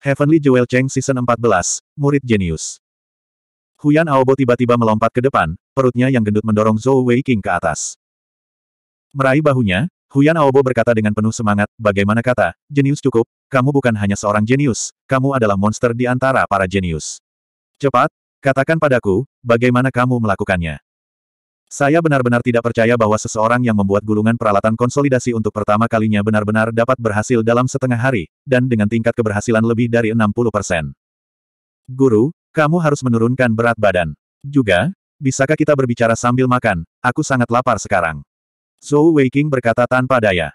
Heavenly Jewel Cheng Season 14, Murid Genius. Huyan Aobo tiba-tiba melompat ke depan, perutnya yang gendut mendorong Zhou Wei King ke atas. Meraih bahunya, Huyan Aobo berkata dengan penuh semangat, bagaimana kata, jenius cukup, kamu bukan hanya seorang jenius, kamu adalah monster di antara para jenius. Cepat, katakan padaku, bagaimana kamu melakukannya. Saya benar-benar tidak percaya bahwa seseorang yang membuat gulungan peralatan konsolidasi untuk pertama kalinya benar-benar dapat berhasil dalam setengah hari, dan dengan tingkat keberhasilan lebih dari 60%. Guru, kamu harus menurunkan berat badan. Juga, bisakah kita berbicara sambil makan, aku sangat lapar sekarang. Zhou Weiqing berkata tanpa daya.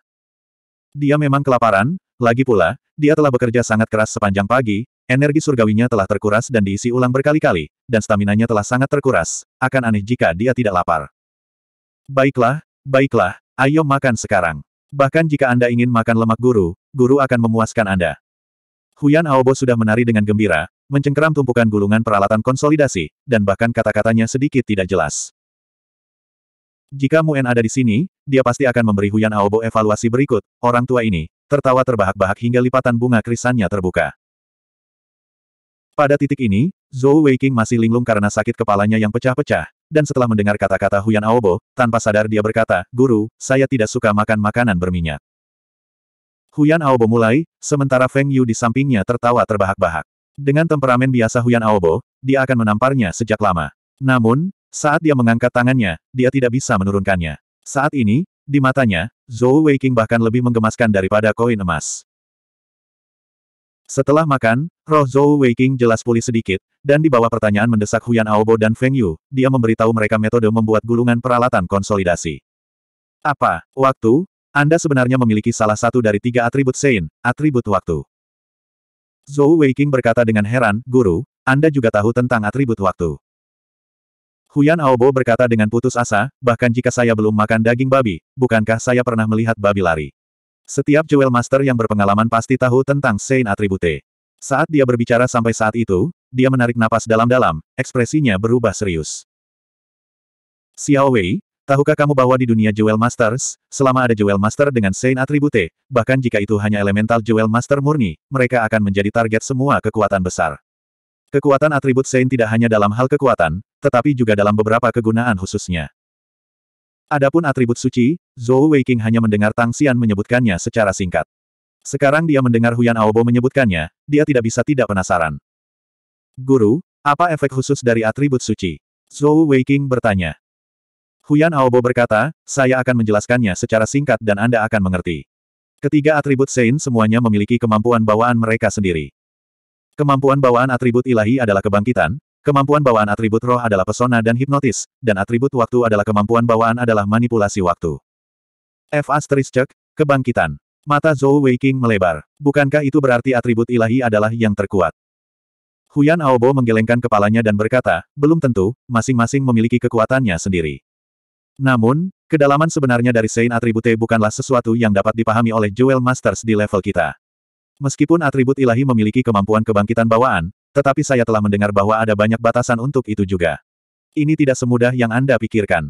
Dia memang kelaparan, lagi pula, dia telah bekerja sangat keras sepanjang pagi, Energi surgawinya telah terkuras dan diisi ulang berkali-kali, dan staminanya telah sangat terkuras. Akan aneh jika dia tidak lapar. Baiklah, baiklah, ayo makan sekarang. Bahkan jika Anda ingin makan lemak guru, guru akan memuaskan Anda. Huyan Aobo sudah menari dengan gembira, mencengkeram tumpukan gulungan peralatan konsolidasi, dan bahkan kata-katanya sedikit tidak jelas. Jika Muen ada di sini, dia pasti akan memberi Huyan Aobo evaluasi berikut, orang tua ini, tertawa terbahak-bahak hingga lipatan bunga krisannya terbuka. Pada titik ini, Zhou Weiqing masih linglung karena sakit kepalanya yang pecah-pecah, dan setelah mendengar kata-kata Huyan Aobo, tanpa sadar dia berkata, Guru, saya tidak suka makan makanan berminyak. Huyan Aobo mulai, sementara Feng Yu di sampingnya tertawa terbahak-bahak. Dengan temperamen biasa Huyan Aobo, dia akan menamparnya sejak lama. Namun, saat dia mengangkat tangannya, dia tidak bisa menurunkannya. Saat ini, di matanya, Zhou Weiqing bahkan lebih menggemaskan daripada koin emas. Setelah makan, roh Zhou Weiqing jelas pulih sedikit, dan di bawah pertanyaan mendesak Huyan Aobo dan Feng Yu, dia memberitahu mereka metode membuat gulungan peralatan konsolidasi. Apa, waktu? Anda sebenarnya memiliki salah satu dari tiga atribut Sein, atribut waktu. Zhou Weiqing berkata dengan heran, Guru, Anda juga tahu tentang atribut waktu. Huyan Aobo berkata dengan putus asa, bahkan jika saya belum makan daging babi, bukankah saya pernah melihat babi lari? Setiap Jewel Master yang berpengalaman pasti tahu tentang Saint Attribute. Saat dia berbicara sampai saat itu, dia menarik napas dalam-dalam, ekspresinya berubah serius. Xiao Wei, tahukah kamu bahwa di dunia Jewel Masters, selama ada Jewel Master dengan Saint Attribute, bahkan jika itu hanya elemental Jewel Master murni, mereka akan menjadi target semua kekuatan besar. Kekuatan atribut Saint tidak hanya dalam hal kekuatan, tetapi juga dalam beberapa kegunaan khususnya. Adapun atribut suci, Zhou Weiqing hanya mendengar Tang Xian menyebutkannya secara singkat. Sekarang dia mendengar Huyan Aobo menyebutkannya, dia tidak bisa tidak penasaran. Guru, apa efek khusus dari atribut suci? Zhou Weiqing bertanya. Huyan Aobo berkata, saya akan menjelaskannya secara singkat dan Anda akan mengerti. Ketiga atribut Sein semuanya memiliki kemampuan bawaan mereka sendiri. Kemampuan bawaan atribut ilahi adalah kebangkitan, Kemampuan bawaan atribut roh adalah pesona dan hipnotis, dan atribut waktu adalah kemampuan bawaan adalah manipulasi waktu. F asterisk, kebangkitan. Mata Zhou Weiqing melebar. Bukankah itu berarti atribut ilahi adalah yang terkuat? Huyan Aobo menggelengkan kepalanya dan berkata, belum tentu, masing-masing memiliki kekuatannya sendiri. Namun, kedalaman sebenarnya dari Sein Atribute bukanlah sesuatu yang dapat dipahami oleh Jewel Masters di level kita. Meskipun atribut ilahi memiliki kemampuan kebangkitan bawaan, tetapi saya telah mendengar bahwa ada banyak batasan untuk itu juga. Ini tidak semudah yang Anda pikirkan.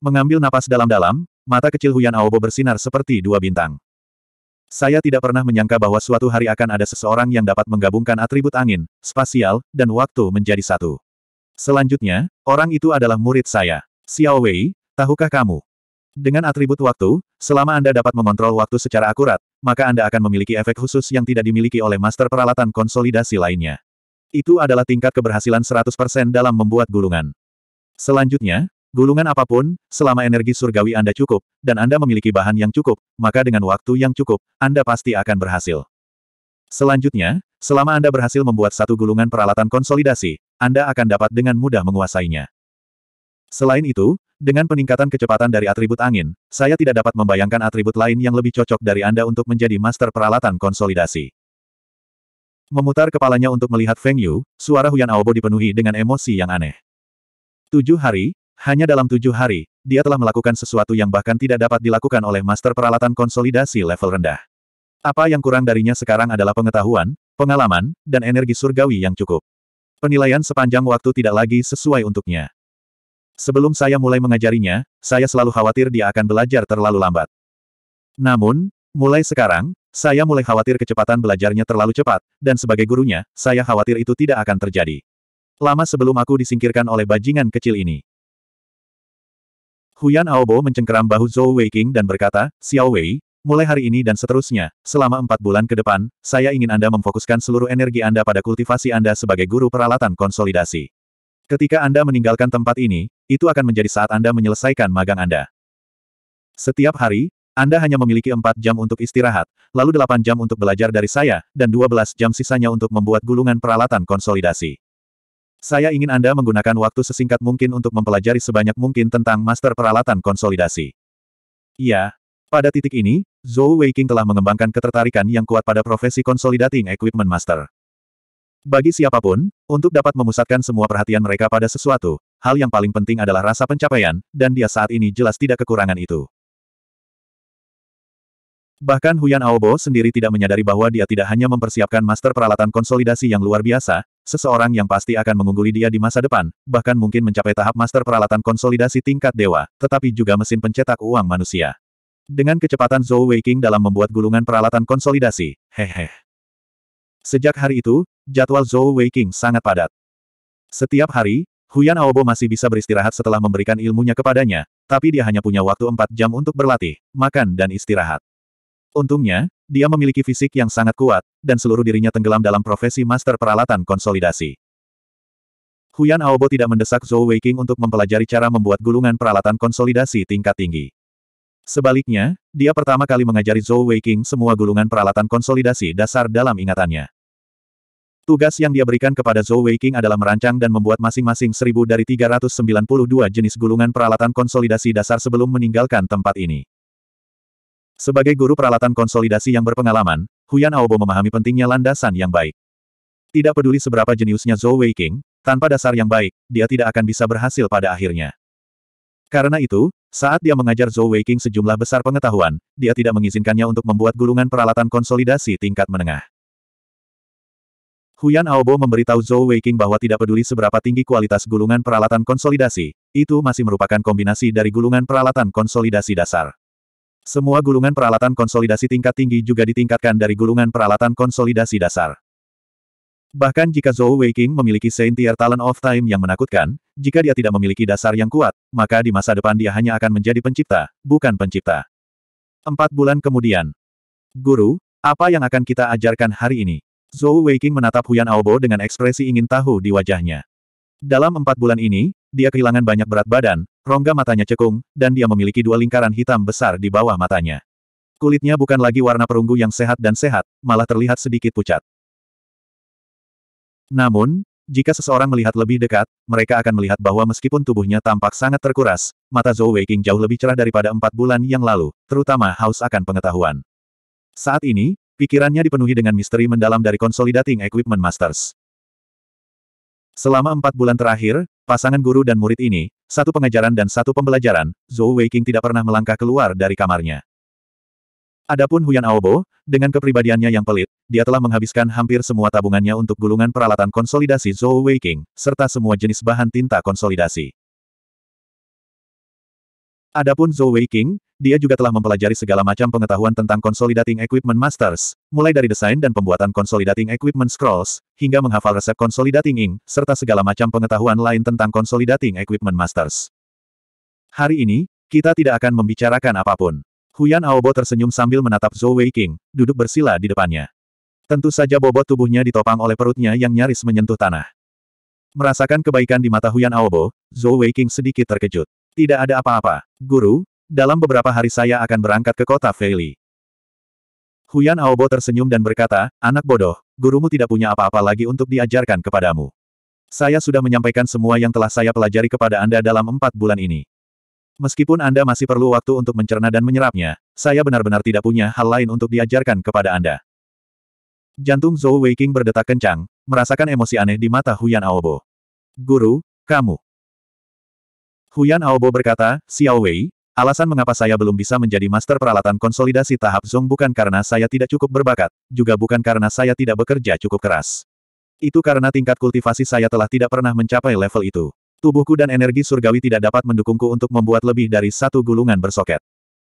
Mengambil napas dalam-dalam, mata kecil Huyan Aobo bersinar seperti dua bintang. Saya tidak pernah menyangka bahwa suatu hari akan ada seseorang yang dapat menggabungkan atribut angin, spasial, dan waktu menjadi satu. Selanjutnya, orang itu adalah murid saya. Xiao Wei, tahukah kamu? Dengan atribut waktu, selama Anda dapat mengontrol waktu secara akurat, maka Anda akan memiliki efek khusus yang tidak dimiliki oleh master peralatan konsolidasi lainnya. Itu adalah tingkat keberhasilan 100% dalam membuat gulungan. Selanjutnya, gulungan apapun, selama energi surgawi Anda cukup, dan Anda memiliki bahan yang cukup, maka dengan waktu yang cukup, Anda pasti akan berhasil. Selanjutnya, selama Anda berhasil membuat satu gulungan peralatan konsolidasi, Anda akan dapat dengan mudah menguasainya. Selain itu, dengan peningkatan kecepatan dari atribut angin, saya tidak dapat membayangkan atribut lain yang lebih cocok dari Anda untuk menjadi master peralatan konsolidasi. Memutar kepalanya untuk melihat Feng Yu, suara Huyan Aobo dipenuhi dengan emosi yang aneh. Tujuh hari, hanya dalam tujuh hari, dia telah melakukan sesuatu yang bahkan tidak dapat dilakukan oleh master peralatan konsolidasi level rendah. Apa yang kurang darinya sekarang adalah pengetahuan, pengalaman, dan energi surgawi yang cukup. Penilaian sepanjang waktu tidak lagi sesuai untuknya. Sebelum saya mulai mengajarinya, saya selalu khawatir dia akan belajar terlalu lambat. Namun, mulai sekarang, saya mulai khawatir kecepatan belajarnya terlalu cepat, dan sebagai gurunya, saya khawatir itu tidak akan terjadi. Lama sebelum aku disingkirkan oleh bajingan kecil ini. Huyan Aobo mencengkeram bahu Zhou Weiqing dan berkata, Xiao Wei, mulai hari ini dan seterusnya, selama empat bulan ke depan, saya ingin Anda memfokuskan seluruh energi Anda pada kultivasi Anda sebagai guru peralatan konsolidasi. Ketika Anda meninggalkan tempat ini, itu akan menjadi saat Anda menyelesaikan magang Anda. Setiap hari, Anda hanya memiliki 4 jam untuk istirahat, lalu 8 jam untuk belajar dari saya, dan 12 jam sisanya untuk membuat gulungan peralatan konsolidasi. Saya ingin Anda menggunakan waktu sesingkat mungkin untuk mempelajari sebanyak mungkin tentang master peralatan konsolidasi. Ya, Pada titik ini, Zhou Weiqing telah mengembangkan ketertarikan yang kuat pada profesi Consolidating Equipment Master. Bagi siapapun, untuk dapat memusatkan semua perhatian mereka pada sesuatu, hal yang paling penting adalah rasa pencapaian, dan dia saat ini jelas tidak kekurangan itu. Bahkan Huyan Aobo sendiri tidak menyadari bahwa dia tidak hanya mempersiapkan master peralatan konsolidasi yang luar biasa, seseorang yang pasti akan mengungguli dia di masa depan, bahkan mungkin mencapai tahap master peralatan konsolidasi tingkat dewa, tetapi juga mesin pencetak uang manusia. Dengan kecepatan Zhou Weiqing dalam membuat gulungan peralatan konsolidasi, hehehe. Sejak hari itu, jadwal Zhou Weiqing sangat padat. Setiap hari, Huyan Aobo masih bisa beristirahat setelah memberikan ilmunya kepadanya, tapi dia hanya punya waktu 4 jam untuk berlatih, makan dan istirahat. Untungnya, dia memiliki fisik yang sangat kuat, dan seluruh dirinya tenggelam dalam profesi master peralatan konsolidasi. Huyan Aobo tidak mendesak Zhou Weiqing untuk mempelajari cara membuat gulungan peralatan konsolidasi tingkat tinggi. Sebaliknya, dia pertama kali mengajari Zhou Weiqing semua gulungan peralatan konsolidasi dasar dalam ingatannya. Tugas yang dia berikan kepada Zhou Weiqing adalah merancang dan membuat masing-masing 1000 dari 392 jenis gulungan peralatan konsolidasi dasar sebelum meninggalkan tempat ini. Sebagai guru peralatan konsolidasi yang berpengalaman, Huyan Aobo memahami pentingnya landasan yang baik. Tidak peduli seberapa jeniusnya Zhou Weiqing, tanpa dasar yang baik, dia tidak akan bisa berhasil pada akhirnya. Karena itu, saat dia mengajar Zhou Weiqing sejumlah besar pengetahuan, dia tidak mengizinkannya untuk membuat gulungan peralatan konsolidasi tingkat menengah. Huyan Aobo memberitahu Zhou Weiqing bahwa tidak peduli seberapa tinggi kualitas gulungan peralatan konsolidasi, itu masih merupakan kombinasi dari gulungan peralatan konsolidasi dasar. Semua gulungan peralatan konsolidasi tingkat tinggi juga ditingkatkan dari gulungan peralatan konsolidasi dasar. Bahkan jika Zhou Weiqing memiliki Saint Tier Talent of Time yang menakutkan, jika dia tidak memiliki dasar yang kuat, maka di masa depan dia hanya akan menjadi pencipta, bukan pencipta. Empat bulan kemudian. Guru, apa yang akan kita ajarkan hari ini? Zhou Weiqing menatap Huyan Aobo dengan ekspresi ingin tahu di wajahnya. Dalam empat bulan ini, dia kehilangan banyak berat badan, rongga matanya cekung, dan dia memiliki dua lingkaran hitam besar di bawah matanya. Kulitnya bukan lagi warna perunggu yang sehat dan sehat, malah terlihat sedikit pucat. Namun, jika seseorang melihat lebih dekat, mereka akan melihat bahwa meskipun tubuhnya tampak sangat terkuras, mata Zhou Weiqing jauh lebih cerah daripada empat bulan yang lalu, terutama haus akan pengetahuan. Saat ini, Pikirannya dipenuhi dengan misteri mendalam dari Consolidating Equipment Masters. Selama empat bulan terakhir, pasangan guru dan murid ini, satu pengajaran dan satu pembelajaran, Zhou Weiking tidak pernah melangkah keluar dari kamarnya. Adapun Huyan Aobo, dengan kepribadiannya yang pelit, dia telah menghabiskan hampir semua tabungannya untuk gulungan peralatan konsolidasi Zhou Weiking serta semua jenis bahan tinta konsolidasi. Adapun Zhou Wei dia juga telah mempelajari segala macam pengetahuan tentang Consolidating Equipment Masters, mulai dari desain dan pembuatan Consolidating Equipment Scrolls, hingga menghafal resep Consolidating Ink, serta segala macam pengetahuan lain tentang Consolidating Equipment Masters. Hari ini, kita tidak akan membicarakan apapun. Huyan Aobo tersenyum sambil menatap Zhou Wei duduk bersila di depannya. Tentu saja bobot tubuhnya ditopang oleh perutnya yang nyaris menyentuh tanah. Merasakan kebaikan di mata Huyan Aobo, Zhou Wei sedikit terkejut. Tidak ada apa-apa, Guru, dalam beberapa hari saya akan berangkat ke kota Feili. Huyan Aobo tersenyum dan berkata, anak bodoh, gurumu tidak punya apa-apa lagi untuk diajarkan kepadamu. Saya sudah menyampaikan semua yang telah saya pelajari kepada Anda dalam empat bulan ini. Meskipun Anda masih perlu waktu untuk mencerna dan menyerapnya, saya benar-benar tidak punya hal lain untuk diajarkan kepada Anda. Jantung Zhou Weiqing berdetak kencang, merasakan emosi aneh di mata Huyan Aobo. Guru, kamu. Huyan Aobo berkata, Xiao Wei, alasan mengapa saya belum bisa menjadi master peralatan konsolidasi tahap Zong bukan karena saya tidak cukup berbakat, juga bukan karena saya tidak bekerja cukup keras. Itu karena tingkat kultivasi saya telah tidak pernah mencapai level itu. Tubuhku dan energi surgawi tidak dapat mendukungku untuk membuat lebih dari satu gulungan bersoket.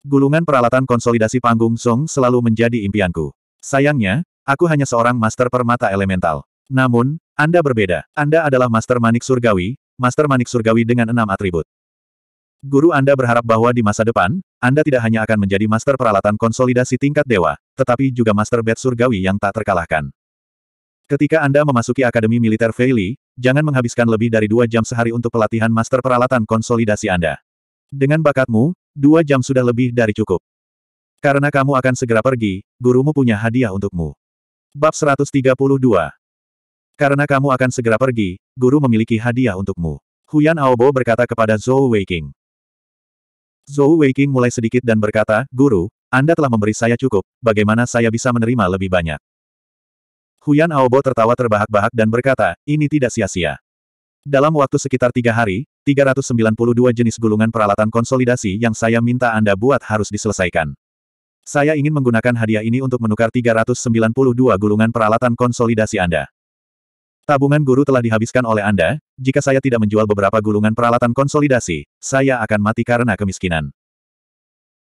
Gulungan peralatan konsolidasi panggung Zong selalu menjadi impianku. Sayangnya, aku hanya seorang master permata elemental. Namun, Anda berbeda. Anda adalah master manik surgawi, Master Manik Surgawi dengan enam atribut. Guru Anda berharap bahwa di masa depan, Anda tidak hanya akan menjadi master peralatan konsolidasi tingkat dewa, tetapi juga master bed surgawi yang tak terkalahkan. Ketika Anda memasuki Akademi Militer Veili, jangan menghabiskan lebih dari dua jam sehari untuk pelatihan master peralatan konsolidasi Anda. Dengan bakatmu, dua jam sudah lebih dari cukup. Karena kamu akan segera pergi, gurumu punya hadiah untukmu. Bab 132 karena kamu akan segera pergi, guru memiliki hadiah untukmu. Huyan Aobo berkata kepada Zhou Weiqing. Zhou Weiqing mulai sedikit dan berkata, Guru, Anda telah memberi saya cukup, bagaimana saya bisa menerima lebih banyak? Huyan Aobo tertawa terbahak-bahak dan berkata, ini tidak sia-sia. Dalam waktu sekitar tiga hari, 392 jenis gulungan peralatan konsolidasi yang saya minta Anda buat harus diselesaikan. Saya ingin menggunakan hadiah ini untuk menukar 392 gulungan peralatan konsolidasi Anda. Tabungan guru telah dihabiskan oleh Anda, jika saya tidak menjual beberapa gulungan peralatan konsolidasi, saya akan mati karena kemiskinan.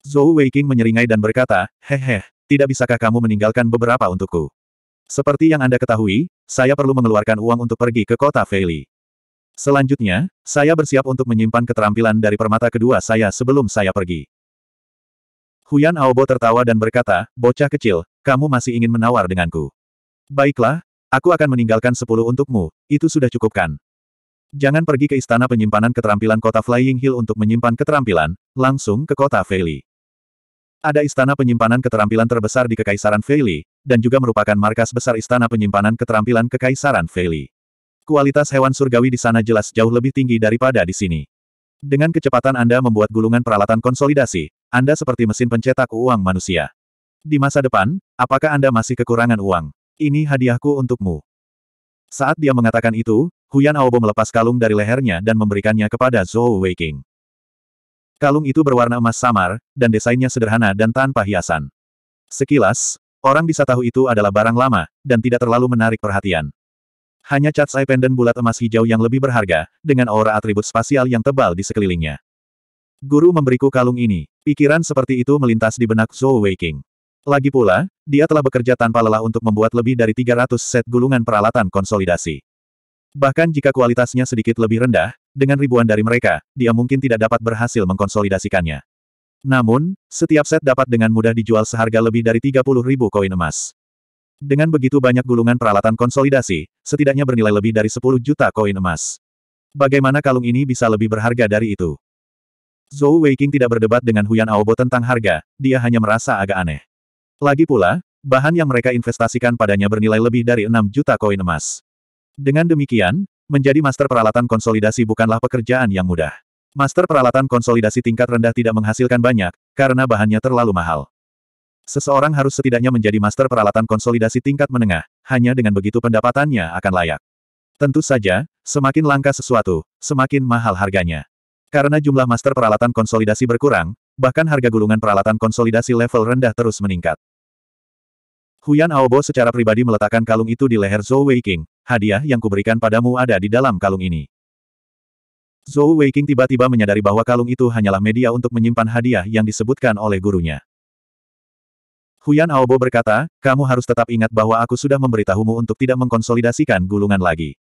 Zhou Weiqing menyeringai dan berkata, Hehe, tidak bisakah kamu meninggalkan beberapa untukku? Seperti yang Anda ketahui, saya perlu mengeluarkan uang untuk pergi ke kota Feili. Selanjutnya, saya bersiap untuk menyimpan keterampilan dari permata kedua saya sebelum saya pergi. Huyan Aobo tertawa dan berkata, Bocah kecil, kamu masih ingin menawar denganku. Baiklah, Aku akan meninggalkan sepuluh untukmu, itu sudah cukup kan? Jangan pergi ke istana penyimpanan keterampilan kota Flying Hill untuk menyimpan keterampilan, langsung ke kota Feili. Ada istana penyimpanan keterampilan terbesar di Kekaisaran Feili, dan juga merupakan markas besar istana penyimpanan keterampilan Kekaisaran Feili. Kualitas hewan surgawi di sana jelas jauh lebih tinggi daripada di sini. Dengan kecepatan Anda membuat gulungan peralatan konsolidasi, Anda seperti mesin pencetak uang manusia. Di masa depan, apakah Anda masih kekurangan uang? Ini hadiahku untukmu. Saat dia mengatakan itu, Huyan Aobo melepas kalung dari lehernya dan memberikannya kepada Zhou Weiqing. Kalung itu berwarna emas samar, dan desainnya sederhana dan tanpa hiasan. Sekilas, orang bisa tahu itu adalah barang lama, dan tidak terlalu menarik perhatian. Hanya cat sai pendant bulat emas hijau yang lebih berharga, dengan aura atribut spasial yang tebal di sekelilingnya. Guru memberiku kalung ini. Pikiran seperti itu melintas di benak Zhou Weiqing. Lagi pula, dia telah bekerja tanpa lelah untuk membuat lebih dari 300 set gulungan peralatan konsolidasi. Bahkan jika kualitasnya sedikit lebih rendah, dengan ribuan dari mereka, dia mungkin tidak dapat berhasil mengkonsolidasikannya. Namun, setiap set dapat dengan mudah dijual seharga lebih dari 30 ribu koin emas. Dengan begitu banyak gulungan peralatan konsolidasi, setidaknya bernilai lebih dari 10 juta koin emas. Bagaimana kalung ini bisa lebih berharga dari itu? Zhou Weiqing tidak berdebat dengan Huyan Aobo tentang harga, dia hanya merasa agak aneh. Lagi pula, bahan yang mereka investasikan padanya bernilai lebih dari 6 juta koin emas. Dengan demikian, menjadi master peralatan konsolidasi bukanlah pekerjaan yang mudah. Master peralatan konsolidasi tingkat rendah tidak menghasilkan banyak, karena bahannya terlalu mahal. Seseorang harus setidaknya menjadi master peralatan konsolidasi tingkat menengah, hanya dengan begitu pendapatannya akan layak. Tentu saja, semakin langka sesuatu, semakin mahal harganya. Karena jumlah master peralatan konsolidasi berkurang, bahkan harga gulungan peralatan konsolidasi level rendah terus meningkat. Huyan Aobo secara pribadi meletakkan kalung itu di leher Zhou Weiqing. Hadiah yang kuberikan padamu ada di dalam kalung ini. Zhou Weiqing tiba-tiba menyadari bahwa kalung itu hanyalah media untuk menyimpan hadiah yang disebutkan oleh gurunya. Huyan Aobo berkata, kamu harus tetap ingat bahwa aku sudah memberitahumu untuk tidak mengkonsolidasikan gulungan lagi.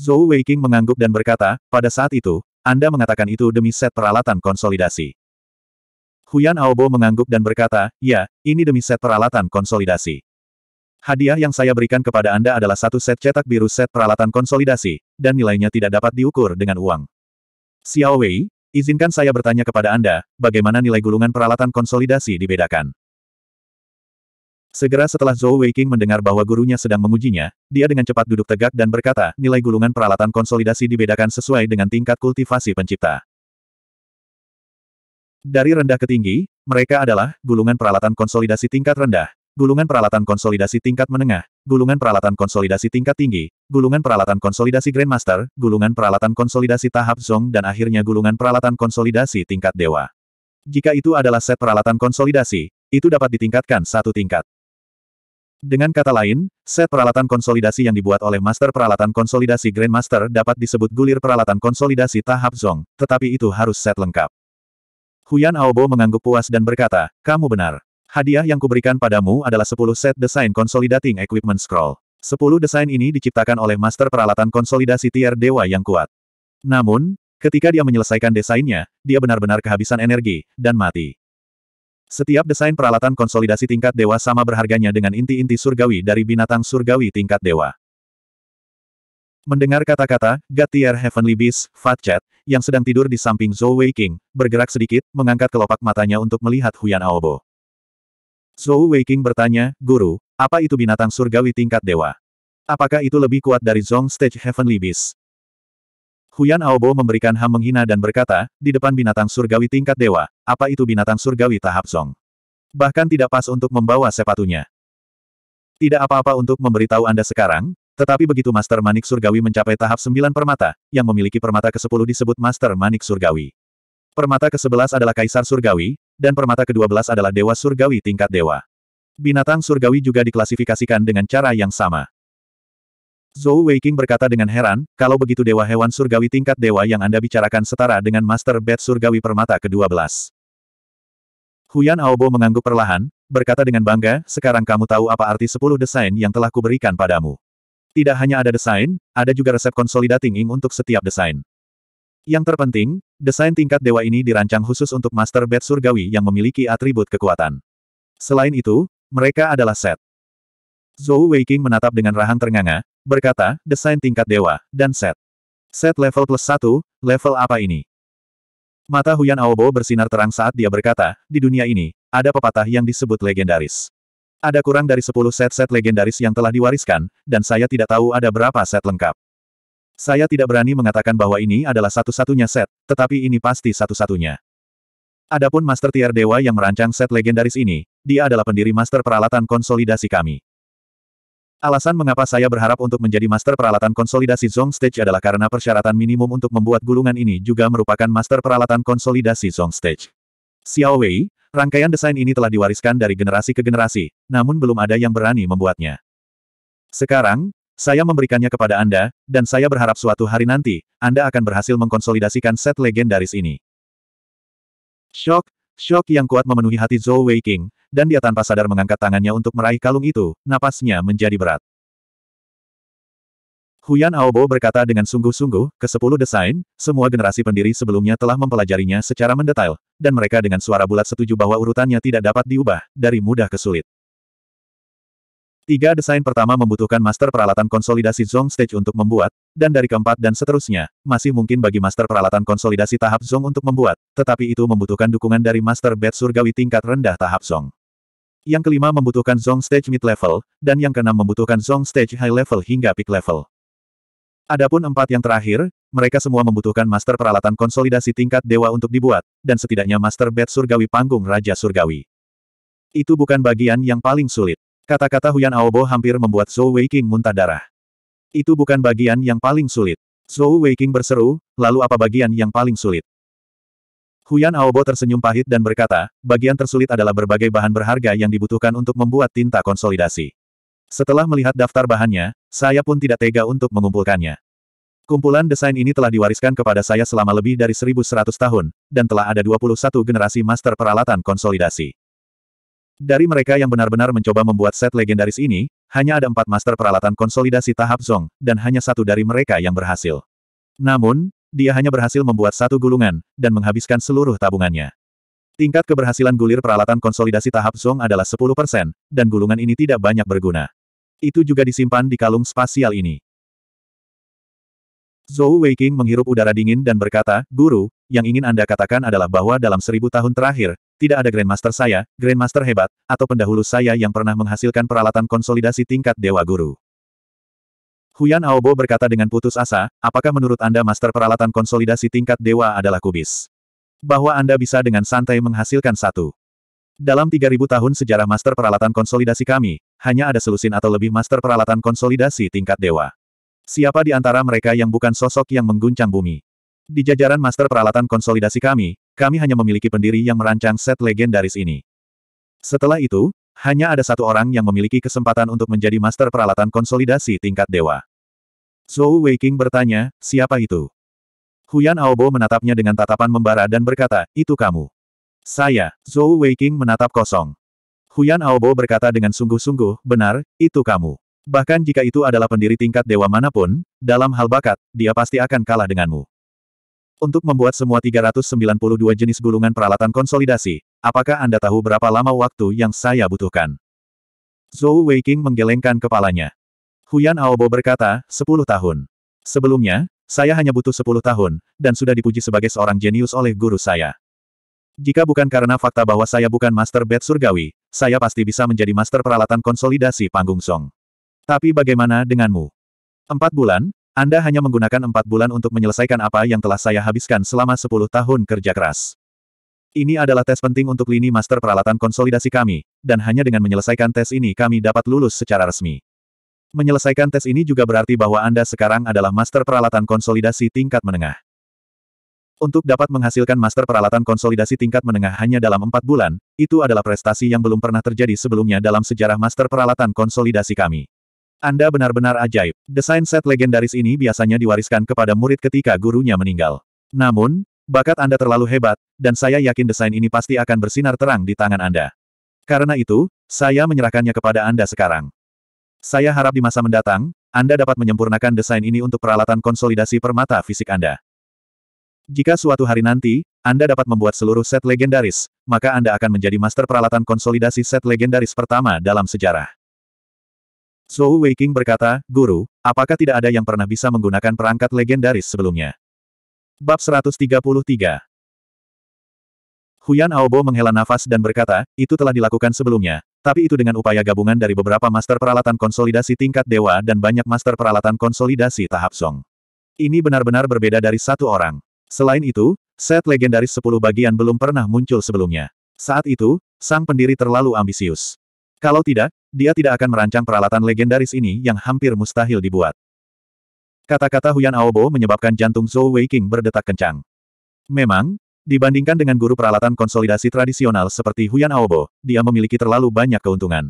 Zhou Weiqing mengangguk dan berkata, pada saat itu, Anda mengatakan itu demi set peralatan konsolidasi. Huyan Aobo mengangguk dan berkata, ya, ini demi set peralatan konsolidasi. Hadiah yang saya berikan kepada Anda adalah satu set cetak biru set peralatan konsolidasi, dan nilainya tidak dapat diukur dengan uang. Xiao Wei, izinkan saya bertanya kepada Anda, bagaimana nilai gulungan peralatan konsolidasi dibedakan? Segera setelah Zhou Weiqing mendengar bahwa gurunya sedang mengujinya, dia dengan cepat duduk tegak dan berkata, nilai gulungan peralatan konsolidasi dibedakan sesuai dengan tingkat kultivasi pencipta. Dari rendah ke tinggi, mereka adalah gulungan peralatan konsolidasi tingkat rendah, gulungan peralatan konsolidasi tingkat menengah, gulungan peralatan konsolidasi tingkat tinggi, gulungan peralatan konsolidasi Grandmaster, gulungan peralatan konsolidasi tahap Zong dan akhirnya gulungan peralatan konsolidasi tingkat dewa. Jika itu adalah set peralatan konsolidasi, itu dapat ditingkatkan satu tingkat. Dengan kata lain, set peralatan konsolidasi yang dibuat oleh Master Peralatan Konsolidasi Grandmaster dapat disebut gulir peralatan konsolidasi tahap Zong, tetapi itu harus set lengkap. Huyan Aobo mengangguk puas dan berkata, kamu benar. Hadiah yang kuberikan padamu adalah 10 set desain consolidating equipment scroll. 10 desain ini diciptakan oleh master peralatan konsolidasi tier dewa yang kuat. Namun, ketika dia menyelesaikan desainnya, dia benar-benar kehabisan energi, dan mati. Setiap desain peralatan konsolidasi tingkat dewa sama berharganya dengan inti-inti surgawi dari binatang surgawi tingkat dewa. Mendengar kata-kata, Gatier Heavenly Beast, Fat Chat, yang sedang tidur di samping Zhou Wei King, bergerak sedikit, mengangkat kelopak matanya untuk melihat Huyan Aobo. Zhou Wei King bertanya, Guru, apa itu binatang surgawi tingkat dewa? Apakah itu lebih kuat dari Zong Stage Heavenly Beast? Huyan Aobo memberikan ham menghina dan berkata, di depan binatang surgawi tingkat dewa, apa itu binatang surgawi tahap Zong? Bahkan tidak pas untuk membawa sepatunya. Tidak apa-apa untuk memberitahu Anda sekarang, tetapi begitu Master Manik Surgawi mencapai tahap sembilan permata, yang memiliki permata ke-10 disebut Master Manik Surgawi. Permata ke-11 adalah Kaisar Surgawi, dan permata ke-12 adalah Dewa Surgawi tingkat Dewa. Binatang Surgawi juga diklasifikasikan dengan cara yang sama. Zhou Weiking berkata dengan heran, kalau begitu Dewa Hewan Surgawi tingkat Dewa yang Anda bicarakan setara dengan Master Bed Surgawi permata ke-12. Huyan Aobo mengangguk perlahan, berkata dengan bangga, sekarang kamu tahu apa arti sepuluh desain yang telah kuberikan padamu. Tidak hanya ada desain, ada juga resep konsolidating ing untuk setiap desain. Yang terpenting, desain tingkat dewa ini dirancang khusus untuk Master Bed Surgawi yang memiliki atribut kekuatan. Selain itu, mereka adalah set. Zhou Weiking menatap dengan rahang ternganga, berkata, desain tingkat dewa, dan set. Set level plus satu, level apa ini? Mata Huyan Aobo bersinar terang saat dia berkata, di dunia ini, ada pepatah yang disebut legendaris. Ada kurang dari 10 set-set legendaris yang telah diwariskan, dan saya tidak tahu ada berapa set lengkap. Saya tidak berani mengatakan bahwa ini adalah satu-satunya set, tetapi ini pasti satu-satunya. Adapun Master Tier Dewa yang merancang set legendaris ini, dia adalah pendiri Master Peralatan Konsolidasi kami. Alasan mengapa saya berharap untuk menjadi Master Peralatan Konsolidasi Zong Stage adalah karena persyaratan minimum untuk membuat gulungan ini juga merupakan Master Peralatan Konsolidasi Zong Stage. Xiao Wei, Rangkaian desain ini telah diwariskan dari generasi ke generasi, namun belum ada yang berani membuatnya. Sekarang, saya memberikannya kepada Anda, dan saya berharap suatu hari nanti, Anda akan berhasil mengkonsolidasikan set legendaris ini. Shock, shock yang kuat memenuhi hati Zhou Weiqing, dan dia tanpa sadar mengangkat tangannya untuk meraih kalung itu, napasnya menjadi berat. Huyan Aobo berkata dengan sungguh-sungguh, ke sepuluh desain, semua generasi pendiri sebelumnya telah mempelajarinya secara mendetail, dan mereka dengan suara bulat setuju bahwa urutannya tidak dapat diubah, dari mudah ke sulit. Tiga desain pertama membutuhkan master peralatan konsolidasi Zong Stage untuk membuat, dan dari keempat dan seterusnya, masih mungkin bagi master peralatan konsolidasi tahap Zong untuk membuat, tetapi itu membutuhkan dukungan dari master bed surgawi tingkat rendah tahap Zong. Yang kelima membutuhkan Zong Stage Mid Level, dan yang keenam membutuhkan Zong Stage High Level hingga Peak Level. Adapun empat yang terakhir, mereka semua membutuhkan master peralatan konsolidasi tingkat dewa untuk dibuat, dan setidaknya master bed surgawi panggung Raja Surgawi. Itu bukan bagian yang paling sulit. Kata-kata Huyan Aobo hampir membuat Zhou Weiqing muntah darah. Itu bukan bagian yang paling sulit. Zhou Weiqing berseru, lalu apa bagian yang paling sulit? Huyan Aobo tersenyum pahit dan berkata, bagian tersulit adalah berbagai bahan berharga yang dibutuhkan untuk membuat tinta konsolidasi. Setelah melihat daftar bahannya, saya pun tidak tega untuk mengumpulkannya. Kumpulan desain ini telah diwariskan kepada saya selama lebih dari 1100 tahun, dan telah ada 21 generasi master peralatan konsolidasi. Dari mereka yang benar-benar mencoba membuat set legendaris ini, hanya ada empat master peralatan konsolidasi tahap Zong, dan hanya satu dari mereka yang berhasil. Namun, dia hanya berhasil membuat satu gulungan, dan menghabiskan seluruh tabungannya. Tingkat keberhasilan gulir peralatan konsolidasi tahap Zong adalah 10%, dan gulungan ini tidak banyak berguna. Itu juga disimpan di kalung spasial ini. Zhou Weiqing menghirup udara dingin dan berkata, Guru, yang ingin Anda katakan adalah bahwa dalam seribu tahun terakhir, tidak ada Grandmaster saya, Grandmaster hebat, atau pendahulu saya yang pernah menghasilkan peralatan konsolidasi tingkat Dewa Guru. Huyan Aobo berkata dengan putus asa, apakah menurut Anda master peralatan konsolidasi tingkat Dewa adalah kubis? Bahwa Anda bisa dengan santai menghasilkan satu. Dalam 3000 tahun sejarah master peralatan konsolidasi kami, hanya ada selusin atau lebih master peralatan konsolidasi tingkat dewa. Siapa di antara mereka yang bukan sosok yang mengguncang bumi? Di jajaran master peralatan konsolidasi kami, kami hanya memiliki pendiri yang merancang set legendaris ini. Setelah itu, hanya ada satu orang yang memiliki kesempatan untuk menjadi master peralatan konsolidasi tingkat dewa. Zhou Weiqing bertanya, siapa itu? Huyan Aobo menatapnya dengan tatapan membara dan berkata, itu kamu. Saya, Zhou Weiqing menatap kosong. Huyan Aobo berkata dengan sungguh-sungguh, benar, itu kamu. Bahkan jika itu adalah pendiri tingkat dewa manapun, dalam hal bakat, dia pasti akan kalah denganmu. Untuk membuat semua 392 jenis gulungan peralatan konsolidasi, apakah Anda tahu berapa lama waktu yang saya butuhkan? Zhou Weiqing menggelengkan kepalanya. Huyan Aobo berkata, 10 tahun. Sebelumnya, saya hanya butuh 10 tahun, dan sudah dipuji sebagai seorang jenius oleh guru saya. Jika bukan karena fakta bahwa saya bukan Master Bed Surgawi, saya pasti bisa menjadi Master Peralatan Konsolidasi Panggung Song. Tapi bagaimana denganmu? Empat bulan? Anda hanya menggunakan empat bulan untuk menyelesaikan apa yang telah saya habiskan selama sepuluh tahun kerja keras. Ini adalah tes penting untuk lini Master Peralatan Konsolidasi kami, dan hanya dengan menyelesaikan tes ini kami dapat lulus secara resmi. Menyelesaikan tes ini juga berarti bahwa Anda sekarang adalah Master Peralatan Konsolidasi tingkat menengah. Untuk dapat menghasilkan master peralatan konsolidasi tingkat menengah hanya dalam empat bulan, itu adalah prestasi yang belum pernah terjadi sebelumnya dalam sejarah master peralatan konsolidasi kami. Anda benar-benar ajaib. Desain set legendaris ini biasanya diwariskan kepada murid ketika gurunya meninggal. Namun, bakat Anda terlalu hebat, dan saya yakin desain ini pasti akan bersinar terang di tangan Anda. Karena itu, saya menyerahkannya kepada Anda sekarang. Saya harap di masa mendatang, Anda dapat menyempurnakan desain ini untuk peralatan konsolidasi permata fisik Anda. Jika suatu hari nanti, Anda dapat membuat seluruh set legendaris, maka Anda akan menjadi master peralatan konsolidasi set legendaris pertama dalam sejarah. Zhou Weiking berkata, Guru, apakah tidak ada yang pernah bisa menggunakan perangkat legendaris sebelumnya? Bab 133 Huyan Aobo menghela nafas dan berkata, itu telah dilakukan sebelumnya, tapi itu dengan upaya gabungan dari beberapa master peralatan konsolidasi tingkat dewa dan banyak master peralatan konsolidasi tahap Song. Ini benar-benar berbeda dari satu orang. Selain itu, set legendaris 10 bagian belum pernah muncul sebelumnya. Saat itu, sang pendiri terlalu ambisius. Kalau tidak, dia tidak akan merancang peralatan legendaris ini yang hampir mustahil dibuat. Kata-kata Huyan Aobo menyebabkan jantung Zhou Weiqing berdetak kencang. Memang, dibandingkan dengan guru peralatan konsolidasi tradisional seperti Huyan Aobo, dia memiliki terlalu banyak keuntungan.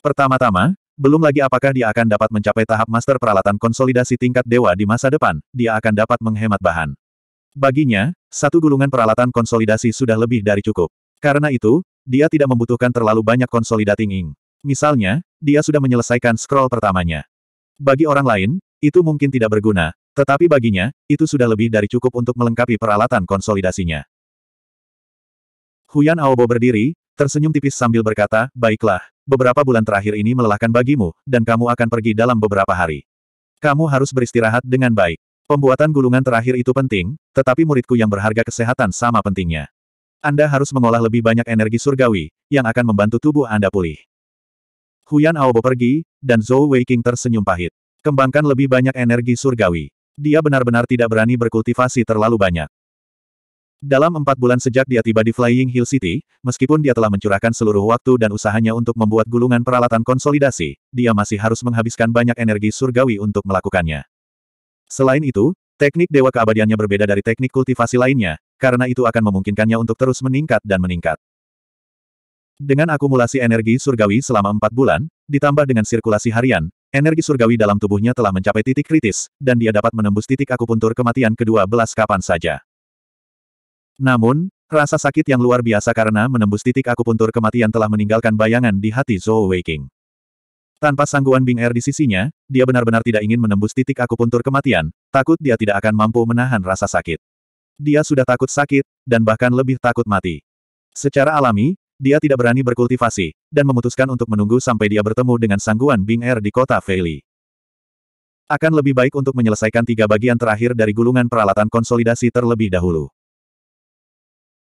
Pertama-tama, belum lagi apakah dia akan dapat mencapai tahap master peralatan konsolidasi tingkat dewa di masa depan, dia akan dapat menghemat bahan. Baginya, satu gulungan peralatan konsolidasi sudah lebih dari cukup. Karena itu, dia tidak membutuhkan terlalu banyak konsolidating ink. Misalnya, dia sudah menyelesaikan scroll pertamanya. Bagi orang lain, itu mungkin tidak berguna, tetapi baginya, itu sudah lebih dari cukup untuk melengkapi peralatan konsolidasinya. Huyan Aobo berdiri, tersenyum tipis sambil berkata, Baiklah, beberapa bulan terakhir ini melelahkan bagimu, dan kamu akan pergi dalam beberapa hari. Kamu harus beristirahat dengan baik. Pembuatan gulungan terakhir itu penting, tetapi muridku yang berharga kesehatan sama pentingnya. Anda harus mengolah lebih banyak energi surgawi, yang akan membantu tubuh Anda pulih. Huyan Aobo pergi, dan Zhou Weiqing tersenyum pahit. Kembangkan lebih banyak energi surgawi. Dia benar-benar tidak berani berkultivasi terlalu banyak. Dalam empat bulan sejak dia tiba di Flying Hill City, meskipun dia telah mencurahkan seluruh waktu dan usahanya untuk membuat gulungan peralatan konsolidasi, dia masih harus menghabiskan banyak energi surgawi untuk melakukannya. Selain itu, teknik dewa keabadiannya berbeda dari teknik kultivasi lainnya, karena itu akan memungkinkannya untuk terus meningkat dan meningkat. Dengan akumulasi energi surgawi selama empat bulan, ditambah dengan sirkulasi harian, energi surgawi dalam tubuhnya telah mencapai titik kritis, dan dia dapat menembus titik akupuntur kematian kedua belas kapan saja. Namun, rasa sakit yang luar biasa karena menembus titik akupuntur kematian telah meninggalkan bayangan di hati Zhou Weiking. Tanpa sangguan Bing Air er di sisinya, dia benar-benar tidak ingin menembus titik akupuntur kematian, takut dia tidak akan mampu menahan rasa sakit. Dia sudah takut sakit, dan bahkan lebih takut mati. Secara alami, dia tidak berani berkultivasi, dan memutuskan untuk menunggu sampai dia bertemu dengan sangguan Bing Air er di kota Feili. Akan lebih baik untuk menyelesaikan tiga bagian terakhir dari gulungan peralatan konsolidasi terlebih dahulu.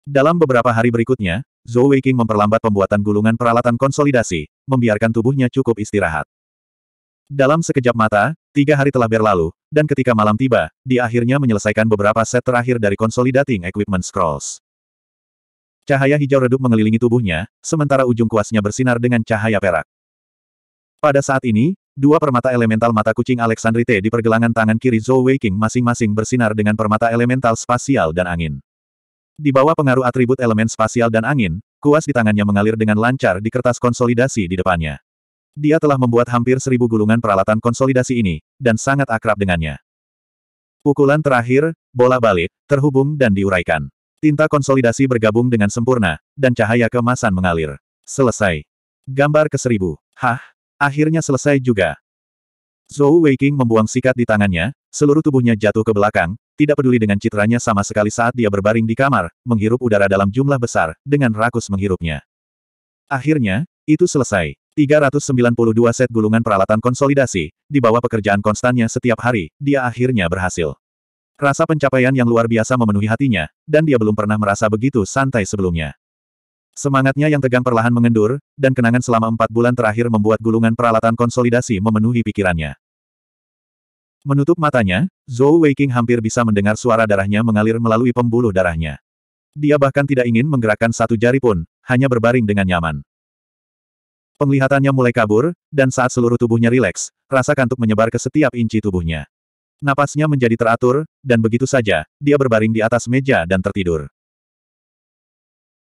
Dalam beberapa hari berikutnya, Zhou Weiqing memperlambat pembuatan gulungan peralatan konsolidasi, membiarkan tubuhnya cukup istirahat. Dalam sekejap mata, tiga hari telah berlalu, dan ketika malam tiba, dia akhirnya menyelesaikan beberapa set terakhir dari Consolidating Equipment Scrolls. Cahaya hijau redup mengelilingi tubuhnya, sementara ujung kuasnya bersinar dengan cahaya perak. Pada saat ini, dua permata elemental mata kucing Alexandrite di pergelangan tangan kiri Zhou Weiqing masing-masing bersinar dengan permata elemental spasial dan angin. Di bawah pengaruh atribut elemen spasial dan angin, kuas di tangannya mengalir dengan lancar di kertas konsolidasi di depannya. Dia telah membuat hampir seribu gulungan peralatan konsolidasi ini, dan sangat akrab dengannya. Pukulan terakhir, bola balik, terhubung dan diuraikan. Tinta konsolidasi bergabung dengan sempurna, dan cahaya kemasan mengalir. Selesai. Gambar ke seribu. Hah, akhirnya selesai juga. Zhou Weiqing membuang sikat di tangannya, seluruh tubuhnya jatuh ke belakang, tidak peduli dengan citranya sama sekali saat dia berbaring di kamar, menghirup udara dalam jumlah besar, dengan rakus menghirupnya. Akhirnya, itu selesai. 392 set gulungan peralatan konsolidasi, di bawah pekerjaan konstannya setiap hari, dia akhirnya berhasil. Rasa pencapaian yang luar biasa memenuhi hatinya, dan dia belum pernah merasa begitu santai sebelumnya. Semangatnya yang tegang perlahan mengendur, dan kenangan selama empat bulan terakhir membuat gulungan peralatan konsolidasi memenuhi pikirannya. Menutup matanya, Zhou Weiqing hampir bisa mendengar suara darahnya mengalir melalui pembuluh darahnya. Dia bahkan tidak ingin menggerakkan satu jari pun, hanya berbaring dengan nyaman. Penglihatannya mulai kabur, dan saat seluruh tubuhnya rileks, rasa kantuk menyebar ke setiap inci tubuhnya. Napasnya menjadi teratur, dan begitu saja, dia berbaring di atas meja dan tertidur.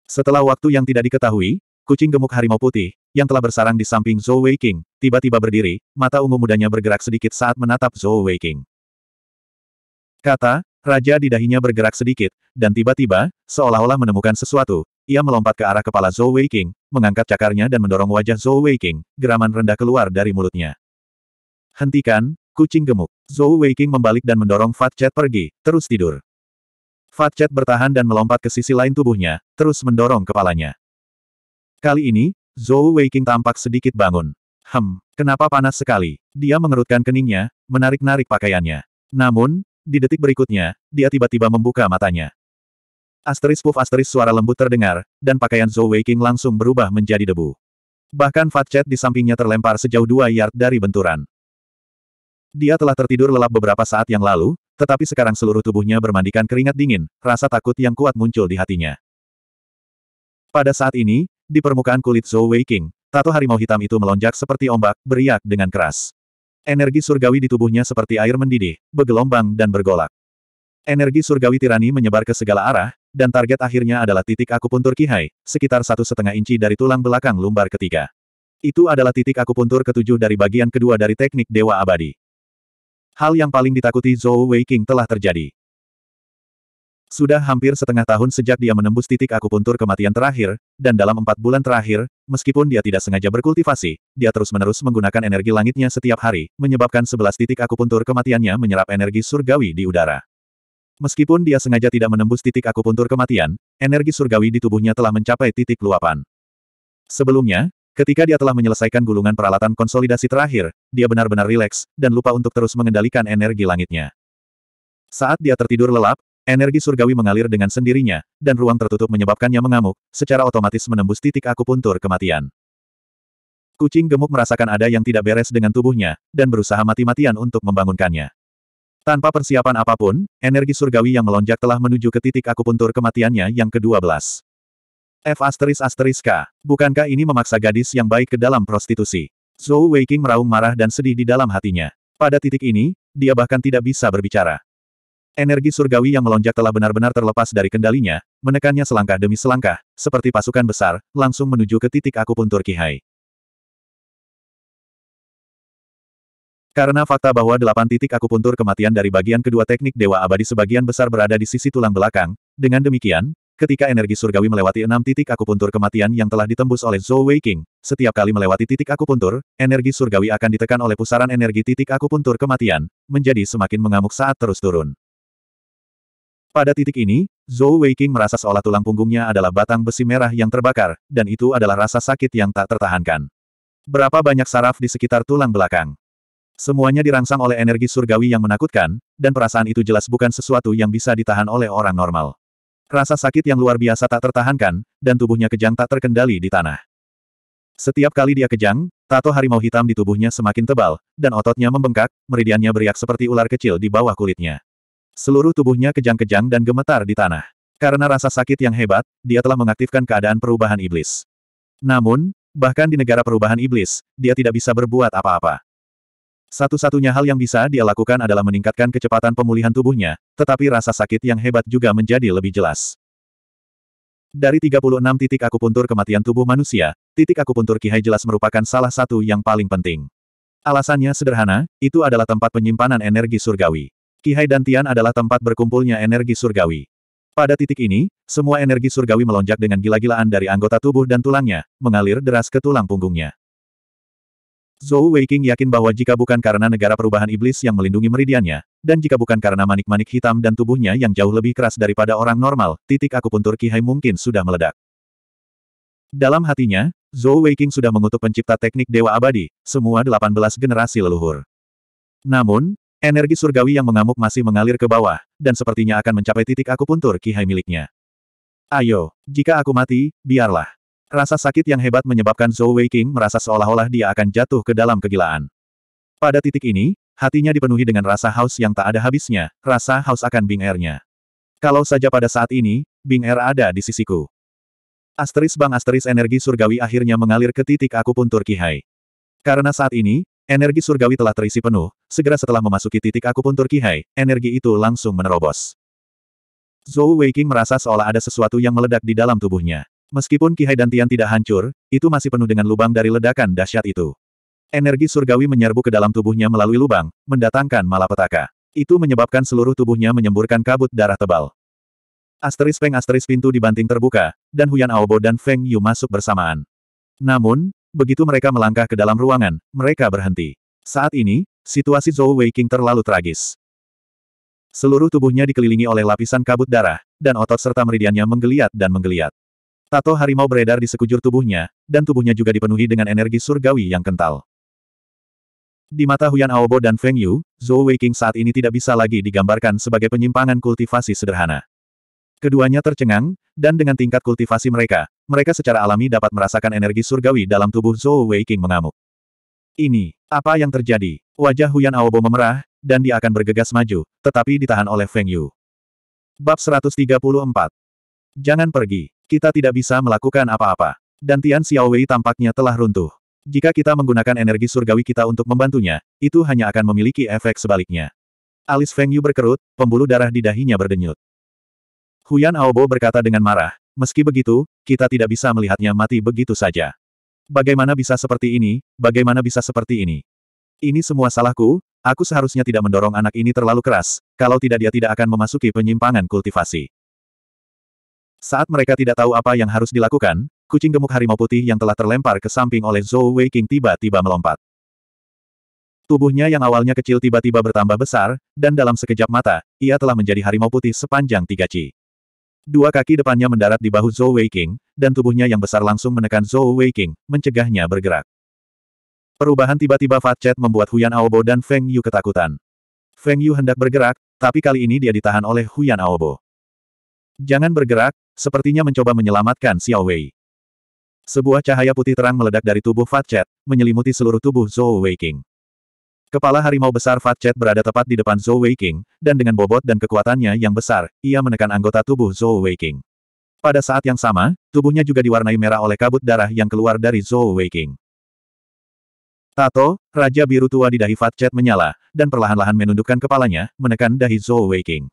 Setelah waktu yang tidak diketahui, kucing gemuk harimau putih, yang telah bersarang di samping Zhou Weiqing, tiba-tiba berdiri, mata ungu mudanya bergerak sedikit saat menatap Zhou Weiqing. Kata, raja di dahinya bergerak sedikit, dan tiba-tiba, seolah-olah menemukan sesuatu, ia melompat ke arah kepala Zhou Weiqing, mengangkat cakarnya dan mendorong wajah Zhou Weiqing, geraman rendah keluar dari mulutnya. Hentikan, kucing gemuk. Zhou Weiqing membalik dan mendorong Fat Chat pergi, terus tidur. Fat Chat bertahan dan melompat ke sisi lain tubuhnya, terus mendorong kepalanya. Kali ini, Zhou Weiqing tampak sedikit bangun. Hem, kenapa panas sekali? Dia mengerutkan keningnya, menarik-narik pakaiannya. Namun, di detik berikutnya, dia tiba-tiba membuka matanya. Asteris puff asteris suara lembut terdengar, dan pakaian Zhou Weiqing langsung berubah menjadi debu. Bahkan Fat Chat di sampingnya terlempar sejauh dua yard dari benturan. Dia telah tertidur lelap beberapa saat yang lalu, tetapi sekarang seluruh tubuhnya bermandikan keringat dingin, rasa takut yang kuat muncul di hatinya. Pada saat ini, di permukaan kulit Zhou Weiqing, tato harimau hitam itu melonjak seperti ombak, beriak dengan keras. Energi surgawi di tubuhnya seperti air mendidih, bergelombang dan bergolak. Energi surgawi tirani menyebar ke segala arah, dan target akhirnya adalah titik akupuntur Kihai, sekitar satu setengah inci dari tulang belakang lumbar ketiga. Itu adalah titik akupuntur ketujuh dari bagian kedua dari teknik Dewa Abadi. Hal yang paling ditakuti Zhou Weiqing telah terjadi. Sudah hampir setengah tahun sejak dia menembus titik akupuntur kematian terakhir, dan dalam empat bulan terakhir, meskipun dia tidak sengaja berkultivasi, dia terus-menerus menggunakan energi langitnya setiap hari, menyebabkan sebelas titik akupuntur kematiannya menyerap energi surgawi di udara. Meskipun dia sengaja tidak menembus titik akupuntur kematian, energi surgawi di tubuhnya telah mencapai titik luapan. Sebelumnya, ketika dia telah menyelesaikan gulungan peralatan konsolidasi terakhir, dia benar-benar rileks, dan lupa untuk terus mengendalikan energi langitnya. Saat dia tertidur lelap, Energi surgawi mengalir dengan sendirinya, dan ruang tertutup menyebabkannya mengamuk, secara otomatis menembus titik akupuntur kematian. Kucing gemuk merasakan ada yang tidak beres dengan tubuhnya, dan berusaha mati-matian untuk membangunkannya. Tanpa persiapan apapun, energi surgawi yang melonjak telah menuju ke titik akupuntur kematiannya yang ke-12. F asteris asteris K, bukankah ini memaksa gadis yang baik ke dalam prostitusi? Zhou Weiqing meraung marah dan sedih di dalam hatinya. Pada titik ini, dia bahkan tidak bisa berbicara. Energi surgawi yang melonjak telah benar-benar terlepas dari kendalinya, menekannya selangkah demi selangkah, seperti pasukan besar, langsung menuju ke titik akupuntur Kihai. Karena fakta bahwa delapan titik akupuntur kematian dari bagian kedua teknik Dewa Abadi sebagian besar berada di sisi tulang belakang, dengan demikian, ketika energi surgawi melewati enam titik akupuntur kematian yang telah ditembus oleh Zhou Weiqing, setiap kali melewati titik akupuntur, energi surgawi akan ditekan oleh pusaran energi titik akupuntur kematian, menjadi semakin mengamuk saat terus turun. Pada titik ini, Zhou Weiqing merasa seolah tulang punggungnya adalah batang besi merah yang terbakar, dan itu adalah rasa sakit yang tak tertahankan. Berapa banyak saraf di sekitar tulang belakang? Semuanya dirangsang oleh energi surgawi yang menakutkan, dan perasaan itu jelas bukan sesuatu yang bisa ditahan oleh orang normal. Rasa sakit yang luar biasa tak tertahankan, dan tubuhnya kejang tak terkendali di tanah. Setiap kali dia kejang, tato harimau hitam di tubuhnya semakin tebal, dan ototnya membengkak, meridiannya beriak seperti ular kecil di bawah kulitnya. Seluruh tubuhnya kejang-kejang dan gemetar di tanah. Karena rasa sakit yang hebat, dia telah mengaktifkan keadaan perubahan iblis. Namun, bahkan di negara perubahan iblis, dia tidak bisa berbuat apa-apa. Satu-satunya hal yang bisa dia lakukan adalah meningkatkan kecepatan pemulihan tubuhnya, tetapi rasa sakit yang hebat juga menjadi lebih jelas. Dari 36 titik akupuntur kematian tubuh manusia, titik akupuntur Kihai jelas merupakan salah satu yang paling penting. Alasannya sederhana, itu adalah tempat penyimpanan energi surgawi. Qihai dan Tian adalah tempat berkumpulnya energi surgawi. Pada titik ini, semua energi surgawi melonjak dengan gila-gilaan dari anggota tubuh dan tulangnya, mengalir deras ke tulang punggungnya. Zhou Weiqing yakin bahwa jika bukan karena negara perubahan iblis yang melindungi meridiannya, dan jika bukan karena manik-manik hitam dan tubuhnya yang jauh lebih keras daripada orang normal, titik akupuntur Qihai mungkin sudah meledak. Dalam hatinya, Zhou Weiqing sudah mengutuk pencipta teknik Dewa Abadi, semua 18 generasi leluhur. Namun, Energi surgawi yang mengamuk masih mengalir ke bawah, dan sepertinya akan mencapai titik akupuntur kihai miliknya. Ayo, jika aku mati, biarlah. Rasa sakit yang hebat menyebabkan Zhou Weiqing merasa seolah-olah dia akan jatuh ke dalam kegilaan. Pada titik ini, hatinya dipenuhi dengan rasa haus yang tak ada habisnya, rasa haus akan Bing Air-nya. Kalau saja pada saat ini, Bing Air ada di sisiku. Asteris bang asteris energi surgawi akhirnya mengalir ke titik akupuntur Kihai. Karena saat ini, Energi surgawi telah terisi penuh, segera setelah memasuki titik akupuntur Kihai, energi itu langsung menerobos. Zhou Weiqing merasa seolah ada sesuatu yang meledak di dalam tubuhnya. Meskipun Kihai dan Tian tidak hancur, itu masih penuh dengan lubang dari ledakan dahsyat itu. Energi surgawi menyerbu ke dalam tubuhnya melalui lubang, mendatangkan malapetaka. Itu menyebabkan seluruh tubuhnya menyemburkan kabut darah tebal. Asteris Feng asteris pintu dibanting terbuka, dan Huyan Aobo dan Feng Yu masuk bersamaan. Namun, Begitu mereka melangkah ke dalam ruangan, mereka berhenti. Saat ini, situasi Zhou Weiqing terlalu tragis. Seluruh tubuhnya dikelilingi oleh lapisan kabut darah, dan otot serta meridiannya menggeliat dan menggeliat. Tato harimau beredar di sekujur tubuhnya, dan tubuhnya juga dipenuhi dengan energi surgawi yang kental. Di mata Huyan Aobo dan Feng Yu, Zhou Weiqing saat ini tidak bisa lagi digambarkan sebagai penyimpangan kultivasi sederhana. Keduanya tercengang, dan dengan tingkat kultivasi mereka, mereka secara alami dapat merasakan energi surgawi dalam tubuh Zhou Wei King mengamuk. Ini, apa yang terjadi? Wajah Huyan Aobo memerah, dan dia akan bergegas maju, tetapi ditahan oleh Feng Yu. Bab 134 Jangan pergi, kita tidak bisa melakukan apa-apa. Dan Tian Xiaowei tampaknya telah runtuh. Jika kita menggunakan energi surgawi kita untuk membantunya, itu hanya akan memiliki efek sebaliknya. Alis Feng Yu berkerut, pembuluh darah di dahinya berdenyut. Huyan Aobo berkata dengan marah, Meski begitu, kita tidak bisa melihatnya mati begitu saja. Bagaimana bisa seperti ini, bagaimana bisa seperti ini? Ini semua salahku, aku seharusnya tidak mendorong anak ini terlalu keras, kalau tidak dia tidak akan memasuki penyimpangan kultivasi. Saat mereka tidak tahu apa yang harus dilakukan, kucing gemuk harimau putih yang telah terlempar ke samping oleh Zhou Weiqing tiba-tiba melompat. Tubuhnya yang awalnya kecil tiba-tiba bertambah besar, dan dalam sekejap mata, ia telah menjadi harimau putih sepanjang tiga ci. Dua kaki depannya mendarat di bahu Zhou Weiqing, dan tubuhnya yang besar langsung menekan Zhou Weiqing, mencegahnya bergerak. Perubahan tiba-tiba Fat Chat membuat Huyan Aobo dan Feng Yu ketakutan. Feng Yu hendak bergerak, tapi kali ini dia ditahan oleh Huyan Aobo. Jangan bergerak, sepertinya mencoba menyelamatkan Xiao Wei. Sebuah cahaya putih terang meledak dari tubuh Fat Chat, menyelimuti seluruh tubuh Zhou Weiqing. Kepala harimau besar Fat Chet berada tepat di depan Zhou Weiqing, dan dengan bobot dan kekuatannya yang besar, ia menekan anggota tubuh Zhou Weiqing. Pada saat yang sama, tubuhnya juga diwarnai merah oleh kabut darah yang keluar dari Zhou Weiqing. Tato, Raja Biru Tua di dahi Fat Chet menyala, dan perlahan-lahan menundukkan kepalanya, menekan dahi Zhou Weiqing.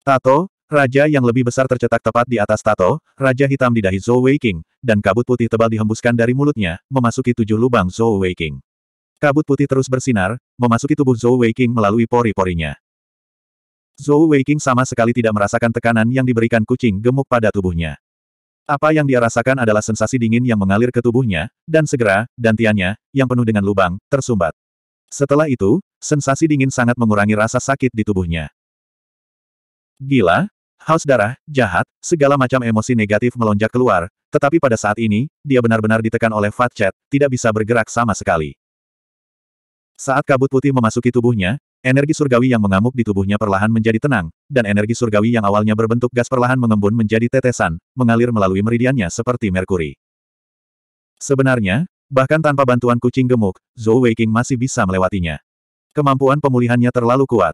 Tato, Raja yang lebih besar tercetak tepat di atas tato, Raja Hitam di dahi Zhou Weiqing, dan kabut putih tebal dihembuskan dari mulutnya, memasuki tujuh lubang Zhou Weiqing. Kabut putih terus bersinar, memasuki tubuh Zhou Weiqing melalui pori-porinya. Zhou Weiqing sama sekali tidak merasakan tekanan yang diberikan kucing gemuk pada tubuhnya. Apa yang dia rasakan adalah sensasi dingin yang mengalir ke tubuhnya, dan segera, dantiannya, yang penuh dengan lubang, tersumbat. Setelah itu, sensasi dingin sangat mengurangi rasa sakit di tubuhnya. Gila, haus darah, jahat, segala macam emosi negatif melonjak keluar, tetapi pada saat ini, dia benar-benar ditekan oleh Fat Chat, tidak bisa bergerak sama sekali. Saat kabut putih memasuki tubuhnya, energi surgawi yang mengamuk di tubuhnya perlahan menjadi tenang, dan energi surgawi yang awalnya berbentuk gas perlahan mengembun menjadi tetesan, mengalir melalui meridiannya seperti merkuri. Sebenarnya, bahkan tanpa bantuan kucing gemuk, Zhou Weiqing masih bisa melewatinya. Kemampuan pemulihannya terlalu kuat.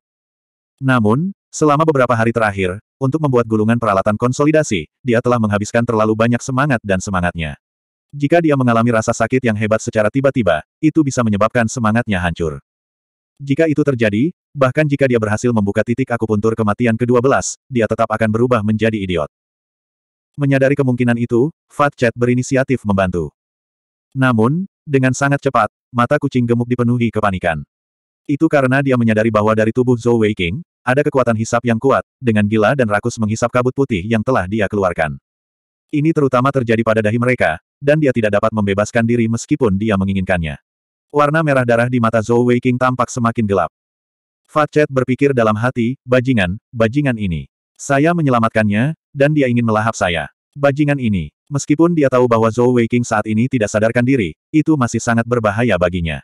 Namun, selama beberapa hari terakhir, untuk membuat gulungan peralatan konsolidasi, dia telah menghabiskan terlalu banyak semangat dan semangatnya. Jika dia mengalami rasa sakit yang hebat secara tiba-tiba, itu bisa menyebabkan semangatnya hancur. Jika itu terjadi, bahkan jika dia berhasil membuka titik akupuntur kematian ke-12, dia tetap akan berubah menjadi idiot. Menyadari kemungkinan itu, Fat Chat berinisiatif membantu. Namun, dengan sangat cepat, mata kucing gemuk dipenuhi kepanikan. Itu karena dia menyadari bahwa dari tubuh Zhou King ada kekuatan hisap yang kuat, dengan gila dan rakus menghisap kabut putih yang telah dia keluarkan. Ini terutama terjadi pada dahi mereka, dan dia tidak dapat membebaskan diri meskipun dia menginginkannya. Warna merah darah di mata Zhou Weiqing tampak semakin gelap. Facet berpikir dalam hati, bajingan, bajingan ini. Saya menyelamatkannya, dan dia ingin melahap saya. Bajingan ini, meskipun dia tahu bahwa Zhou Weiqing saat ini tidak sadarkan diri, itu masih sangat berbahaya baginya.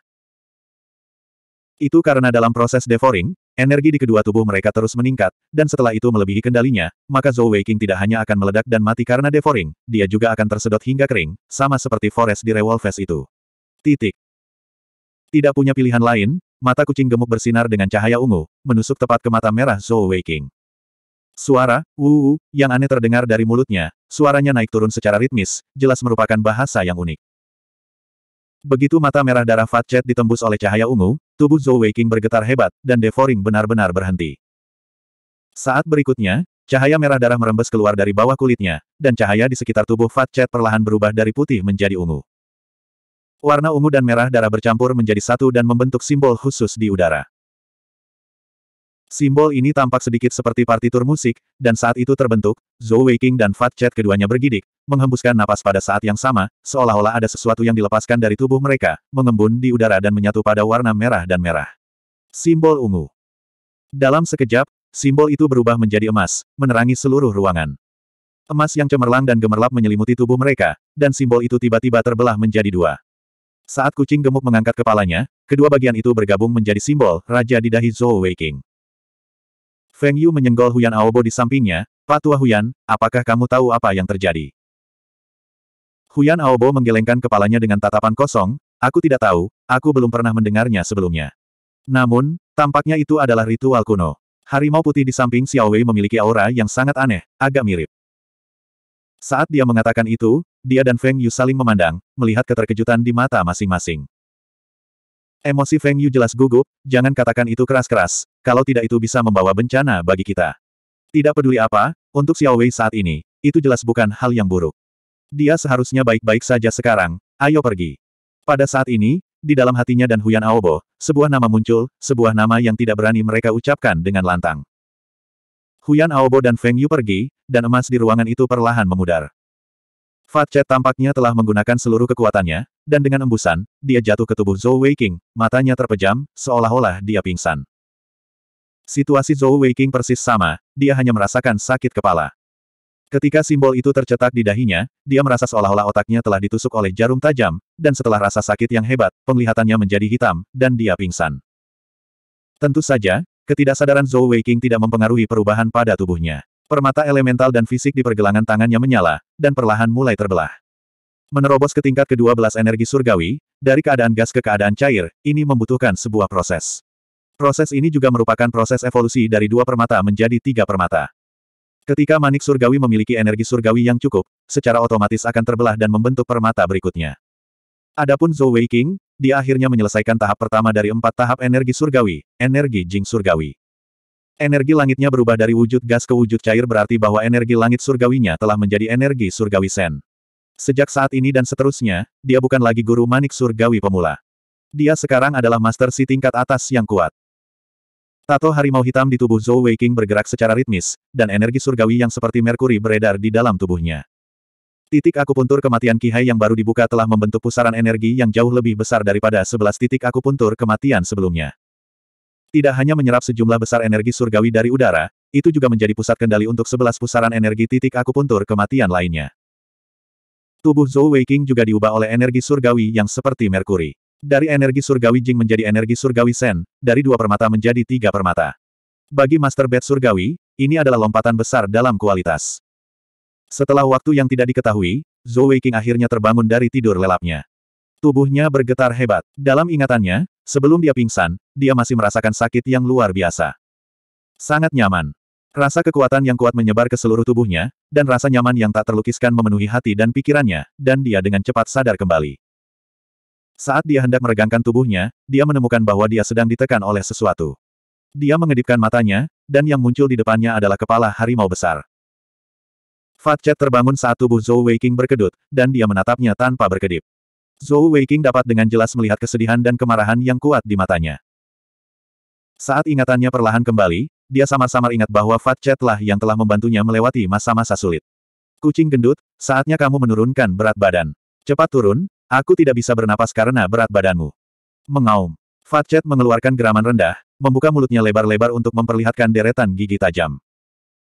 Itu karena dalam proses devouring, Energi di kedua tubuh mereka terus meningkat, dan setelah itu melebihi kendalinya, maka Zhou Weiqing tidak hanya akan meledak dan mati karena devouring, dia juga akan tersedot hingga kering, sama seperti Forest di Revolves itu. Titik. Tidak punya pilihan lain, mata kucing gemuk bersinar dengan cahaya ungu, menusuk tepat ke mata merah Zhou Weiqing. Suara, wuuu, yang aneh terdengar dari mulutnya, suaranya naik turun secara ritmis, jelas merupakan bahasa yang unik. Begitu mata merah darah Fat Chat ditembus oleh cahaya ungu, Tubuh Zhou Weiqing bergetar hebat, dan devouring benar-benar berhenti. Saat berikutnya, cahaya merah darah merembes keluar dari bawah kulitnya, dan cahaya di sekitar tubuh Fat Chat perlahan berubah dari putih menjadi ungu. Warna ungu dan merah darah bercampur menjadi satu dan membentuk simbol khusus di udara. Simbol ini tampak sedikit seperti partitur musik, dan saat itu terbentuk, Zhou Weiqing dan Fat Chat keduanya bergidik, menghembuskan napas pada saat yang sama, seolah-olah ada sesuatu yang dilepaskan dari tubuh mereka, mengembun di udara dan menyatu pada warna merah dan merah. Simbol ungu. Dalam sekejap, simbol itu berubah menjadi emas, menerangi seluruh ruangan. Emas yang cemerlang dan gemerlap menyelimuti tubuh mereka, dan simbol itu tiba-tiba terbelah menjadi dua. Saat kucing gemuk mengangkat kepalanya, kedua bagian itu bergabung menjadi simbol Raja di dahi Zhou Weiqing. Feng Yu menyenggol Huyan Aobo di sampingnya, Pak Tua Huyan, apakah kamu tahu apa yang terjadi? Huyan Aobo menggelengkan kepalanya dengan tatapan kosong, aku tidak tahu, aku belum pernah mendengarnya sebelumnya. Namun, tampaknya itu adalah ritual kuno. Harimau putih di samping Xiao Wei memiliki aura yang sangat aneh, agak mirip. Saat dia mengatakan itu, dia dan Feng Yu saling memandang, melihat keterkejutan di mata masing-masing. Emosi Feng Yu jelas gugup, jangan katakan itu keras-keras, kalau tidak itu bisa membawa bencana bagi kita. Tidak peduli apa, untuk Xiao Wei saat ini, itu jelas bukan hal yang buruk. Dia seharusnya baik-baik saja sekarang, ayo pergi. Pada saat ini, di dalam hatinya dan Huyan Aobo, sebuah nama muncul, sebuah nama yang tidak berani mereka ucapkan dengan lantang. Huyan Aobo dan Feng Yu pergi, dan emas di ruangan itu perlahan memudar. Fat Chet tampaknya telah menggunakan seluruh kekuatannya, dan dengan embusan, dia jatuh ke tubuh Zhou Weiqing, matanya terpejam, seolah-olah dia pingsan. Situasi Zhou Weiqing persis sama, dia hanya merasakan sakit kepala. Ketika simbol itu tercetak di dahinya, dia merasa seolah-olah otaknya telah ditusuk oleh jarum tajam, dan setelah rasa sakit yang hebat, penglihatannya menjadi hitam, dan dia pingsan. Tentu saja, ketidaksadaran Zhou Weiqing tidak mempengaruhi perubahan pada tubuhnya. Permata elemental dan fisik di pergelangan tangannya menyala, dan perlahan mulai terbelah. Menerobos ke tingkat ke-12 energi surgawi, dari keadaan gas ke keadaan cair, ini membutuhkan sebuah proses. Proses ini juga merupakan proses evolusi dari dua permata menjadi tiga permata. Ketika manik surgawi memiliki energi surgawi yang cukup, secara otomatis akan terbelah dan membentuk permata berikutnya. Adapun Zhou Weiqing, dia akhirnya menyelesaikan tahap pertama dari empat tahap energi surgawi, energi Jing surgawi. Energi langitnya berubah dari wujud gas ke wujud cair berarti bahwa energi langit surgawinya telah menjadi energi surgawi sen. Sejak saat ini dan seterusnya, dia bukan lagi guru manik surgawi pemula. Dia sekarang adalah master si tingkat atas yang kuat. Tato harimau hitam di tubuh Zhou Weiking bergerak secara ritmis, dan energi surgawi yang seperti merkuri beredar di dalam tubuhnya. Titik akupuntur kematian Kihai yang baru dibuka telah membentuk pusaran energi yang jauh lebih besar daripada sebelas titik akupuntur kematian sebelumnya. Tidak hanya menyerap sejumlah besar energi surgawi dari udara, itu juga menjadi pusat kendali untuk sebelas pusaran energi titik akupuntur kematian lainnya. Tubuh Zhou Weiqing juga diubah oleh energi surgawi yang seperti merkuri. Dari energi surgawi Jing menjadi energi surgawi Sen, dari dua permata menjadi tiga permata. Bagi Master Bed surgawi, ini adalah lompatan besar dalam kualitas. Setelah waktu yang tidak diketahui, Zhou Weiqing akhirnya terbangun dari tidur lelapnya. Tubuhnya bergetar hebat. Dalam ingatannya, Sebelum dia pingsan, dia masih merasakan sakit yang luar biasa. Sangat nyaman. Rasa kekuatan yang kuat menyebar ke seluruh tubuhnya, dan rasa nyaman yang tak terlukiskan memenuhi hati dan pikirannya, dan dia dengan cepat sadar kembali. Saat dia hendak meregangkan tubuhnya, dia menemukan bahwa dia sedang ditekan oleh sesuatu. Dia mengedipkan matanya, dan yang muncul di depannya adalah kepala harimau besar. Fat terbangun saat tubuh Zhou Weiking berkedut, dan dia menatapnya tanpa berkedip. Zhou Weiqing dapat dengan jelas melihat kesedihan dan kemarahan yang kuat di matanya. Saat ingatannya perlahan kembali, dia samar-samar ingat bahwa Fat Chet lah yang telah membantunya melewati masa-masa sulit. Kucing gendut, saatnya kamu menurunkan berat badan. Cepat turun, aku tidak bisa bernapas karena berat badanmu. Mengaum. Fat Chet mengeluarkan geraman rendah, membuka mulutnya lebar-lebar untuk memperlihatkan deretan gigi tajam.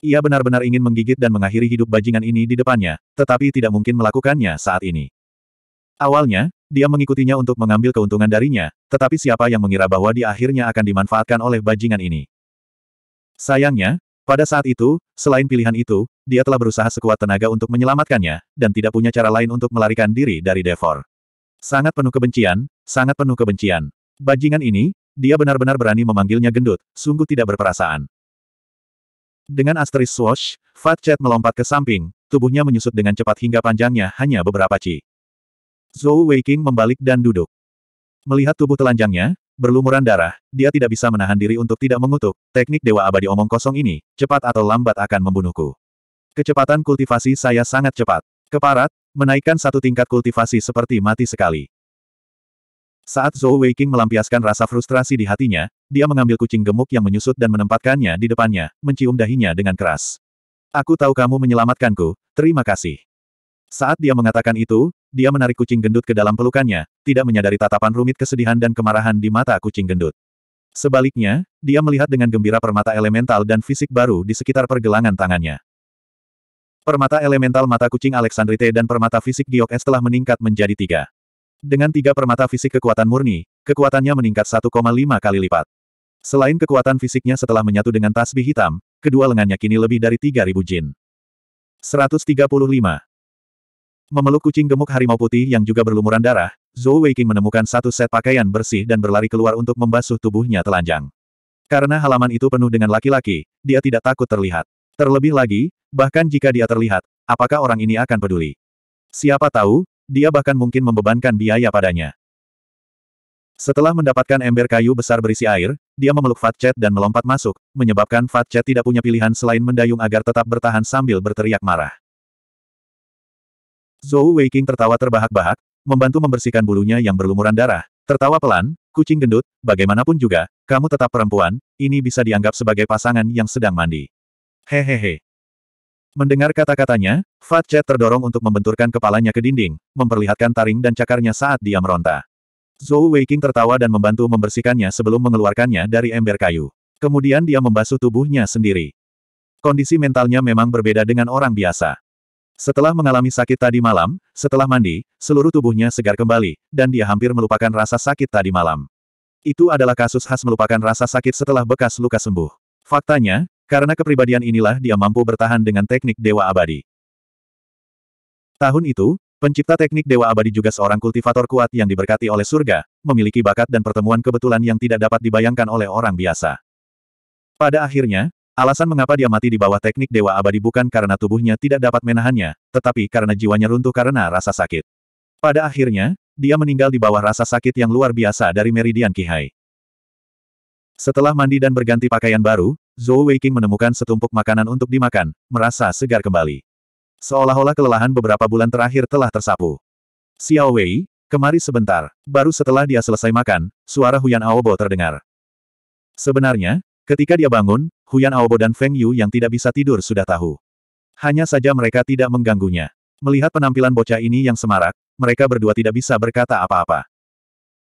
Ia benar-benar ingin menggigit dan mengakhiri hidup bajingan ini di depannya, tetapi tidak mungkin melakukannya saat ini. Awalnya, dia mengikutinya untuk mengambil keuntungan darinya, tetapi siapa yang mengira bahwa dia akhirnya akan dimanfaatkan oleh bajingan ini? Sayangnya, pada saat itu, selain pilihan itu, dia telah berusaha sekuat tenaga untuk menyelamatkannya, dan tidak punya cara lain untuk melarikan diri dari Devor. Sangat penuh kebencian, sangat penuh kebencian. Bajingan ini, dia benar-benar berani memanggilnya gendut, sungguh tidak berperasaan. Dengan asteris swash, Fat Chat melompat ke samping, tubuhnya menyusut dengan cepat hingga panjangnya hanya beberapa ci. Zhou Weiqing membalik dan duduk. Melihat tubuh telanjangnya, berlumuran darah, dia tidak bisa menahan diri untuk tidak mengutuk, teknik Dewa Abadi Omong Kosong ini, cepat atau lambat akan membunuhku. Kecepatan kultivasi saya sangat cepat. Keparat, menaikkan satu tingkat kultivasi seperti mati sekali. Saat Zhou Weiqing melampiaskan rasa frustrasi di hatinya, dia mengambil kucing gemuk yang menyusut dan menempatkannya di depannya, mencium dahinya dengan keras. Aku tahu kamu menyelamatkanku, terima kasih. Saat dia mengatakan itu, dia menarik kucing gendut ke dalam pelukannya, tidak menyadari tatapan rumit kesedihan dan kemarahan di mata kucing gendut. Sebaliknya, dia melihat dengan gembira permata elemental dan fisik baru di sekitar pergelangan tangannya. Permata elemental mata kucing Alexandrite dan permata fisik Giok S telah meningkat menjadi tiga. Dengan tiga permata fisik kekuatan murni, kekuatannya meningkat 1,5 kali lipat. Selain kekuatan fisiknya setelah menyatu dengan tasbih hitam, kedua lengannya kini lebih dari 3.000 jin. 135. Memeluk kucing gemuk harimau putih yang juga berlumuran darah, Zhou Weiqing menemukan satu set pakaian bersih dan berlari keluar untuk membasuh tubuhnya telanjang. Karena halaman itu penuh dengan laki-laki, dia tidak takut terlihat. Terlebih lagi, bahkan jika dia terlihat, apakah orang ini akan peduli? Siapa tahu, dia bahkan mungkin membebankan biaya padanya. Setelah mendapatkan ember kayu besar berisi air, dia memeluk Fat Chat dan melompat masuk, menyebabkan Fat Chat tidak punya pilihan selain mendayung agar tetap bertahan sambil berteriak marah. Zhou Weiqing tertawa terbahak-bahak, membantu membersihkan bulunya yang berlumuran darah. Tertawa pelan, kucing gendut, bagaimanapun juga, kamu tetap perempuan, ini bisa dianggap sebagai pasangan yang sedang mandi. Hehehe. Mendengar kata-katanya, Fat Chet terdorong untuk membenturkan kepalanya ke dinding, memperlihatkan taring dan cakarnya saat dia meronta. Zhou Weiqing tertawa dan membantu membersihkannya sebelum mengeluarkannya dari ember kayu. Kemudian dia membasuh tubuhnya sendiri. Kondisi mentalnya memang berbeda dengan orang biasa. Setelah mengalami sakit tadi malam, setelah mandi, seluruh tubuhnya segar kembali, dan dia hampir melupakan rasa sakit tadi malam. Itu adalah kasus khas melupakan rasa sakit setelah bekas luka sembuh. Faktanya, karena kepribadian inilah dia mampu bertahan dengan teknik Dewa Abadi. Tahun itu, pencipta teknik Dewa Abadi juga seorang kultivator kuat yang diberkati oleh surga, memiliki bakat dan pertemuan kebetulan yang tidak dapat dibayangkan oleh orang biasa. Pada akhirnya, Alasan mengapa dia mati di bawah teknik Dewa Abadi bukan karena tubuhnya tidak dapat menahannya, tetapi karena jiwanya runtuh karena rasa sakit. Pada akhirnya, dia meninggal di bawah rasa sakit yang luar biasa dari Meridian Kihai. Setelah mandi dan berganti pakaian baru, Zhou Weiqing menemukan setumpuk makanan untuk dimakan, merasa segar kembali. Seolah-olah kelelahan beberapa bulan terakhir telah tersapu. Xiao Wei, kemari sebentar. Baru setelah dia selesai makan, suara Huyan Aobo terdengar. Sebenarnya, Ketika dia bangun, Huyan Aobo dan Feng Yu yang tidak bisa tidur sudah tahu. Hanya saja mereka tidak mengganggunya. Melihat penampilan bocah ini yang semarak, mereka berdua tidak bisa berkata apa-apa.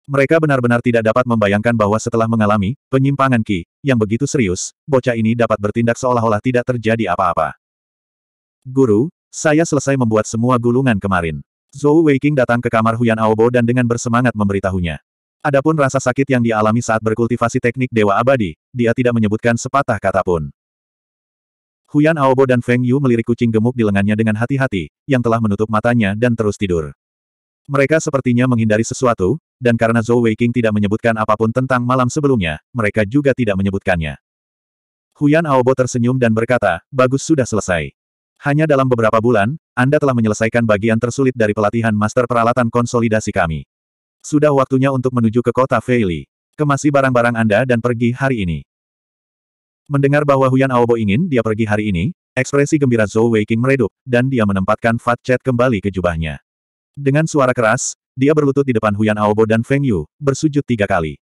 Mereka benar-benar tidak dapat membayangkan bahwa setelah mengalami penyimpangan Ki yang begitu serius, bocah ini dapat bertindak seolah-olah tidak terjadi apa-apa. Guru, saya selesai membuat semua gulungan kemarin. Zhou Weiking datang ke kamar Huyan Aobo dan dengan bersemangat memberitahunya. Adapun rasa sakit yang dialami saat berkultivasi teknik Dewa Abadi, dia tidak menyebutkan sepatah kata pun. Huyan Aobo dan Feng Yu melirik kucing gemuk di lengannya dengan hati-hati, yang telah menutup matanya dan terus tidur. Mereka sepertinya menghindari sesuatu, dan karena Zhou Weiqing tidak menyebutkan apapun tentang malam sebelumnya, mereka juga tidak menyebutkannya. Huyan Aobo tersenyum dan berkata, bagus sudah selesai. Hanya dalam beberapa bulan, Anda telah menyelesaikan bagian tersulit dari pelatihan master peralatan konsolidasi kami. Sudah waktunya untuk menuju ke kota Feili. Kemasi barang-barang Anda dan pergi hari ini. Mendengar bahwa Huyan Aobo ingin dia pergi hari ini, ekspresi gembira Zhou Weiqing meredup, dan dia menempatkan Fat Chat kembali ke jubahnya. Dengan suara keras, dia berlutut di depan Huyan Aobo dan Feng Yu, bersujud tiga kali.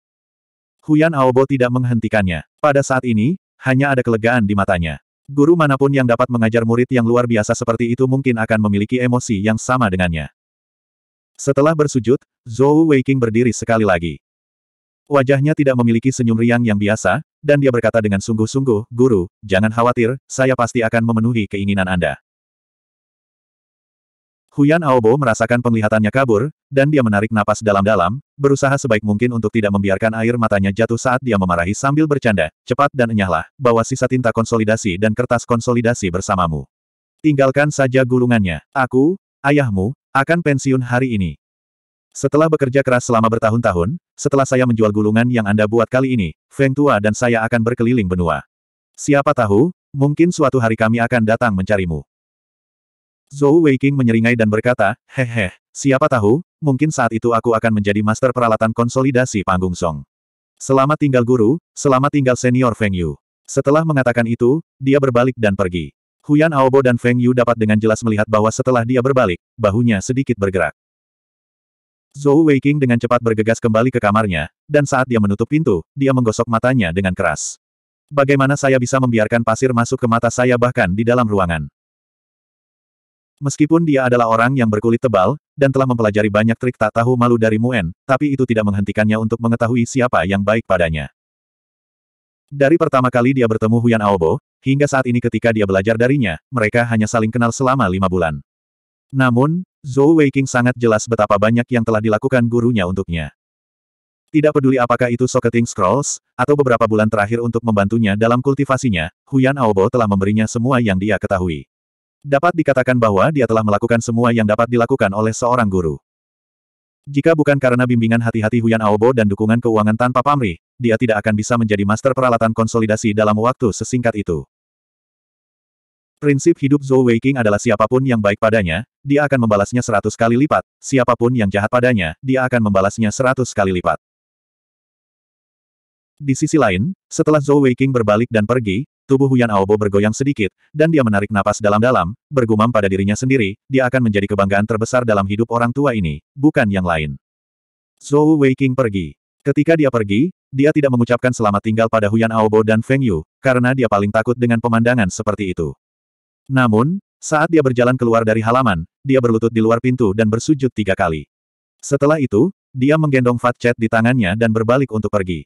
Huyan Aobo tidak menghentikannya. Pada saat ini, hanya ada kelegaan di matanya. Guru manapun yang dapat mengajar murid yang luar biasa seperti itu mungkin akan memiliki emosi yang sama dengannya. Setelah bersujud, Zhou Weiqing berdiri sekali lagi. Wajahnya tidak memiliki senyum riang yang biasa, dan dia berkata dengan sungguh-sungguh, Guru, jangan khawatir, saya pasti akan memenuhi keinginan Anda. Huyan Aobo merasakan penglihatannya kabur, dan dia menarik napas dalam-dalam, berusaha sebaik mungkin untuk tidak membiarkan air matanya jatuh saat dia memarahi sambil bercanda, cepat dan enyahlah, bawa sisa tinta konsolidasi dan kertas konsolidasi bersamamu. Tinggalkan saja gulungannya, aku, ayahmu, akan pensiun hari ini. Setelah bekerja keras selama bertahun-tahun, setelah saya menjual gulungan yang Anda buat kali ini, Feng Tua dan saya akan berkeliling benua. Siapa tahu, mungkin suatu hari kami akan datang mencarimu. Zhou Weiqing menyeringai dan berkata, Hehe, siapa tahu, mungkin saat itu aku akan menjadi master peralatan konsolidasi panggung Song. Selamat tinggal guru, selamat tinggal senior Feng Yu. Setelah mengatakan itu, dia berbalik dan pergi. Huyan Aobo dan Feng Yu dapat dengan jelas melihat bahwa setelah dia berbalik, bahunya sedikit bergerak. Zhou Weiqing dengan cepat bergegas kembali ke kamarnya, dan saat dia menutup pintu, dia menggosok matanya dengan keras. Bagaimana saya bisa membiarkan pasir masuk ke mata saya bahkan di dalam ruangan? Meskipun dia adalah orang yang berkulit tebal, dan telah mempelajari banyak trik tak tahu malu dari Muen, tapi itu tidak menghentikannya untuk mengetahui siapa yang baik padanya. Dari pertama kali dia bertemu Huyan Aobo, Hingga saat ini ketika dia belajar darinya, mereka hanya saling kenal selama lima bulan. Namun, Zhou Weiqing sangat jelas betapa banyak yang telah dilakukan gurunya untuknya. Tidak peduli apakah itu Socketing Scrolls, atau beberapa bulan terakhir untuk membantunya dalam kultivasinya, Huyan Aobo telah memberinya semua yang dia ketahui. Dapat dikatakan bahwa dia telah melakukan semua yang dapat dilakukan oleh seorang guru. Jika bukan karena bimbingan hati-hati Huyan Aobo dan dukungan keuangan tanpa pamrih, dia tidak akan bisa menjadi master peralatan konsolidasi dalam waktu sesingkat itu. Prinsip hidup Zhou Weiqing adalah siapapun yang baik padanya, dia akan membalasnya seratus kali lipat, siapapun yang jahat padanya, dia akan membalasnya seratus kali lipat. Di sisi lain, setelah Zhou Weiqing berbalik dan pergi, tubuh Huyan Aobo bergoyang sedikit, dan dia menarik napas dalam-dalam, bergumam pada dirinya sendiri, dia akan menjadi kebanggaan terbesar dalam hidup orang tua ini, bukan yang lain. Zhou Weiqing pergi. Ketika dia pergi, dia tidak mengucapkan selamat tinggal pada Huyan Aobo dan Feng Yu, karena dia paling takut dengan pemandangan seperti itu. Namun, saat dia berjalan keluar dari halaman, dia berlutut di luar pintu dan bersujud tiga kali. Setelah itu, dia menggendong Fat Chat di tangannya dan berbalik untuk pergi.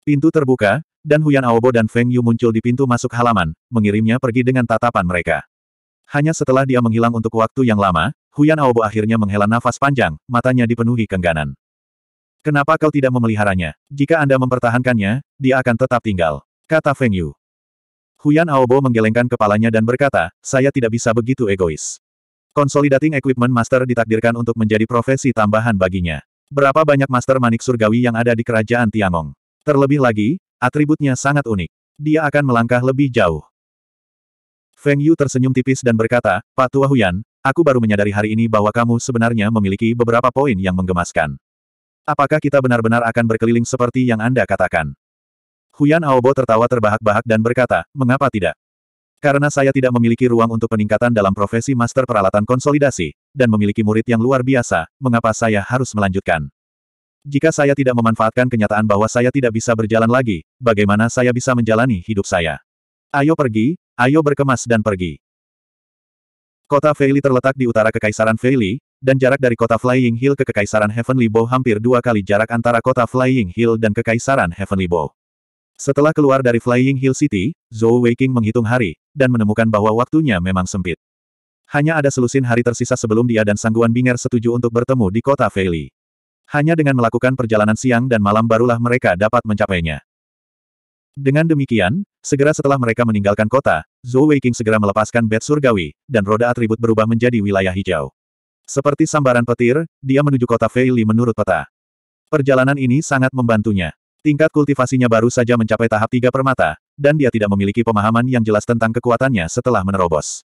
Pintu terbuka, dan Huyan Aobo dan Feng Yu muncul di pintu masuk halaman, mengirimnya pergi dengan tatapan mereka. Hanya setelah dia menghilang untuk waktu yang lama, Huyan Aobo akhirnya menghela nafas panjang, matanya dipenuhi kengganan. Kenapa kau tidak memeliharanya? Jika Anda mempertahankannya, dia akan tetap tinggal. Kata Feng Yu. Huyan Aobo menggelengkan kepalanya dan berkata, saya tidak bisa begitu egois. Consolidating Equipment Master ditakdirkan untuk menjadi profesi tambahan baginya. Berapa banyak Master Manik Surgawi yang ada di kerajaan Tiangong? Terlebih lagi, atributnya sangat unik. Dia akan melangkah lebih jauh. Feng Yu tersenyum tipis dan berkata, Pak Tua Huyan, aku baru menyadari hari ini bahwa kamu sebenarnya memiliki beberapa poin yang menggemaskan. Apakah kita benar-benar akan berkeliling seperti yang Anda katakan? Huyan Aobo tertawa terbahak-bahak dan berkata, mengapa tidak? Karena saya tidak memiliki ruang untuk peningkatan dalam profesi master peralatan konsolidasi, dan memiliki murid yang luar biasa, mengapa saya harus melanjutkan? Jika saya tidak memanfaatkan kenyataan bahwa saya tidak bisa berjalan lagi, bagaimana saya bisa menjalani hidup saya? Ayo pergi, ayo berkemas dan pergi. Kota Feili terletak di utara Kekaisaran Feili, dan jarak dari kota Flying Hill ke Kekaisaran Heavenly Bow hampir dua kali jarak antara kota Flying Hill dan Kekaisaran Heavenly Bow. Setelah keluar dari Flying Hill City, Zhou Weiqing menghitung hari, dan menemukan bahwa waktunya memang sempit. Hanya ada selusin hari tersisa sebelum dia dan Sangguan Binger setuju untuk bertemu di kota Feili. Hanya dengan melakukan perjalanan siang dan malam barulah mereka dapat mencapainya. Dengan demikian, segera setelah mereka meninggalkan kota, Zhou Weiqing segera melepaskan bed surgawi, dan roda atribut berubah menjadi wilayah hijau. Seperti sambaran petir, dia menuju kota Feili menurut peta. Perjalanan ini sangat membantunya. Tingkat kultivasinya baru saja mencapai tahap tiga permata, dan dia tidak memiliki pemahaman yang jelas tentang kekuatannya setelah menerobos.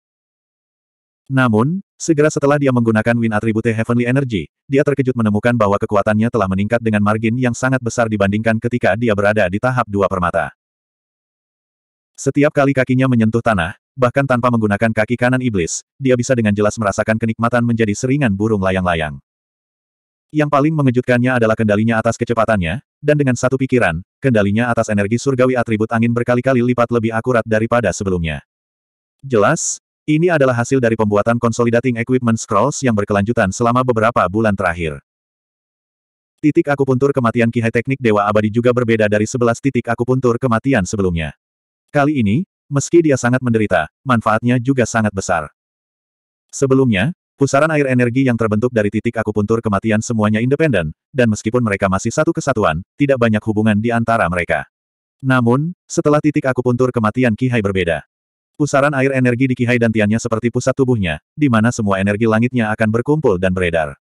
Namun, segera setelah dia menggunakan Win Attribute Heavenly Energy, dia terkejut menemukan bahwa kekuatannya telah meningkat dengan margin yang sangat besar dibandingkan ketika dia berada di tahap dua permata. Setiap kali kakinya menyentuh tanah, bahkan tanpa menggunakan kaki kanan iblis, dia bisa dengan jelas merasakan kenikmatan menjadi seringan burung layang-layang. Yang paling mengejutkannya adalah kendalinya atas kecepatannya, dan dengan satu pikiran, kendalinya atas energi surgawi atribut angin berkali-kali lipat lebih akurat daripada sebelumnya. Jelas, ini adalah hasil dari pembuatan Consolidating Equipment Scrolls yang berkelanjutan selama beberapa bulan terakhir. Titik akupuntur kematian Kihai Teknik Dewa Abadi juga berbeda dari sebelas titik akupuntur kematian sebelumnya. Kali ini, meski dia sangat menderita, manfaatnya juga sangat besar. Sebelumnya, Pusaran air energi yang terbentuk dari titik akupuntur kematian semuanya independen, dan meskipun mereka masih satu kesatuan, tidak banyak hubungan di antara mereka. Namun, setelah titik akupuntur kematian Kihai berbeda. Pusaran air energi di Kihai dan Tiannya seperti pusat tubuhnya, di mana semua energi langitnya akan berkumpul dan beredar.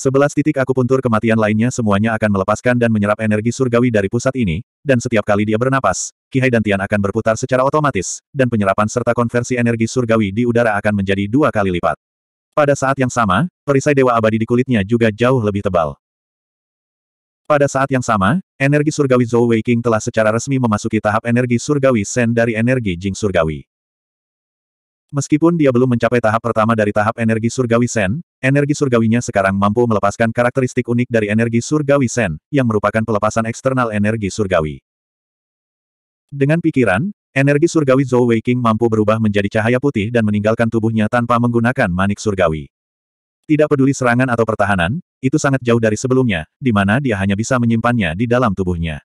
Sebelas titik akupuntur kematian lainnya semuanya akan melepaskan dan menyerap energi surgawi dari pusat ini, dan setiap kali dia bernapas, Kihai dan Tian akan berputar secara otomatis, dan penyerapan serta konversi energi surgawi di udara akan menjadi dua kali lipat. Pada saat yang sama, perisai dewa abadi di kulitnya juga jauh lebih tebal. Pada saat yang sama, energi surgawi Zhou Weiqing telah secara resmi memasuki tahap energi surgawi Sen dari energi Jing surgawi. Meskipun dia belum mencapai tahap pertama dari tahap energi surgawi Sen, energi surgawinya sekarang mampu melepaskan karakteristik unik dari energi surgawi Sen, yang merupakan pelepasan eksternal energi surgawi. Dengan pikiran, energi surgawi Zhou Weiqing mampu berubah menjadi cahaya putih dan meninggalkan tubuhnya tanpa menggunakan manik surgawi. Tidak peduli serangan atau pertahanan, itu sangat jauh dari sebelumnya, di mana dia hanya bisa menyimpannya di dalam tubuhnya.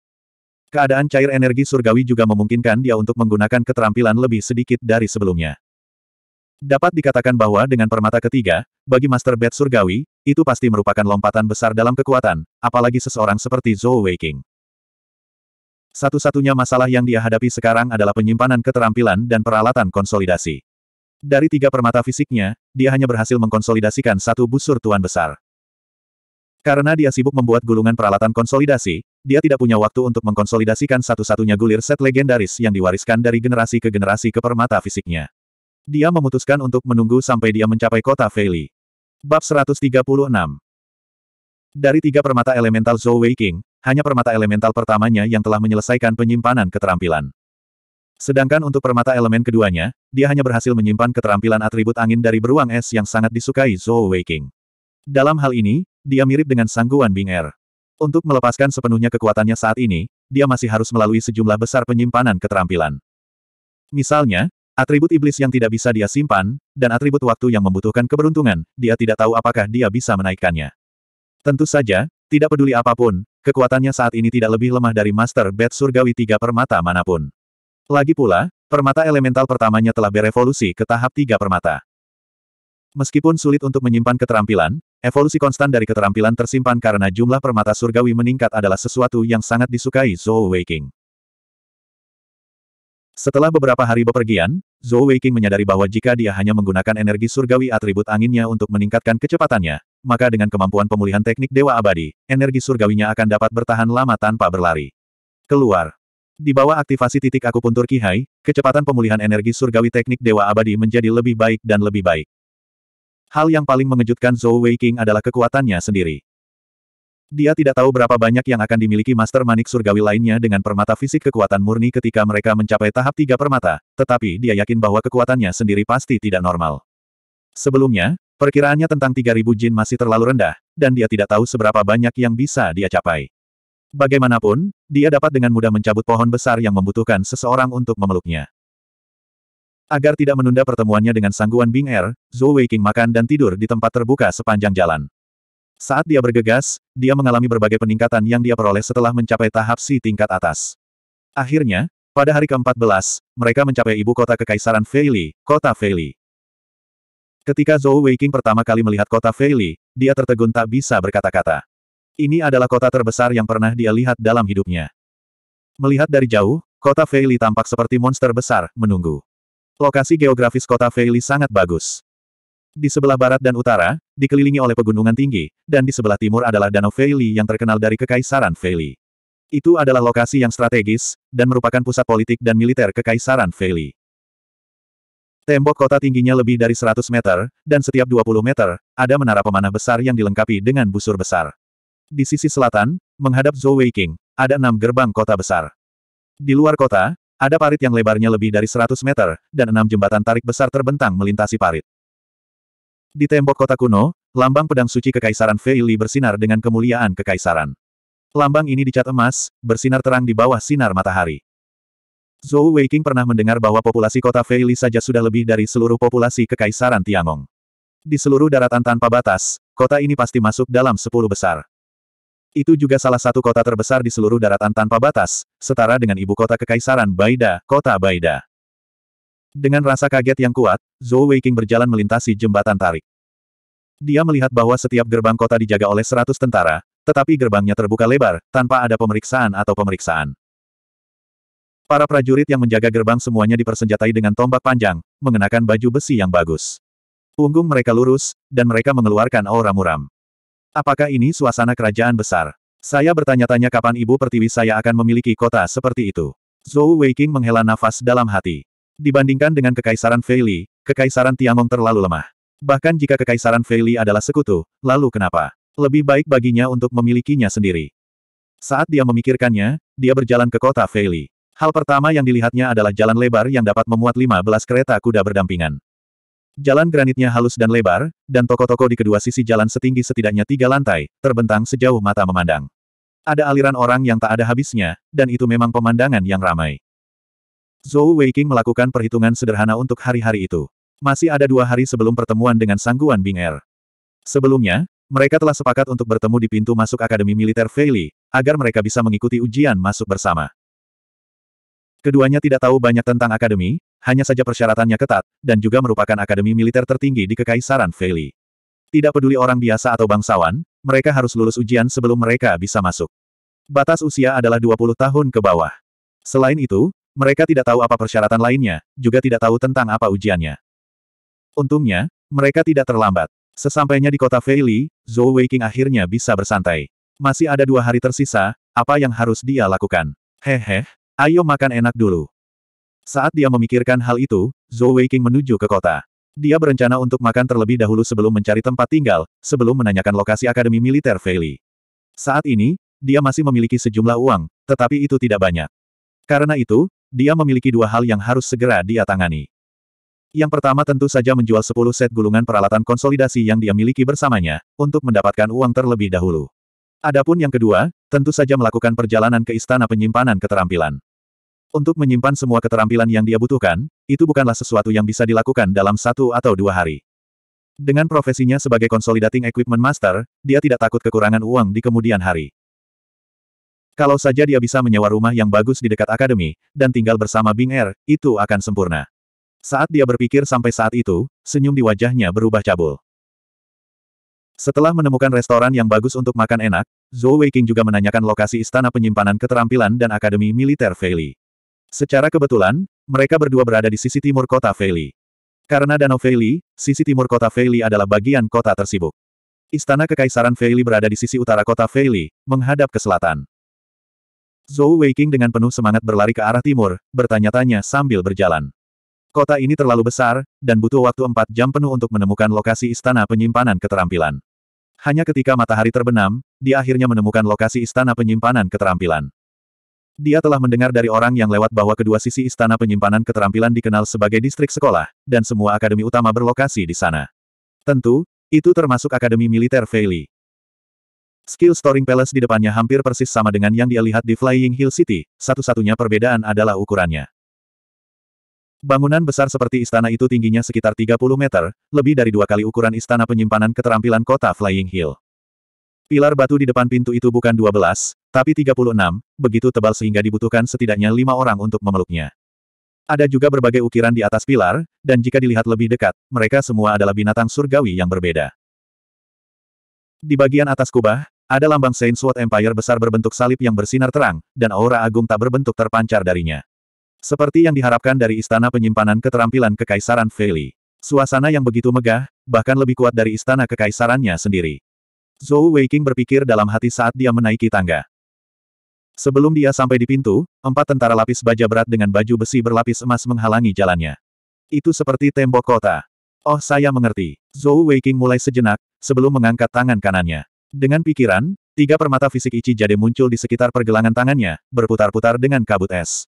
Keadaan cair energi surgawi juga memungkinkan dia untuk menggunakan keterampilan lebih sedikit dari sebelumnya. Dapat dikatakan bahwa dengan permata ketiga, bagi Master Bed Surgawi, itu pasti merupakan lompatan besar dalam kekuatan, apalagi seseorang seperti Zhou Weiqing. Satu-satunya masalah yang dia hadapi sekarang adalah penyimpanan keterampilan dan peralatan konsolidasi. Dari tiga permata fisiknya, dia hanya berhasil mengkonsolidasikan satu busur tuan besar. Karena dia sibuk membuat gulungan peralatan konsolidasi, dia tidak punya waktu untuk mengkonsolidasikan satu-satunya gulir set legendaris yang diwariskan dari generasi ke generasi ke permata fisiknya. Dia memutuskan untuk menunggu sampai dia mencapai kota Feili. Bab 136 dari tiga permata elemental Zhou Wei King, hanya permata elemental pertamanya yang telah menyelesaikan penyimpanan keterampilan. Sedangkan untuk permata elemen keduanya, dia hanya berhasil menyimpan keterampilan atribut angin dari beruang es yang sangat disukai Zhou Wei King. Dalam hal ini, dia mirip dengan sangguan Bing Er. Untuk melepaskan sepenuhnya kekuatannya saat ini, dia masih harus melalui sejumlah besar penyimpanan keterampilan. Misalnya, atribut iblis yang tidak bisa dia simpan, dan atribut waktu yang membutuhkan keberuntungan, dia tidak tahu apakah dia bisa menaikkannya. Tentu saja, tidak peduli apapun, kekuatannya saat ini tidak lebih lemah dari Master Bed Surgawi tiga permata manapun. Lagi pula, permata elemental pertamanya telah berevolusi ke tahap tiga permata. Meskipun sulit untuk menyimpan keterampilan, evolusi konstan dari keterampilan tersimpan karena jumlah permata surgawi meningkat adalah sesuatu yang sangat disukai Zhou Weiking. Setelah beberapa hari bepergian, Zhou Weiqing menyadari bahwa jika dia hanya menggunakan energi surgawi atribut anginnya untuk meningkatkan kecepatannya, maka dengan kemampuan pemulihan teknik Dewa Abadi, energi surgawinya akan dapat bertahan lama tanpa berlari. Keluar. Di bawah aktivasi titik akupuntur Kihai, kecepatan pemulihan energi surgawi teknik Dewa Abadi menjadi lebih baik dan lebih baik. Hal yang paling mengejutkan Zhou Weiqing adalah kekuatannya sendiri. Dia tidak tahu berapa banyak yang akan dimiliki Master Manik Surgawi lainnya dengan permata fisik kekuatan murni ketika mereka mencapai tahap tiga permata, tetapi dia yakin bahwa kekuatannya sendiri pasti tidak normal. Sebelumnya, perkiraannya tentang 3000 jin masih terlalu rendah, dan dia tidak tahu seberapa banyak yang bisa dia capai. Bagaimanapun, dia dapat dengan mudah mencabut pohon besar yang membutuhkan seseorang untuk memeluknya. Agar tidak menunda pertemuannya dengan sangguan Bing Er, Zhou Weiqing makan dan tidur di tempat terbuka sepanjang jalan. Saat dia bergegas, dia mengalami berbagai peningkatan yang dia peroleh setelah mencapai tahap si tingkat atas. Akhirnya, pada hari ke-14, mereka mencapai ibu kota Kekaisaran Feili, kota Feili. Ketika Zhou Weiqing pertama kali melihat kota Feili, dia tertegun tak bisa berkata-kata. Ini adalah kota terbesar yang pernah dia lihat dalam hidupnya. Melihat dari jauh, kota Feili tampak seperti monster besar, menunggu. Lokasi geografis kota Feili sangat bagus. Di sebelah barat dan utara, dikelilingi oleh pegunungan tinggi, dan di sebelah timur adalah Danau Feili yang terkenal dari Kekaisaran Feili. Itu adalah lokasi yang strategis, dan merupakan pusat politik dan militer Kekaisaran Feili. Tembok kota tingginya lebih dari 100 meter, dan setiap 20 meter, ada menara pemanah besar yang dilengkapi dengan busur besar. Di sisi selatan, menghadap Zhou Weiqing, ada enam gerbang kota besar. Di luar kota, ada parit yang lebarnya lebih dari 100 meter, dan enam jembatan tarik besar terbentang melintasi parit. Di tembok kota kuno, lambang pedang suci Kekaisaran Feili bersinar dengan kemuliaan Kekaisaran. Lambang ini dicat emas, bersinar terang di bawah sinar matahari. Zhou Weiqing pernah mendengar bahwa populasi kota Feili saja sudah lebih dari seluruh populasi Kekaisaran Tiangong. Di seluruh daratan tanpa batas, kota ini pasti masuk dalam sepuluh besar. Itu juga salah satu kota terbesar di seluruh daratan tanpa batas, setara dengan ibu kota Kekaisaran Baida, kota Baida. Dengan rasa kaget yang kuat, Zhou Weiqing berjalan melintasi jembatan tarik. Dia melihat bahwa setiap gerbang kota dijaga oleh seratus tentara, tetapi gerbangnya terbuka lebar, tanpa ada pemeriksaan atau pemeriksaan. Para prajurit yang menjaga gerbang semuanya dipersenjatai dengan tombak panjang, mengenakan baju besi yang bagus. Punggung mereka lurus, dan mereka mengeluarkan aura muram. Apakah ini suasana kerajaan besar? Saya bertanya-tanya kapan ibu pertiwi saya akan memiliki kota seperti itu. Zhou Weiqing menghela nafas dalam hati. Dibandingkan dengan Kekaisaran Feili, Kekaisaran Tiangong terlalu lemah. Bahkan jika Kekaisaran Feili adalah sekutu, lalu kenapa? Lebih baik baginya untuk memilikinya sendiri. Saat dia memikirkannya, dia berjalan ke kota Feili. Hal pertama yang dilihatnya adalah jalan lebar yang dapat memuat 15 kereta kuda berdampingan. Jalan granitnya halus dan lebar, dan toko-toko di kedua sisi jalan setinggi setidaknya tiga lantai, terbentang sejauh mata memandang. Ada aliran orang yang tak ada habisnya, dan itu memang pemandangan yang ramai. Zhou Weiqing melakukan perhitungan sederhana untuk hari-hari itu. Masih ada dua hari sebelum pertemuan dengan Sangguan Bing er. Sebelumnya, mereka telah sepakat untuk bertemu di pintu masuk Akademi Militer Feili, agar mereka bisa mengikuti ujian masuk bersama. Keduanya tidak tahu banyak tentang akademi, hanya saja persyaratannya ketat, dan juga merupakan akademi militer tertinggi di Kekaisaran Feili. Tidak peduli orang biasa atau bangsawan, mereka harus lulus ujian sebelum mereka bisa masuk. Batas usia adalah 20 tahun ke bawah. Selain itu, mereka tidak tahu apa persyaratan lainnya, juga tidak tahu tentang apa ujiannya. Untungnya, mereka tidak terlambat. Sesampainya di kota Feili, Zhou Weiqing akhirnya bisa bersantai. Masih ada dua hari tersisa, apa yang harus dia lakukan? Hehe, ayo makan enak dulu. Saat dia memikirkan hal itu, Zhou Weiqing menuju ke kota. Dia berencana untuk makan terlebih dahulu sebelum mencari tempat tinggal, sebelum menanyakan lokasi Akademi Militer Feili. Saat ini, dia masih memiliki sejumlah uang, tetapi itu tidak banyak. Karena itu, dia memiliki dua hal yang harus segera dia tangani. Yang pertama tentu saja menjual 10 set gulungan peralatan konsolidasi yang dia miliki bersamanya, untuk mendapatkan uang terlebih dahulu. Adapun yang kedua, tentu saja melakukan perjalanan ke istana penyimpanan keterampilan. Untuk menyimpan semua keterampilan yang dia butuhkan, itu bukanlah sesuatu yang bisa dilakukan dalam satu atau dua hari. Dengan profesinya sebagai Consolidating Equipment Master, dia tidak takut kekurangan uang di kemudian hari. Kalau saja dia bisa menyewa rumah yang bagus di dekat akademi, dan tinggal bersama Bing Er, itu akan sempurna. Saat dia berpikir sampai saat itu, senyum di wajahnya berubah cabul. Setelah menemukan restoran yang bagus untuk makan enak, Zhou Weiqing juga menanyakan lokasi Istana Penyimpanan Keterampilan dan Akademi Militer Feili. Secara kebetulan, mereka berdua berada di sisi timur kota Feili. Karena Danau Feili, sisi timur kota Feili adalah bagian kota tersibuk. Istana Kekaisaran Feili berada di sisi utara kota Feili, menghadap ke selatan. Zhou Weiqing dengan penuh semangat berlari ke arah timur, bertanya-tanya sambil berjalan. Kota ini terlalu besar, dan butuh waktu empat jam penuh untuk menemukan lokasi istana penyimpanan keterampilan. Hanya ketika matahari terbenam, dia akhirnya menemukan lokasi istana penyimpanan keterampilan. Dia telah mendengar dari orang yang lewat bahwa kedua sisi istana penyimpanan keterampilan dikenal sebagai distrik sekolah, dan semua akademi utama berlokasi di sana. Tentu, itu termasuk Akademi Militer Feili. Skill Storing Palace di depannya hampir persis sama dengan yang dia lihat di Flying Hill City, satu-satunya perbedaan adalah ukurannya. Bangunan besar seperti istana itu tingginya sekitar 30 meter, lebih dari dua kali ukuran istana penyimpanan keterampilan kota Flying Hill. Pilar batu di depan pintu itu bukan 12, tapi 36, begitu tebal sehingga dibutuhkan setidaknya lima orang untuk memeluknya. Ada juga berbagai ukiran di atas pilar, dan jika dilihat lebih dekat, mereka semua adalah binatang surgawi yang berbeda. Di bagian atas kubah, ada lambang Saint Sword Empire besar berbentuk salib yang bersinar terang, dan aura agung tak berbentuk terpancar darinya. Seperti yang diharapkan dari Istana Penyimpanan Keterampilan Kekaisaran Feli. Suasana yang begitu megah, bahkan lebih kuat dari Istana Kekaisarannya sendiri. Zhou Weiqing berpikir dalam hati saat dia menaiki tangga. Sebelum dia sampai di pintu, empat tentara lapis baja berat dengan baju besi berlapis emas menghalangi jalannya. Itu seperti tembok kota. Oh saya mengerti. Zhou Weiqing mulai sejenak, sebelum mengangkat tangan kanannya. Dengan pikiran, tiga permata fisik Ichi Jade muncul di sekitar pergelangan tangannya, berputar-putar dengan kabut es.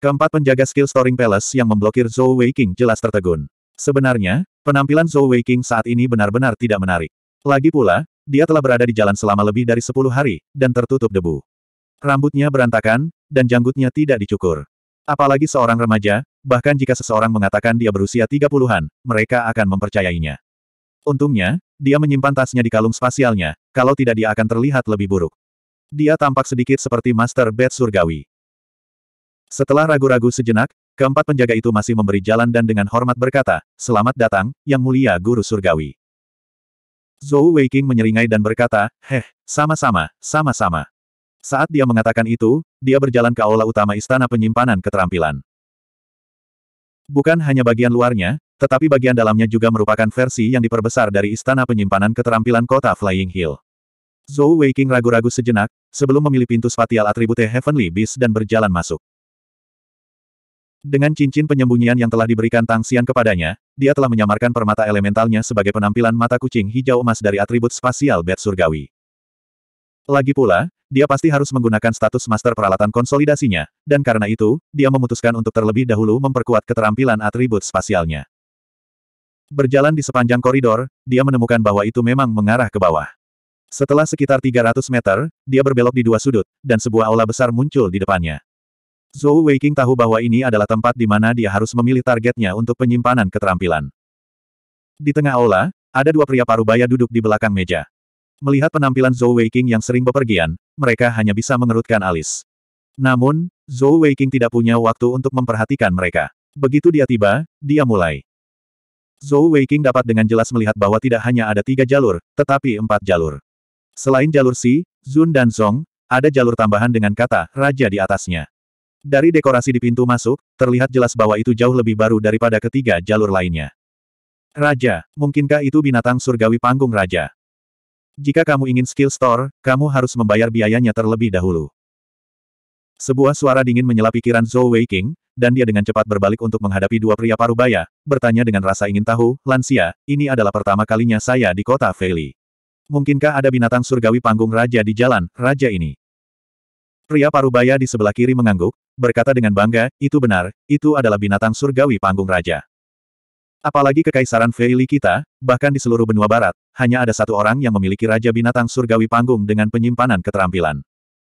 Keempat penjaga skill Storing Palace yang memblokir Zhou Weiqing jelas tertegun. Sebenarnya, penampilan Zhou Weiqing saat ini benar-benar tidak menarik. Lagi pula, dia telah berada di jalan selama lebih dari sepuluh hari, dan tertutup debu. Rambutnya berantakan, dan janggutnya tidak dicukur. Apalagi seorang remaja, bahkan jika seseorang mengatakan dia berusia tiga puluhan, mereka akan mempercayainya. Untungnya, dia menyimpan tasnya di kalung spasialnya, kalau tidak dia akan terlihat lebih buruk. Dia tampak sedikit seperti Master Bed Surgawi. Setelah ragu-ragu sejenak, keempat penjaga itu masih memberi jalan dan dengan hormat berkata, Selamat datang, Yang Mulia Guru Surgawi. Zhou Weiqing menyeringai dan berkata, Heh, sama-sama, sama-sama. Saat dia mengatakan itu, dia berjalan ke aula utama Istana Penyimpanan Keterampilan. Bukan hanya bagian luarnya, tetapi bagian dalamnya juga merupakan versi yang diperbesar dari Istana Penyimpanan Keterampilan Kota Flying Hill. Zhou Weiqing ragu-ragu sejenak, sebelum memilih pintu spatial atribute Heavenly Beast dan berjalan masuk. Dengan cincin penyembunyian yang telah diberikan Tang Xian kepadanya, dia telah menyamarkan permata elementalnya sebagai penampilan mata kucing hijau emas dari atribut spasial bed surgawi. Lagi pula, dia pasti harus menggunakan status master peralatan konsolidasinya, dan karena itu, dia memutuskan untuk terlebih dahulu memperkuat keterampilan atribut spasialnya. Berjalan di sepanjang koridor, dia menemukan bahwa itu memang mengarah ke bawah. Setelah sekitar 300 meter, dia berbelok di dua sudut, dan sebuah aula besar muncul di depannya. Zhou Weiqing tahu bahwa ini adalah tempat di mana dia harus memilih targetnya untuk penyimpanan keterampilan. Di tengah aula, ada dua pria paruh baya duduk di belakang meja. Melihat penampilan Zhou Weiqing yang sering bepergian, mereka hanya bisa mengerutkan alis. Namun, Zhou Weiqing tidak punya waktu untuk memperhatikan mereka. Begitu dia tiba, dia mulai. Zhou Weiqing dapat dengan jelas melihat bahwa tidak hanya ada tiga jalur, tetapi empat jalur. Selain jalur Si, Zun dan Zong, ada jalur tambahan dengan kata Raja di atasnya. Dari dekorasi di pintu masuk, terlihat jelas bahwa itu jauh lebih baru daripada ketiga jalur lainnya. Raja, mungkinkah itu binatang surgawi panggung Raja? Jika kamu ingin skill store, kamu harus membayar biayanya terlebih dahulu. Sebuah suara dingin menyela pikiran Zhou Weiqing, dan dia dengan cepat berbalik untuk menghadapi dua pria parubaya, bertanya dengan rasa ingin tahu, Lansia, ini adalah pertama kalinya saya di kota Feli. Mungkinkah ada binatang surgawi panggung raja di jalan, raja ini? Pria parubaya di sebelah kiri mengangguk, berkata dengan bangga, itu benar, itu adalah binatang surgawi panggung raja. Apalagi kekaisaran Feili kita, bahkan di seluruh benua barat, hanya ada satu orang yang memiliki raja binatang surgawi panggung dengan penyimpanan keterampilan.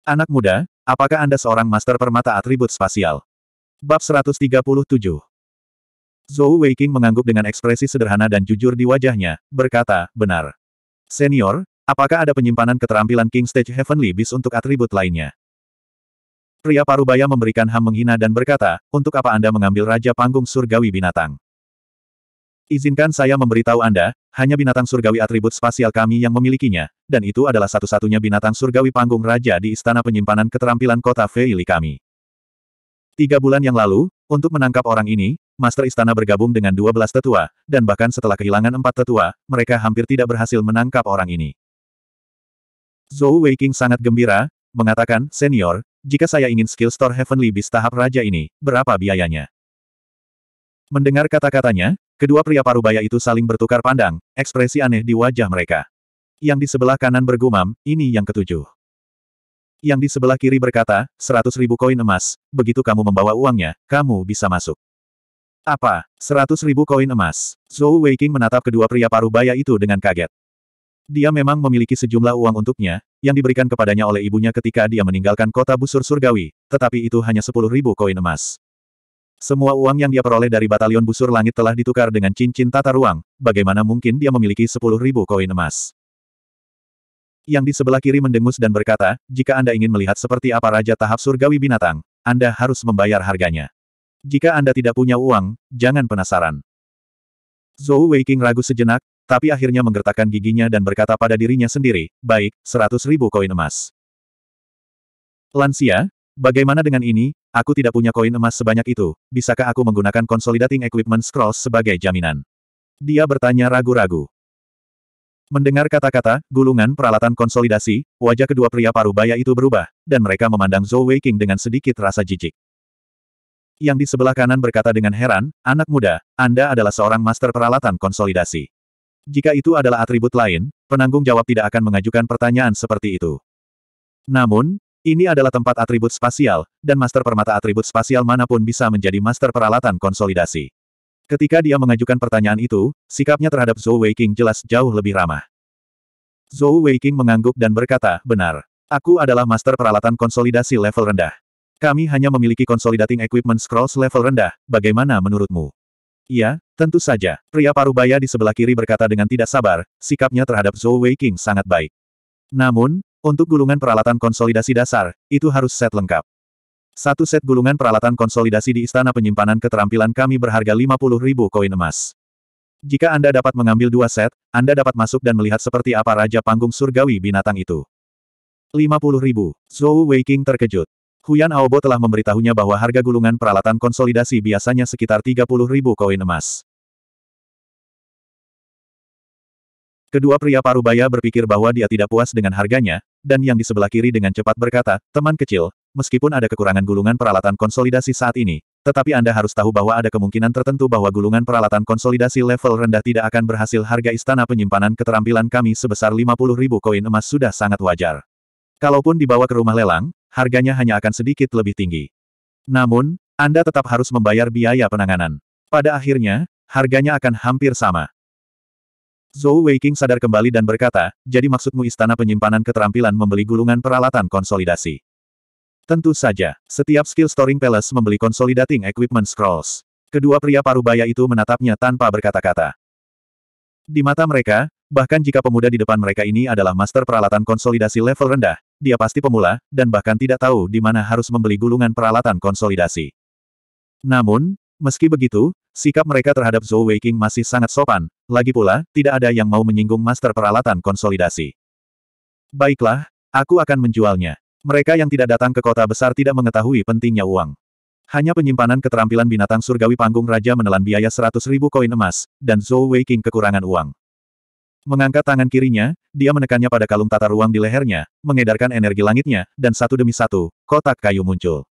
Anak muda, apakah Anda seorang master permata atribut spasial? Bab 137 Zhou Weiking mengangguk dengan ekspresi sederhana dan jujur di wajahnya, berkata, benar. Senior, apakah ada penyimpanan keterampilan King Stage Heavenly Beast untuk atribut lainnya? Pria parubaya memberikan ham menghina dan berkata, untuk apa Anda mengambil Raja Panggung Surgawi Binatang? Izinkan saya memberitahu Anda, hanya binatang surgawi atribut spasial kami yang memilikinya, dan itu adalah satu-satunya binatang surgawi panggung raja di Istana Penyimpanan Keterampilan Kota feili kami. Tiga bulan yang lalu, untuk menangkap orang ini, Master Istana bergabung dengan belas tetua, dan bahkan setelah kehilangan empat tetua, mereka hampir tidak berhasil menangkap orang ini. Zhou Weiqing sangat gembira, mengatakan, Senior, jika saya ingin skill store Heavenly Beast tahap Raja ini, berapa biayanya? Mendengar kata-katanya, kedua pria parubaya itu saling bertukar pandang, ekspresi aneh di wajah mereka. Yang di sebelah kanan bergumam, ini yang ketujuh yang di sebelah kiri berkata, seratus ribu koin emas, begitu kamu membawa uangnya, kamu bisa masuk. Apa? Seratus ribu koin emas. Zhou Weiqing menatap kedua pria paruh baya itu dengan kaget. Dia memang memiliki sejumlah uang untuknya, yang diberikan kepadanya oleh ibunya ketika dia meninggalkan kota busur surgawi, tetapi itu hanya sepuluh ribu koin emas. Semua uang yang dia peroleh dari batalion busur langit telah ditukar dengan cincin tata ruang, bagaimana mungkin dia memiliki sepuluh ribu koin emas yang di sebelah kiri mendengus dan berkata, jika Anda ingin melihat seperti apa Raja Tahap Surgawi Binatang, Anda harus membayar harganya. Jika Anda tidak punya uang, jangan penasaran. Zhou Weiqing ragu sejenak, tapi akhirnya menggertakkan giginya dan berkata pada dirinya sendiri, baik, seratus ribu koin emas. Lansia, bagaimana dengan ini, aku tidak punya koin emas sebanyak itu, bisakah aku menggunakan Consolidating Equipment Scrolls sebagai jaminan? Dia bertanya ragu-ragu. Mendengar kata-kata, gulungan peralatan konsolidasi, wajah kedua pria paruh baya itu berubah, dan mereka memandang Zhou Weiqing dengan sedikit rasa jijik. Yang di sebelah kanan berkata dengan heran, anak muda, Anda adalah seorang master peralatan konsolidasi. Jika itu adalah atribut lain, penanggung jawab tidak akan mengajukan pertanyaan seperti itu. Namun, ini adalah tempat atribut spasial, dan master permata atribut spasial manapun bisa menjadi master peralatan konsolidasi. Ketika dia mengajukan pertanyaan itu, sikapnya terhadap Zhou Weiqing jelas jauh lebih ramah. Zhou Weiqing mengangguk dan berkata, benar. Aku adalah master peralatan konsolidasi level rendah. Kami hanya memiliki konsolidating equipment scrolls level rendah, bagaimana menurutmu? Iya, tentu saja. Pria parubaya di sebelah kiri berkata dengan tidak sabar, sikapnya terhadap Zhou Weiqing sangat baik. Namun, untuk gulungan peralatan konsolidasi dasar, itu harus set lengkap. Satu set gulungan peralatan konsolidasi di Istana Penyimpanan Keterampilan kami berharga 50 ribu koin emas. Jika Anda dapat mengambil dua set, Anda dapat masuk dan melihat seperti apa Raja Panggung Surgawi binatang itu. 50 ribu. Zhou Weiking terkejut. Huyan Aobo telah memberitahunya bahwa harga gulungan peralatan konsolidasi biasanya sekitar 30 ribu koin emas. Kedua pria parubaya berpikir bahwa dia tidak puas dengan harganya, dan yang di sebelah kiri dengan cepat berkata, teman kecil, meskipun ada kekurangan gulungan peralatan konsolidasi saat ini, tetapi Anda harus tahu bahwa ada kemungkinan tertentu bahwa gulungan peralatan konsolidasi level rendah tidak akan berhasil harga istana penyimpanan keterampilan kami sebesar 50 ribu koin emas sudah sangat wajar. Kalaupun dibawa ke rumah lelang, harganya hanya akan sedikit lebih tinggi. Namun, Anda tetap harus membayar biaya penanganan. Pada akhirnya, harganya akan hampir sama. Zhou Weiqing sadar kembali dan berkata, jadi maksudmu istana penyimpanan keterampilan membeli gulungan peralatan konsolidasi. Tentu saja, setiap skill storing Palace membeli consolidating equipment scrolls. Kedua pria parubaya itu menatapnya tanpa berkata-kata. Di mata mereka, bahkan jika pemuda di depan mereka ini adalah master peralatan konsolidasi level rendah, dia pasti pemula, dan bahkan tidak tahu di mana harus membeli gulungan peralatan konsolidasi. Namun, meski begitu, sikap mereka terhadap Zhou Weiqing masih sangat sopan, lagi pula, tidak ada yang mau menyinggung master peralatan konsolidasi. Baiklah, aku akan menjualnya. Mereka yang tidak datang ke kota besar tidak mengetahui pentingnya uang. Hanya penyimpanan keterampilan binatang surgawi panggung raja menelan biaya seratus ribu koin emas, dan Zhou Weiqing kekurangan uang. Mengangkat tangan kirinya, dia menekannya pada kalung tata ruang di lehernya, mengedarkan energi langitnya, dan satu demi satu, kotak kayu muncul.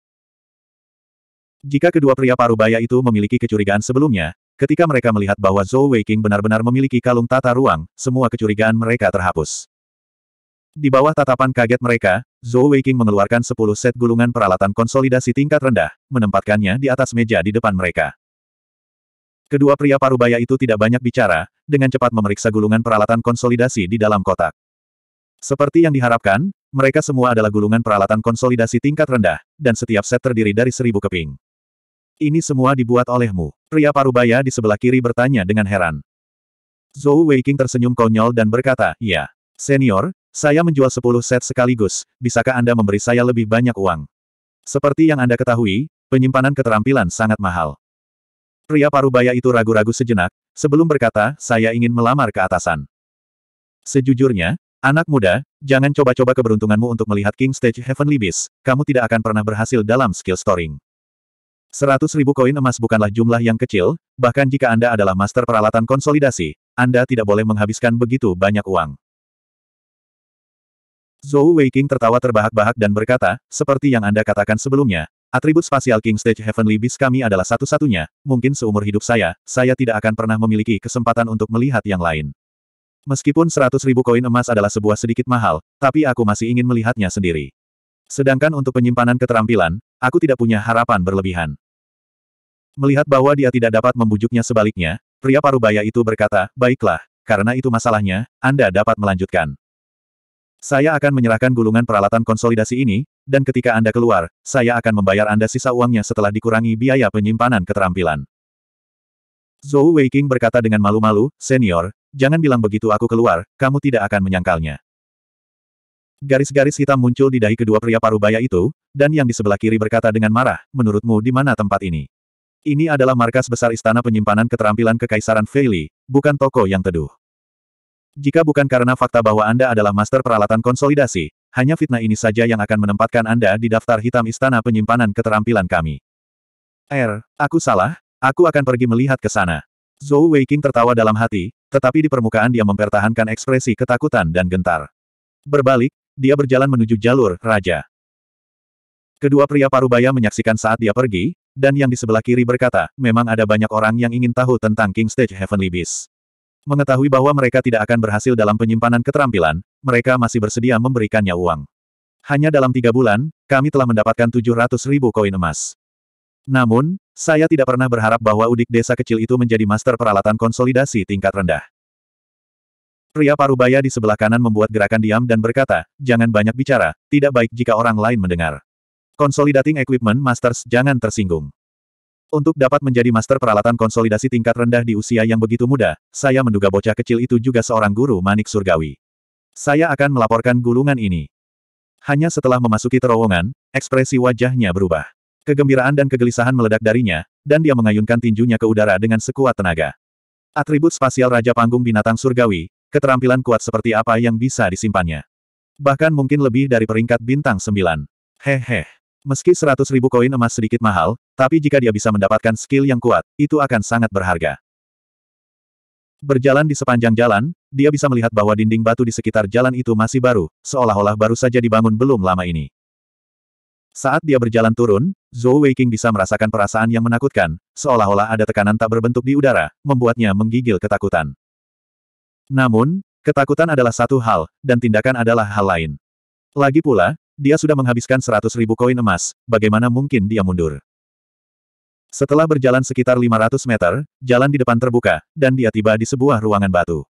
Jika kedua pria parubaya itu memiliki kecurigaan sebelumnya, ketika mereka melihat bahwa Zhou Weiqing benar-benar memiliki kalung tata ruang, semua kecurigaan mereka terhapus. Di bawah tatapan kaget mereka, Zhou Weiqing mengeluarkan 10 set gulungan peralatan konsolidasi tingkat rendah, menempatkannya di atas meja di depan mereka. Kedua pria parubaya itu tidak banyak bicara, dengan cepat memeriksa gulungan peralatan konsolidasi di dalam kotak. Seperti yang diharapkan, mereka semua adalah gulungan peralatan konsolidasi tingkat rendah, dan setiap set terdiri dari seribu keping. Ini semua dibuat olehmu. Pria parubaya di sebelah kiri bertanya dengan heran. Zhou Weiqing tersenyum konyol dan berkata, Ya, senior, saya menjual 10 set sekaligus, bisakah Anda memberi saya lebih banyak uang? Seperti yang Anda ketahui, penyimpanan keterampilan sangat mahal. Pria parubaya itu ragu-ragu sejenak, sebelum berkata, saya ingin melamar ke atasan. Sejujurnya, anak muda, jangan coba-coba keberuntunganmu untuk melihat King Stage Heavenly Beast, kamu tidak akan pernah berhasil dalam skill storing. Seratus ribu koin emas bukanlah jumlah yang kecil, bahkan jika Anda adalah master peralatan konsolidasi, Anda tidak boleh menghabiskan begitu banyak uang. Zhou Weiqing tertawa terbahak-bahak dan berkata, seperti yang Anda katakan sebelumnya, atribut spasial King Stage Heavenly Beast kami adalah satu-satunya, mungkin seumur hidup saya, saya tidak akan pernah memiliki kesempatan untuk melihat yang lain. Meskipun seratus ribu koin emas adalah sebuah sedikit mahal, tapi aku masih ingin melihatnya sendiri. Sedangkan untuk penyimpanan keterampilan, aku tidak punya harapan berlebihan. Melihat bahwa dia tidak dapat membujuknya sebaliknya, pria parubaya itu berkata, baiklah, karena itu masalahnya, Anda dapat melanjutkan. Saya akan menyerahkan gulungan peralatan konsolidasi ini, dan ketika Anda keluar, saya akan membayar Anda sisa uangnya setelah dikurangi biaya penyimpanan keterampilan. Zhou Weiqing berkata dengan malu-malu, Senior, jangan bilang begitu aku keluar, kamu tidak akan menyangkalnya. Garis-garis hitam muncul di dahi kedua pria parubaya itu, dan yang di sebelah kiri berkata dengan marah, menurutmu di mana tempat ini? Ini adalah markas besar istana penyimpanan keterampilan Kekaisaran Feili, bukan toko yang teduh. Jika bukan karena fakta bahwa Anda adalah master peralatan konsolidasi, hanya fitnah ini saja yang akan menempatkan Anda di daftar hitam istana penyimpanan keterampilan kami. Er, aku salah, aku akan pergi melihat ke sana. Zhou Weiqing tertawa dalam hati, tetapi di permukaan dia mempertahankan ekspresi ketakutan dan gentar. Berbalik, dia berjalan menuju jalur raja. Kedua pria parubaya menyaksikan saat dia pergi, dan yang di sebelah kiri berkata, memang ada banyak orang yang ingin tahu tentang King Stage Heavenly Beast. Mengetahui bahwa mereka tidak akan berhasil dalam penyimpanan keterampilan, mereka masih bersedia memberikannya uang. Hanya dalam tiga bulan, kami telah mendapatkan 700 ribu koin emas. Namun, saya tidak pernah berharap bahwa udik desa kecil itu menjadi master peralatan konsolidasi tingkat rendah. Pria parubaya di sebelah kanan membuat gerakan diam dan berkata, jangan banyak bicara, tidak baik jika orang lain mendengar. Consolidating Equipment Masters jangan tersinggung. Untuk dapat menjadi master peralatan konsolidasi tingkat rendah di usia yang begitu muda, saya menduga bocah kecil itu juga seorang guru manik surgawi. Saya akan melaporkan gulungan ini. Hanya setelah memasuki terowongan, ekspresi wajahnya berubah. Kegembiraan dan kegelisahan meledak darinya, dan dia mengayunkan tinjunya ke udara dengan sekuat tenaga. Atribut spasial Raja Panggung Binatang Surgawi, keterampilan kuat seperti apa yang bisa disimpannya. Bahkan mungkin lebih dari peringkat bintang 9. Hehe. Meski seratus ribu koin emas sedikit mahal, tapi jika dia bisa mendapatkan skill yang kuat, itu akan sangat berharga. Berjalan di sepanjang jalan, dia bisa melihat bahwa dinding batu di sekitar jalan itu masih baru, seolah-olah baru saja dibangun belum lama ini. Saat dia berjalan turun, Zhou Weiqing bisa merasakan perasaan yang menakutkan, seolah-olah ada tekanan tak berbentuk di udara, membuatnya menggigil ketakutan. Namun, ketakutan adalah satu hal, dan tindakan adalah hal lain. Lagi pula, dia sudah menghabiskan seratus ribu koin emas, bagaimana mungkin dia mundur? Setelah berjalan sekitar 500 meter, jalan di depan terbuka, dan dia tiba di sebuah ruangan batu.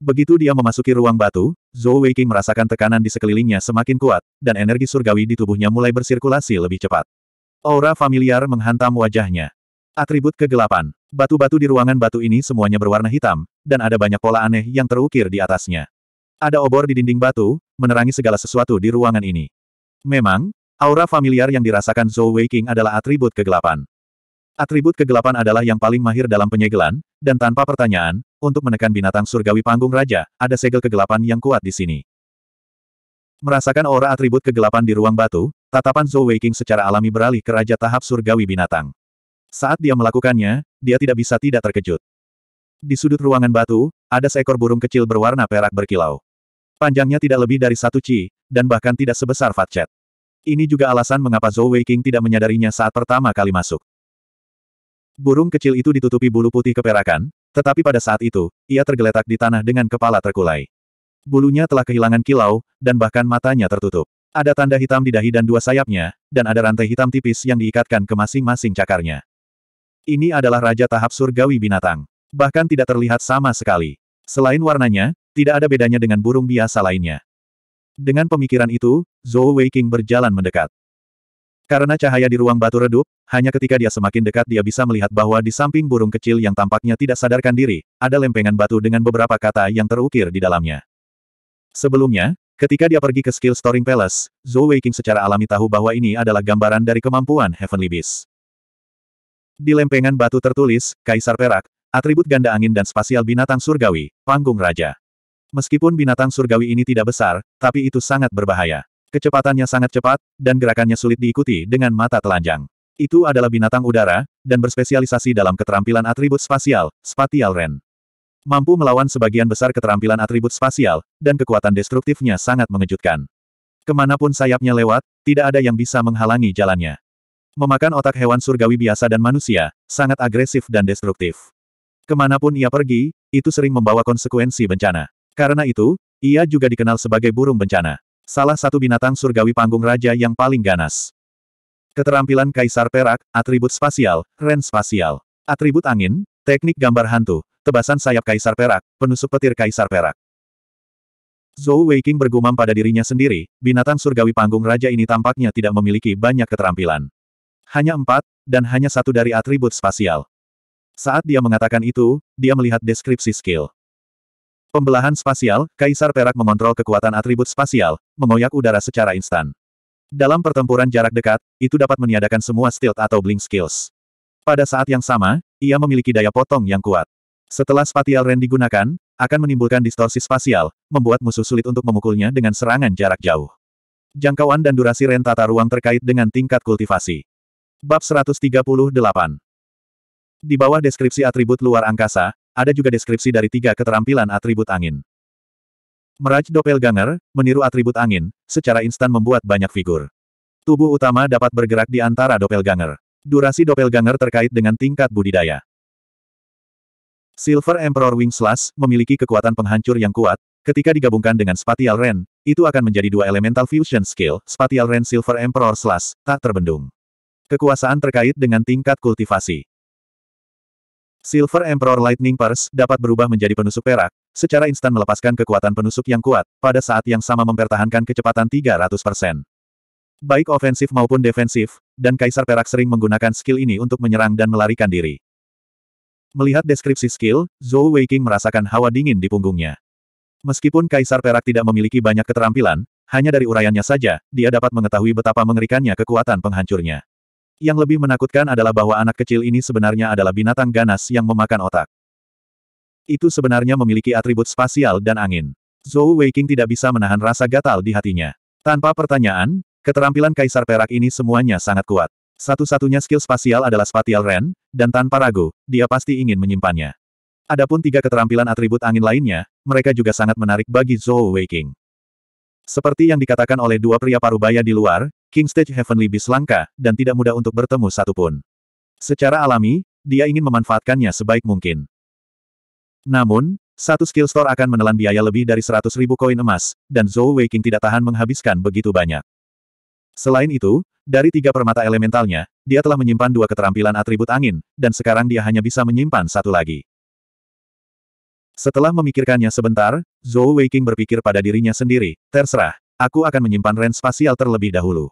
Begitu dia memasuki ruang batu, Zhou Weiqing merasakan tekanan di sekelilingnya semakin kuat, dan energi surgawi di tubuhnya mulai bersirkulasi lebih cepat. Aura familiar menghantam wajahnya. Atribut kegelapan. Batu-batu di ruangan batu ini semuanya berwarna hitam, dan ada banyak pola aneh yang terukir di atasnya. Ada obor di dinding batu, menerangi segala sesuatu di ruangan ini. Memang, Aura familiar yang dirasakan Zhou Weiqing adalah atribut kegelapan. Atribut kegelapan adalah yang paling mahir dalam penyegelan, dan tanpa pertanyaan, untuk menekan binatang surgawi panggung raja, ada segel kegelapan yang kuat di sini. Merasakan aura atribut kegelapan di ruang batu, tatapan Zhou Weiqing secara alami beralih ke raja tahap surgawi binatang. Saat dia melakukannya, dia tidak bisa tidak terkejut. Di sudut ruangan batu, ada seekor burung kecil berwarna perak berkilau. Panjangnya tidak lebih dari satu ci, dan bahkan tidak sebesar Fatchet. Ini juga alasan mengapa Zhou Weiqing tidak menyadarinya saat pertama kali masuk. Burung kecil itu ditutupi bulu putih keperakan, tetapi pada saat itu, ia tergeletak di tanah dengan kepala terkulai. Bulunya telah kehilangan kilau, dan bahkan matanya tertutup. Ada tanda hitam di dahi dan dua sayapnya, dan ada rantai hitam tipis yang diikatkan ke masing-masing cakarnya. Ini adalah Raja Tahap Surgawi Binatang. Bahkan tidak terlihat sama sekali. Selain warnanya, tidak ada bedanya dengan burung biasa lainnya. Dengan pemikiran itu, Zhou Weiqing berjalan mendekat. Karena cahaya di ruang batu redup, hanya ketika dia semakin dekat dia bisa melihat bahwa di samping burung kecil yang tampaknya tidak sadarkan diri, ada lempengan batu dengan beberapa kata yang terukir di dalamnya. Sebelumnya, ketika dia pergi ke skill storing palace, Zhou Weiqing secara alami tahu bahwa ini adalah gambaran dari kemampuan Heavenly Beast. Di lempengan batu tertulis, Kaisar Perak, atribut ganda angin dan spasial binatang surgawi, panggung raja. Meskipun binatang surgawi ini tidak besar, tapi itu sangat berbahaya. Kecepatannya sangat cepat, dan gerakannya sulit diikuti dengan mata telanjang. Itu adalah binatang udara, dan berspesialisasi dalam keterampilan atribut spasial, spatial ren. Mampu melawan sebagian besar keterampilan atribut spasial, dan kekuatan destruktifnya sangat mengejutkan. Kemanapun sayapnya lewat, tidak ada yang bisa menghalangi jalannya. Memakan otak hewan surgawi biasa dan manusia, sangat agresif dan destruktif. Kemanapun ia pergi, itu sering membawa konsekuensi bencana. Karena itu, ia juga dikenal sebagai burung bencana. Salah satu binatang surgawi panggung raja yang paling ganas. Keterampilan kaisar perak, atribut spasial, ren spasial. Atribut angin, teknik gambar hantu, tebasan sayap kaisar perak, penusuk petir kaisar perak. Zhou Weiqing bergumam pada dirinya sendiri, binatang surgawi panggung raja ini tampaknya tidak memiliki banyak keterampilan. Hanya empat, dan hanya satu dari atribut spasial. Saat dia mengatakan itu, dia melihat deskripsi skill. Pembelahan spasial, Kaisar Perak mengontrol kekuatan atribut spasial, mengoyak udara secara instan. Dalam pertempuran jarak dekat, itu dapat meniadakan semua stilt atau blink skills. Pada saat yang sama, ia memiliki daya potong yang kuat. Setelah spatial rend digunakan, akan menimbulkan distorsi spasial, membuat musuh sulit untuk memukulnya dengan serangan jarak jauh. Jangkauan dan durasi rend tata ruang terkait dengan tingkat kultivasi. Bab 138 Di bawah deskripsi atribut luar angkasa, ada juga deskripsi dari tiga keterampilan atribut angin. Meraj Doppelganger, meniru atribut angin, secara instan membuat banyak figur. Tubuh utama dapat bergerak di antara Doppelganger. Durasi Doppelganger terkait dengan tingkat budidaya. Silver Emperor Wing Slash memiliki kekuatan penghancur yang kuat, ketika digabungkan dengan Spatial Ren, itu akan menjadi dua elemental fusion skill, Spatial Ren Silver Emperor Slash, tak terbendung. Kekuasaan terkait dengan tingkat kultivasi. Silver Emperor Lightning Purse dapat berubah menjadi penusuk perak, secara instan melepaskan kekuatan penusuk yang kuat, pada saat yang sama mempertahankan kecepatan 300%. Baik ofensif maupun defensif, dan Kaisar Perak sering menggunakan skill ini untuk menyerang dan melarikan diri. Melihat deskripsi skill, Zhou Weiking merasakan hawa dingin di punggungnya. Meskipun Kaisar Perak tidak memiliki banyak keterampilan, hanya dari uraiannya saja, dia dapat mengetahui betapa mengerikannya kekuatan penghancurnya. Yang lebih menakutkan adalah bahwa anak kecil ini sebenarnya adalah binatang ganas yang memakan otak. Itu sebenarnya memiliki atribut spasial dan angin. Zhou Weiqing tidak bisa menahan rasa gatal di hatinya. Tanpa pertanyaan, keterampilan Kaisar Perak ini semuanya sangat kuat. Satu-satunya skill spasial adalah Spatial Ren, dan tanpa ragu, dia pasti ingin menyimpannya. Adapun tiga keterampilan atribut angin lainnya, mereka juga sangat menarik bagi Zhou Weiqing. Seperti yang dikatakan oleh dua pria parubaya di luar, King Stage Heavenly Beast langka, dan tidak mudah untuk bertemu satupun. Secara alami, dia ingin memanfaatkannya sebaik mungkin. Namun, satu skill store akan menelan biaya lebih dari 100 ribu koin emas, dan Zhou King tidak tahan menghabiskan begitu banyak. Selain itu, dari tiga permata elementalnya, dia telah menyimpan dua keterampilan atribut angin, dan sekarang dia hanya bisa menyimpan satu lagi. Setelah memikirkannya sebentar, Zhou King berpikir pada dirinya sendiri, terserah, aku akan menyimpan range spasial terlebih dahulu.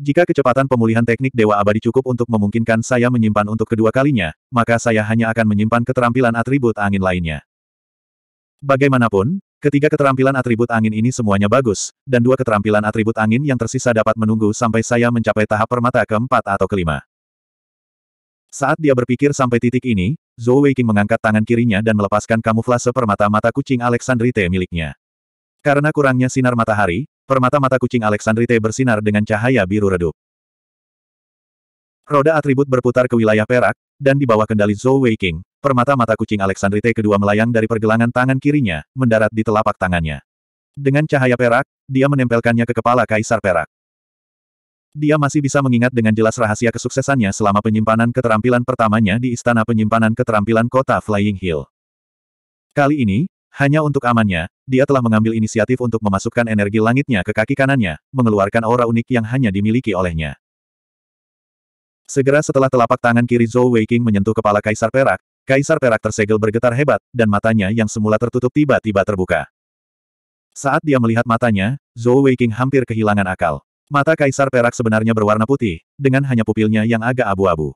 Jika kecepatan pemulihan teknik Dewa Abadi cukup untuk memungkinkan saya menyimpan untuk kedua kalinya, maka saya hanya akan menyimpan keterampilan atribut angin lainnya. Bagaimanapun, ketiga keterampilan atribut angin ini semuanya bagus, dan dua keterampilan atribut angin yang tersisa dapat menunggu sampai saya mencapai tahap permata keempat atau kelima. Saat dia berpikir sampai titik ini, Zhou Weiqing mengangkat tangan kirinya dan melepaskan kamuflase permata mata kucing Alexandrite miliknya. Karena kurangnya sinar matahari, Permata mata kucing Alexandrite bersinar dengan cahaya biru redup. Roda atribut berputar ke wilayah perak, dan di bawah kendali Zhou Weiqing, permata mata kucing Alexandrite kedua melayang dari pergelangan tangan kirinya, mendarat di telapak tangannya. Dengan cahaya perak, dia menempelkannya ke kepala Kaisar Perak. Dia masih bisa mengingat dengan jelas rahasia kesuksesannya selama penyimpanan keterampilan pertamanya di Istana Penyimpanan Keterampilan Kota Flying Hill. Kali ini, hanya untuk amannya, dia telah mengambil inisiatif untuk memasukkan energi langitnya ke kaki kanannya, mengeluarkan aura unik yang hanya dimiliki olehnya. Segera setelah telapak tangan kiri Zhou Weiqing menyentuh kepala Kaisar Perak, Kaisar Perak tersegel bergetar hebat, dan matanya yang semula tertutup tiba-tiba terbuka. Saat dia melihat matanya, Zhou Weiqing hampir kehilangan akal. Mata Kaisar Perak sebenarnya berwarna putih, dengan hanya pupilnya yang agak abu-abu.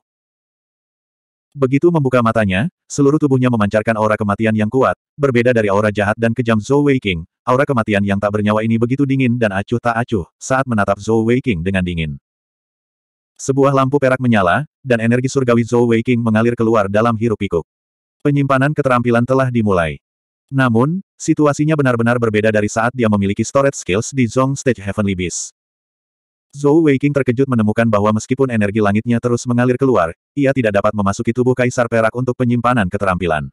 Begitu membuka matanya, Seluruh tubuhnya memancarkan aura kematian yang kuat, berbeda dari aura jahat dan kejam Zhou Weiqing. Aura kematian yang tak bernyawa ini begitu dingin dan acuh tak acuh, saat menatap Zhou Weiqing dengan dingin. Sebuah lampu perak menyala, dan energi surgawi Zhou Weiqing mengalir keluar dalam hirup pikuk. Penyimpanan keterampilan telah dimulai. Namun, situasinya benar-benar berbeda dari saat dia memiliki storage skills di Zong Stage Heavenly Beast. Zhou Weiqing terkejut menemukan bahwa meskipun energi langitnya terus mengalir keluar, ia tidak dapat memasuki tubuh Kaisar Perak untuk penyimpanan keterampilan.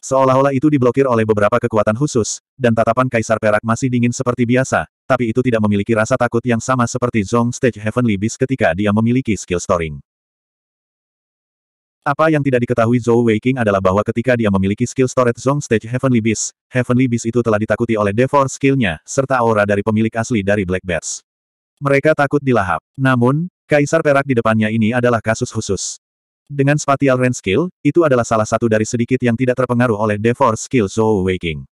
Seolah-olah itu diblokir oleh beberapa kekuatan khusus, dan tatapan Kaisar Perak masih dingin seperti biasa, tapi itu tidak memiliki rasa takut yang sama seperti Zong Stage Heavenly Beast ketika dia memiliki skill storing. Apa yang tidak diketahui Zhou Weiqing adalah bahwa ketika dia memiliki skill storage Zong Stage Heavenly Beast, Heavenly Beast itu telah ditakuti oleh Devor skillnya, serta aura dari pemilik asli dari Black Bats. Mereka takut dilahap. Namun, Kaisar Perak di depannya ini adalah kasus khusus. Dengan Spatial Range Skill, itu adalah salah satu dari sedikit yang tidak terpengaruh oleh Devor Skill Soul Waking.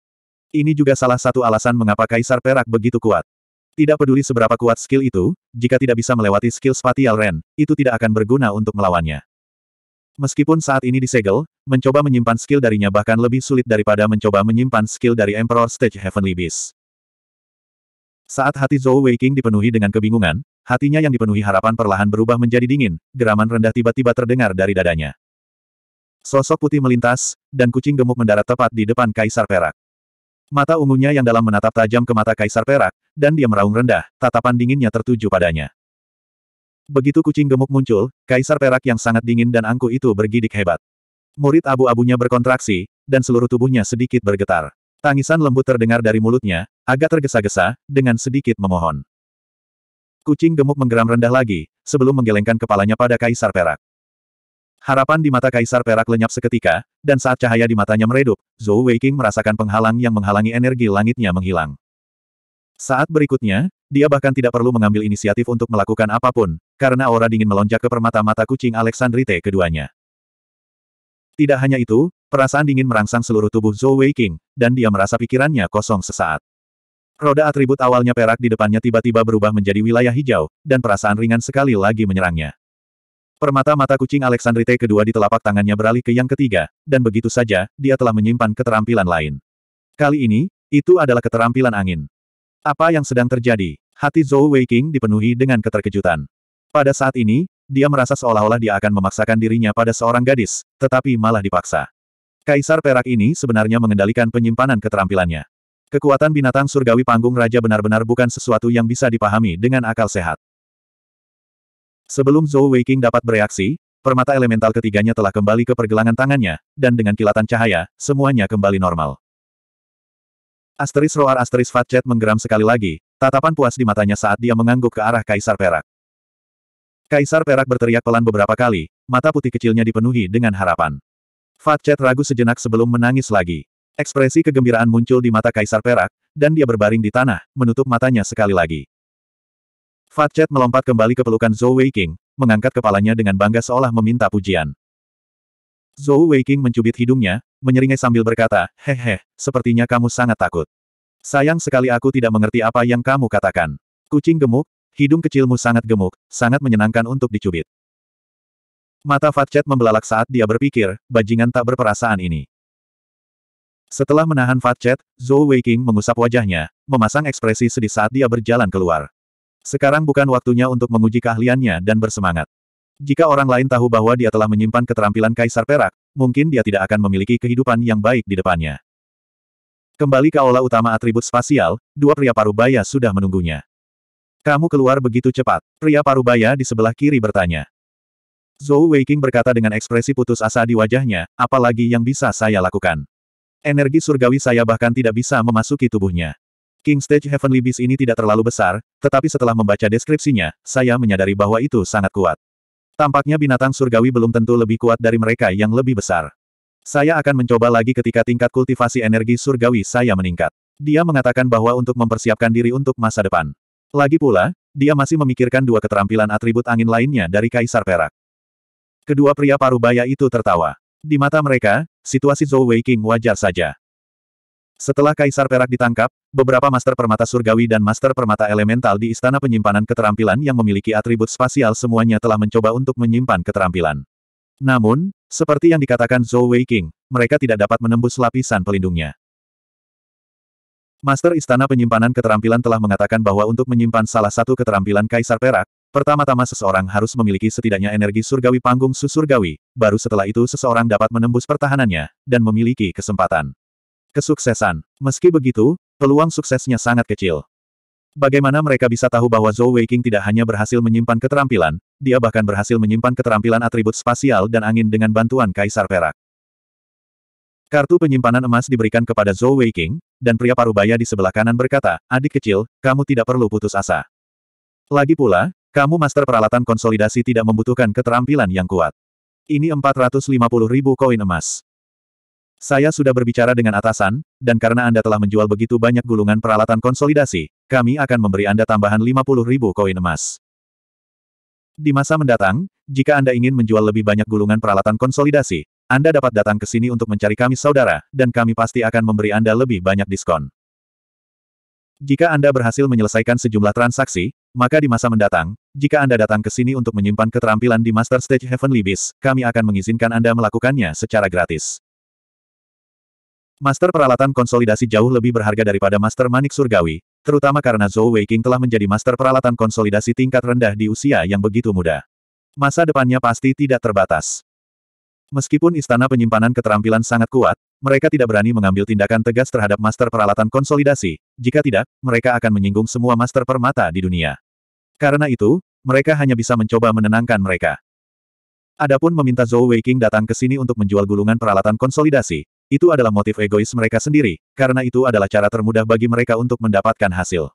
Ini juga salah satu alasan mengapa Kaisar Perak begitu kuat. Tidak peduli seberapa kuat skill itu, jika tidak bisa melewati skill Spatial Range, itu tidak akan berguna untuk melawannya. Meskipun saat ini disegel, mencoba menyimpan skill darinya bahkan lebih sulit daripada mencoba menyimpan skill dari Emperor Stage Heavenly Beast. Saat hati Zhou Weiqing dipenuhi dengan kebingungan, hatinya yang dipenuhi harapan perlahan berubah menjadi dingin, geraman rendah tiba-tiba terdengar dari dadanya. Sosok putih melintas, dan kucing gemuk mendarat tepat di depan Kaisar Perak. Mata ungunya yang dalam menatap tajam ke mata Kaisar Perak, dan dia meraung rendah, tatapan dinginnya tertuju padanya. Begitu kucing gemuk muncul, Kaisar Perak yang sangat dingin dan angkuh itu bergidik hebat. Murid abu-abunya berkontraksi, dan seluruh tubuhnya sedikit bergetar. Tangisan lembut terdengar dari mulutnya, agak tergesa-gesa, dengan sedikit memohon. Kucing gemuk menggeram rendah lagi, sebelum menggelengkan kepalanya pada Kaisar Perak. Harapan di mata Kaisar Perak lenyap seketika, dan saat cahaya di matanya meredup, Zhou Weiqing merasakan penghalang yang menghalangi energi langitnya menghilang. Saat berikutnya, dia bahkan tidak perlu mengambil inisiatif untuk melakukan apapun, karena aura dingin melonjak ke permata mata kucing Alexandrite keduanya. Tidak hanya itu, Perasaan dingin merangsang seluruh tubuh Zhou Wei King, dan dia merasa pikirannya kosong sesaat. Roda atribut awalnya perak di depannya tiba-tiba berubah menjadi wilayah hijau, dan perasaan ringan sekali lagi menyerangnya. Permata mata kucing Alexandrite kedua di telapak tangannya beralih ke yang ketiga, dan begitu saja, dia telah menyimpan keterampilan lain. Kali ini, itu adalah keterampilan angin. Apa yang sedang terjadi? Hati Zhou Wei King dipenuhi dengan keterkejutan. Pada saat ini, dia merasa seolah-olah dia akan memaksakan dirinya pada seorang gadis, tetapi malah dipaksa. Kaisar Perak ini sebenarnya mengendalikan penyimpanan keterampilannya. Kekuatan binatang surgawi panggung raja benar-benar bukan sesuatu yang bisa dipahami dengan akal sehat. Sebelum Zhou Weiqing dapat bereaksi, permata elemental ketiganya telah kembali ke pergelangan tangannya, dan dengan kilatan cahaya, semuanya kembali normal. Asteris Roar Asteris Fatjet menggeram sekali lagi, tatapan puas di matanya saat dia mengangguk ke arah Kaisar Perak. Kaisar Perak berteriak pelan beberapa kali, mata putih kecilnya dipenuhi dengan harapan. Fatchet ragu sejenak sebelum menangis lagi. Ekspresi kegembiraan muncul di mata Kaisar Perak, dan dia berbaring di tanah, menutup matanya sekali lagi. Fatchet melompat kembali ke pelukan Zhou Weiqing, mengangkat kepalanya dengan bangga seolah meminta pujian. Zhou Weiqing mencubit hidungnya, menyeringai sambil berkata, Hehe, sepertinya kamu sangat takut. Sayang sekali aku tidak mengerti apa yang kamu katakan. Kucing gemuk, hidung kecilmu sangat gemuk, sangat menyenangkan untuk dicubit. Mata Fatchet membelalak saat dia berpikir, bajingan tak berperasaan ini. Setelah menahan Fatchet, Zhou Weiqing mengusap wajahnya, memasang ekspresi sedih saat dia berjalan keluar. Sekarang bukan waktunya untuk menguji keahliannya dan bersemangat. Jika orang lain tahu bahwa dia telah menyimpan keterampilan Kaisar Perak, mungkin dia tidak akan memiliki kehidupan yang baik di depannya. Kembali ke aula utama atribut spasial, dua pria parubaya sudah menunggunya. Kamu keluar begitu cepat, pria parubaya di sebelah kiri bertanya. Zhou Weiqing berkata dengan ekspresi putus asa di wajahnya, apalagi yang bisa saya lakukan. Energi surgawi saya bahkan tidak bisa memasuki tubuhnya. King Stage Heavenly Beast ini tidak terlalu besar, tetapi setelah membaca deskripsinya, saya menyadari bahwa itu sangat kuat. Tampaknya binatang surgawi belum tentu lebih kuat dari mereka yang lebih besar. Saya akan mencoba lagi ketika tingkat kultivasi energi surgawi saya meningkat. Dia mengatakan bahwa untuk mempersiapkan diri untuk masa depan. Lagi pula, dia masih memikirkan dua keterampilan atribut angin lainnya dari Kaisar Perak. Kedua pria parubaya itu tertawa. Di mata mereka, situasi Zhou Wei Weiqing wajar saja. Setelah Kaisar Perak ditangkap, beberapa Master Permata Surgawi dan Master Permata Elemental di Istana Penyimpanan Keterampilan yang memiliki atribut spasial semuanya telah mencoba untuk menyimpan keterampilan. Namun, seperti yang dikatakan Zhou Wei Weiqing, mereka tidak dapat menembus lapisan pelindungnya. Master Istana Penyimpanan Keterampilan telah mengatakan bahwa untuk menyimpan salah satu keterampilan Kaisar Perak, Pertama-tama seseorang harus memiliki setidaknya energi surgawi panggung susurgawi, baru setelah itu seseorang dapat menembus pertahanannya, dan memiliki kesempatan. Kesuksesan. Meski begitu, peluang suksesnya sangat kecil. Bagaimana mereka bisa tahu bahwa Zhou Weiqing tidak hanya berhasil menyimpan keterampilan, dia bahkan berhasil menyimpan keterampilan atribut spasial dan angin dengan bantuan Kaisar Perak. Kartu penyimpanan emas diberikan kepada Zhou Weiqing, dan pria parubaya di sebelah kanan berkata, Adik kecil, kamu tidak perlu putus asa. Lagi pula, kamu master peralatan konsolidasi tidak membutuhkan keterampilan yang kuat. Ini 450 ribu koin emas. Saya sudah berbicara dengan atasan, dan karena Anda telah menjual begitu banyak gulungan peralatan konsolidasi, kami akan memberi Anda tambahan 50 ribu koin emas. Di masa mendatang, jika Anda ingin menjual lebih banyak gulungan peralatan konsolidasi, Anda dapat datang ke sini untuk mencari kami saudara, dan kami pasti akan memberi Anda lebih banyak diskon. Jika Anda berhasil menyelesaikan sejumlah transaksi, maka di masa mendatang, jika Anda datang ke sini untuk menyimpan keterampilan di Master Stage Heavenly Beast, kami akan mengizinkan Anda melakukannya secara gratis. Master peralatan konsolidasi jauh lebih berharga daripada Master Manik Surgawi, terutama karena Zhou Waking telah menjadi Master peralatan konsolidasi tingkat rendah di usia yang begitu muda. Masa depannya pasti tidak terbatas. Meskipun istana penyimpanan keterampilan sangat kuat, mereka tidak berani mengambil tindakan tegas terhadap Master peralatan konsolidasi, jika tidak, mereka akan menyinggung semua Master permata di dunia. Karena itu, mereka hanya bisa mencoba menenangkan mereka. Adapun meminta Zhou Weiqing datang ke sini untuk menjual gulungan peralatan konsolidasi, itu adalah motif egois mereka sendiri, karena itu adalah cara termudah bagi mereka untuk mendapatkan hasil.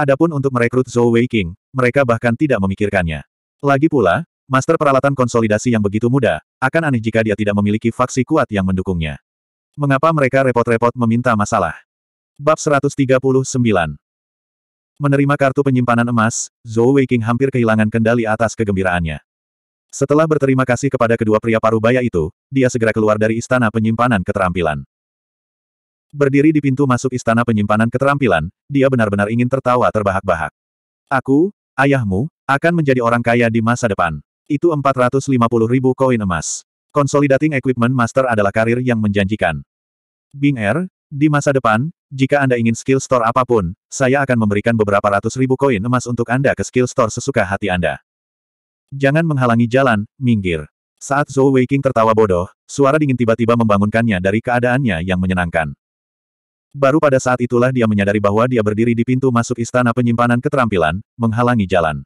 Adapun untuk merekrut Zhou Weiqing, mereka bahkan tidak memikirkannya. Lagi pula, master peralatan konsolidasi yang begitu muda, akan aneh jika dia tidak memiliki faksi kuat yang mendukungnya. Mengapa mereka repot-repot meminta masalah? Bab 139 Menerima kartu penyimpanan emas, Zhou Weiqing hampir kehilangan kendali atas kegembiraannya. Setelah berterima kasih kepada kedua pria parubaya itu, dia segera keluar dari istana penyimpanan keterampilan. Berdiri di pintu masuk istana penyimpanan keterampilan, dia benar-benar ingin tertawa terbahak-bahak. Aku, ayahmu, akan menjadi orang kaya di masa depan. Itu 450 ribu koin emas. Consolidating Equipment Master adalah karir yang menjanjikan. Bing Er, di masa depan, jika Anda ingin skill store apapun, saya akan memberikan beberapa ratus ribu koin emas untuk Anda ke skill store sesuka hati Anda. Jangan menghalangi jalan, minggir. Saat Zhou Weiqing tertawa bodoh, suara dingin tiba-tiba membangunkannya dari keadaannya yang menyenangkan. Baru pada saat itulah dia menyadari bahwa dia berdiri di pintu masuk istana penyimpanan keterampilan, menghalangi jalan.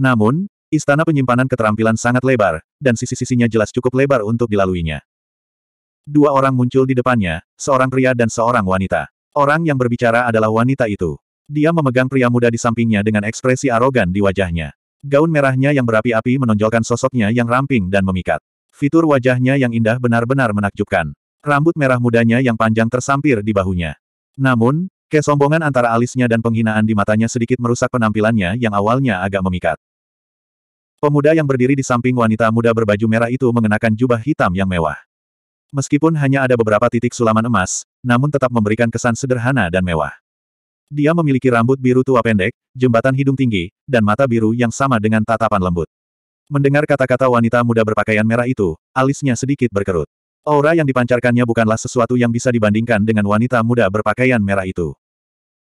Namun, istana penyimpanan keterampilan sangat lebar, dan sisi-sisinya jelas cukup lebar untuk dilaluinya. Dua orang muncul di depannya, seorang pria dan seorang wanita. Orang yang berbicara adalah wanita itu. Dia memegang pria muda di sampingnya dengan ekspresi arogan di wajahnya. Gaun merahnya yang berapi-api menonjolkan sosoknya yang ramping dan memikat. Fitur wajahnya yang indah benar-benar menakjubkan. Rambut merah mudanya yang panjang tersampir di bahunya. Namun, kesombongan antara alisnya dan penghinaan di matanya sedikit merusak penampilannya yang awalnya agak memikat. Pemuda yang berdiri di samping wanita muda berbaju merah itu mengenakan jubah hitam yang mewah. Meskipun hanya ada beberapa titik sulaman emas, namun tetap memberikan kesan sederhana dan mewah. Dia memiliki rambut biru tua pendek, jembatan hidung tinggi, dan mata biru yang sama dengan tatapan lembut. Mendengar kata-kata wanita muda berpakaian merah itu, alisnya sedikit berkerut. Aura yang dipancarkannya bukanlah sesuatu yang bisa dibandingkan dengan wanita muda berpakaian merah itu.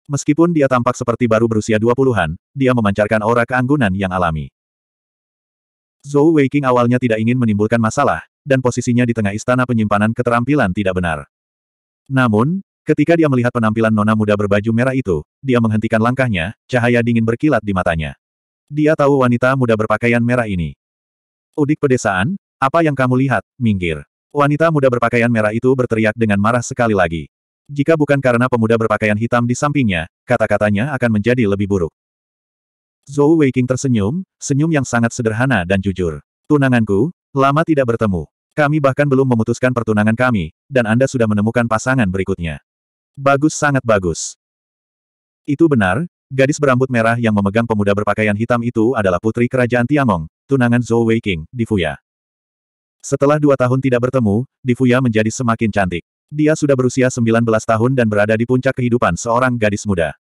Meskipun dia tampak seperti baru berusia 20-an, dia memancarkan aura keanggunan yang alami. Zhou Weiqing awalnya tidak ingin menimbulkan masalah, dan posisinya di tengah istana penyimpanan keterampilan tidak benar. Namun, ketika dia melihat penampilan nona muda berbaju merah itu, dia menghentikan langkahnya, cahaya dingin berkilat di matanya. Dia tahu wanita muda berpakaian merah ini. Udik pedesaan, apa yang kamu lihat, minggir. Wanita muda berpakaian merah itu berteriak dengan marah sekali lagi. Jika bukan karena pemuda berpakaian hitam di sampingnya, kata-katanya akan menjadi lebih buruk. Zhou Weiking tersenyum, senyum yang sangat sederhana dan jujur. Tunanganku, lama tidak bertemu. Kami bahkan belum memutuskan pertunangan kami, dan Anda sudah menemukan pasangan berikutnya. Bagus sangat bagus. Itu benar, gadis berambut merah yang memegang pemuda berpakaian hitam itu adalah putri kerajaan Tiamong, tunangan Zhou Weiqing, di Fuya. Setelah dua tahun tidak bertemu, Di Fuya menjadi semakin cantik. Dia sudah berusia 19 tahun dan berada di puncak kehidupan seorang gadis muda.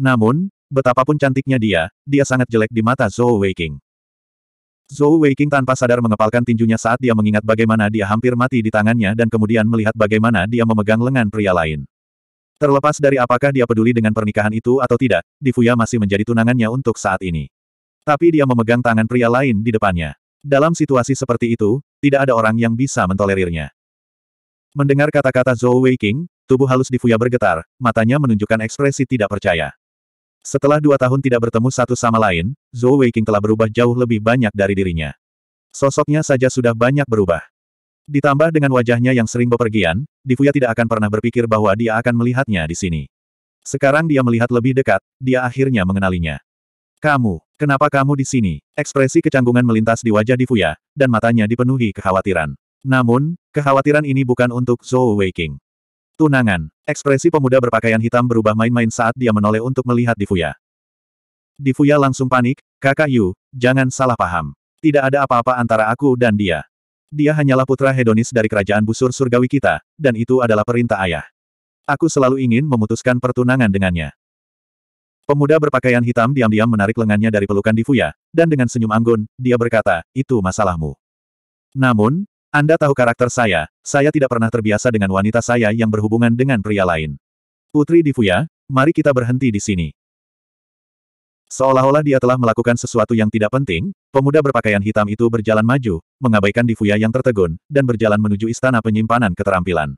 Namun, betapapun cantiknya dia, dia sangat jelek di mata Zhou Weiqing. Zhou Weiqing tanpa sadar mengepalkan tinjunya saat dia mengingat bagaimana dia hampir mati di tangannya dan kemudian melihat bagaimana dia memegang lengan pria lain. Terlepas dari apakah dia peduli dengan pernikahan itu atau tidak, Difuya masih menjadi tunangannya untuk saat ini. Tapi dia memegang tangan pria lain di depannya. Dalam situasi seperti itu, tidak ada orang yang bisa mentolerirnya. Mendengar kata-kata Zhou Weiqing, tubuh halus Difuya bergetar, matanya menunjukkan ekspresi tidak percaya. Setelah dua tahun tidak bertemu satu sama lain, Zhou Weiqing telah berubah jauh lebih banyak dari dirinya. Sosoknya saja sudah banyak berubah. Ditambah dengan wajahnya yang sering bepergian, Difuya tidak akan pernah berpikir bahwa dia akan melihatnya di sini. Sekarang dia melihat lebih dekat, dia akhirnya mengenalinya. Kamu, kenapa kamu di sini? Ekspresi kecanggungan melintas di wajah Difuya, dan matanya dipenuhi kekhawatiran. Namun, kekhawatiran ini bukan untuk Zhou Weiqing. Tunangan. Ekspresi pemuda berpakaian hitam berubah main-main saat dia menoleh untuk melihat Difuya. Difuya langsung panik, kakak Yu, jangan salah paham. Tidak ada apa-apa antara aku dan dia. Dia hanyalah putra hedonis dari kerajaan busur surgawi kita, dan itu adalah perintah ayah. Aku selalu ingin memutuskan pertunangan dengannya. Pemuda berpakaian hitam diam-diam menarik lengannya dari pelukan Difuya, dan dengan senyum anggun, dia berkata, itu masalahmu. Namun, anda tahu karakter saya, saya tidak pernah terbiasa dengan wanita saya yang berhubungan dengan pria lain. Putri Divuya, mari kita berhenti di sini. Seolah-olah dia telah melakukan sesuatu yang tidak penting, pemuda berpakaian hitam itu berjalan maju, mengabaikan Divuya yang tertegun, dan berjalan menuju istana penyimpanan keterampilan.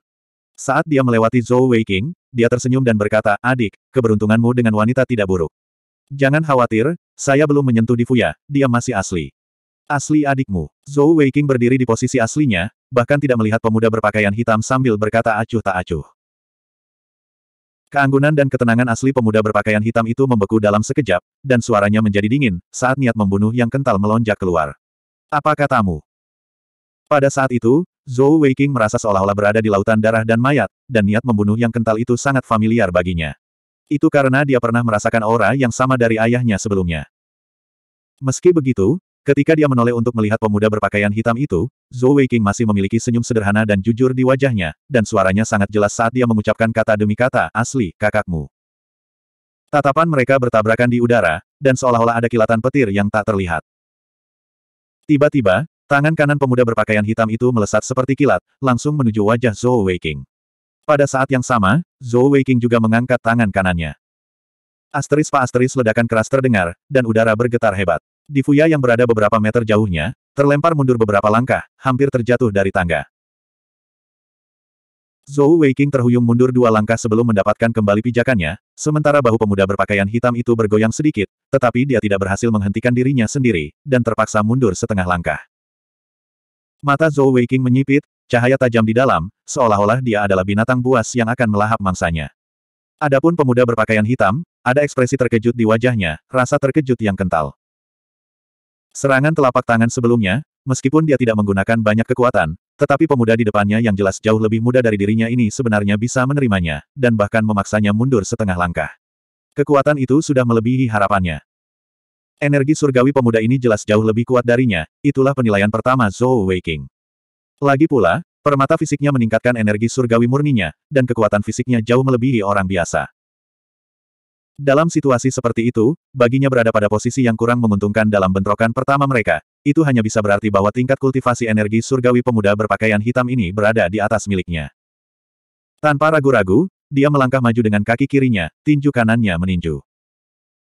Saat dia melewati Zhou Weiqing, dia tersenyum dan berkata, Adik, keberuntunganmu dengan wanita tidak buruk. Jangan khawatir, saya belum menyentuh Divuya, dia masih asli. Asli adikmu. Zhou Weiqing berdiri di posisi aslinya, bahkan tidak melihat pemuda berpakaian hitam sambil berkata acuh tak acuh. Keanggunan dan ketenangan asli pemuda berpakaian hitam itu membeku dalam sekejap, dan suaranya menjadi dingin, saat niat membunuh yang kental melonjak keluar. Apa katamu? Pada saat itu, Zhou Weiqing merasa seolah-olah berada di lautan darah dan mayat, dan niat membunuh yang kental itu sangat familiar baginya. Itu karena dia pernah merasakan aura yang sama dari ayahnya sebelumnya. Meski begitu, Ketika dia menoleh untuk melihat pemuda berpakaian hitam itu, Zhou Weiqing masih memiliki senyum sederhana dan jujur di wajahnya, dan suaranya sangat jelas saat dia mengucapkan kata demi kata, asli, kakakmu. Tatapan mereka bertabrakan di udara, dan seolah-olah ada kilatan petir yang tak terlihat. Tiba-tiba, tangan kanan pemuda berpakaian hitam itu melesat seperti kilat, langsung menuju wajah Zhou Weiqing. Pada saat yang sama, Zhou Weiqing juga mengangkat tangan kanannya. Asteris pa asteris ledakan keras terdengar, dan udara bergetar hebat. Difuya yang berada beberapa meter jauhnya, terlempar mundur beberapa langkah, hampir terjatuh dari tangga. Zhou Weiking terhuyung mundur dua langkah sebelum mendapatkan kembali pijakannya, sementara bahu pemuda berpakaian hitam itu bergoyang sedikit, tetapi dia tidak berhasil menghentikan dirinya sendiri, dan terpaksa mundur setengah langkah. Mata Zhou Weiking menyipit, cahaya tajam di dalam, seolah-olah dia adalah binatang buas yang akan melahap mangsanya. Adapun pemuda berpakaian hitam, ada ekspresi terkejut di wajahnya, rasa terkejut yang kental. Serangan telapak tangan sebelumnya, meskipun dia tidak menggunakan banyak kekuatan, tetapi pemuda di depannya yang jelas jauh lebih muda dari dirinya ini sebenarnya bisa menerimanya, dan bahkan memaksanya mundur setengah langkah. Kekuatan itu sudah melebihi harapannya. Energi surgawi pemuda ini jelas jauh lebih kuat darinya, itulah penilaian pertama Zhou Weiking. Lagi pula, permata fisiknya meningkatkan energi surgawi murninya, dan kekuatan fisiknya jauh melebihi orang biasa. Dalam situasi seperti itu, baginya berada pada posisi yang kurang menguntungkan dalam bentrokan pertama mereka. Itu hanya bisa berarti bahwa tingkat kultivasi energi surgawi pemuda berpakaian hitam ini berada di atas miliknya. Tanpa ragu-ragu, dia melangkah maju dengan kaki kirinya, tinju kanannya meninju.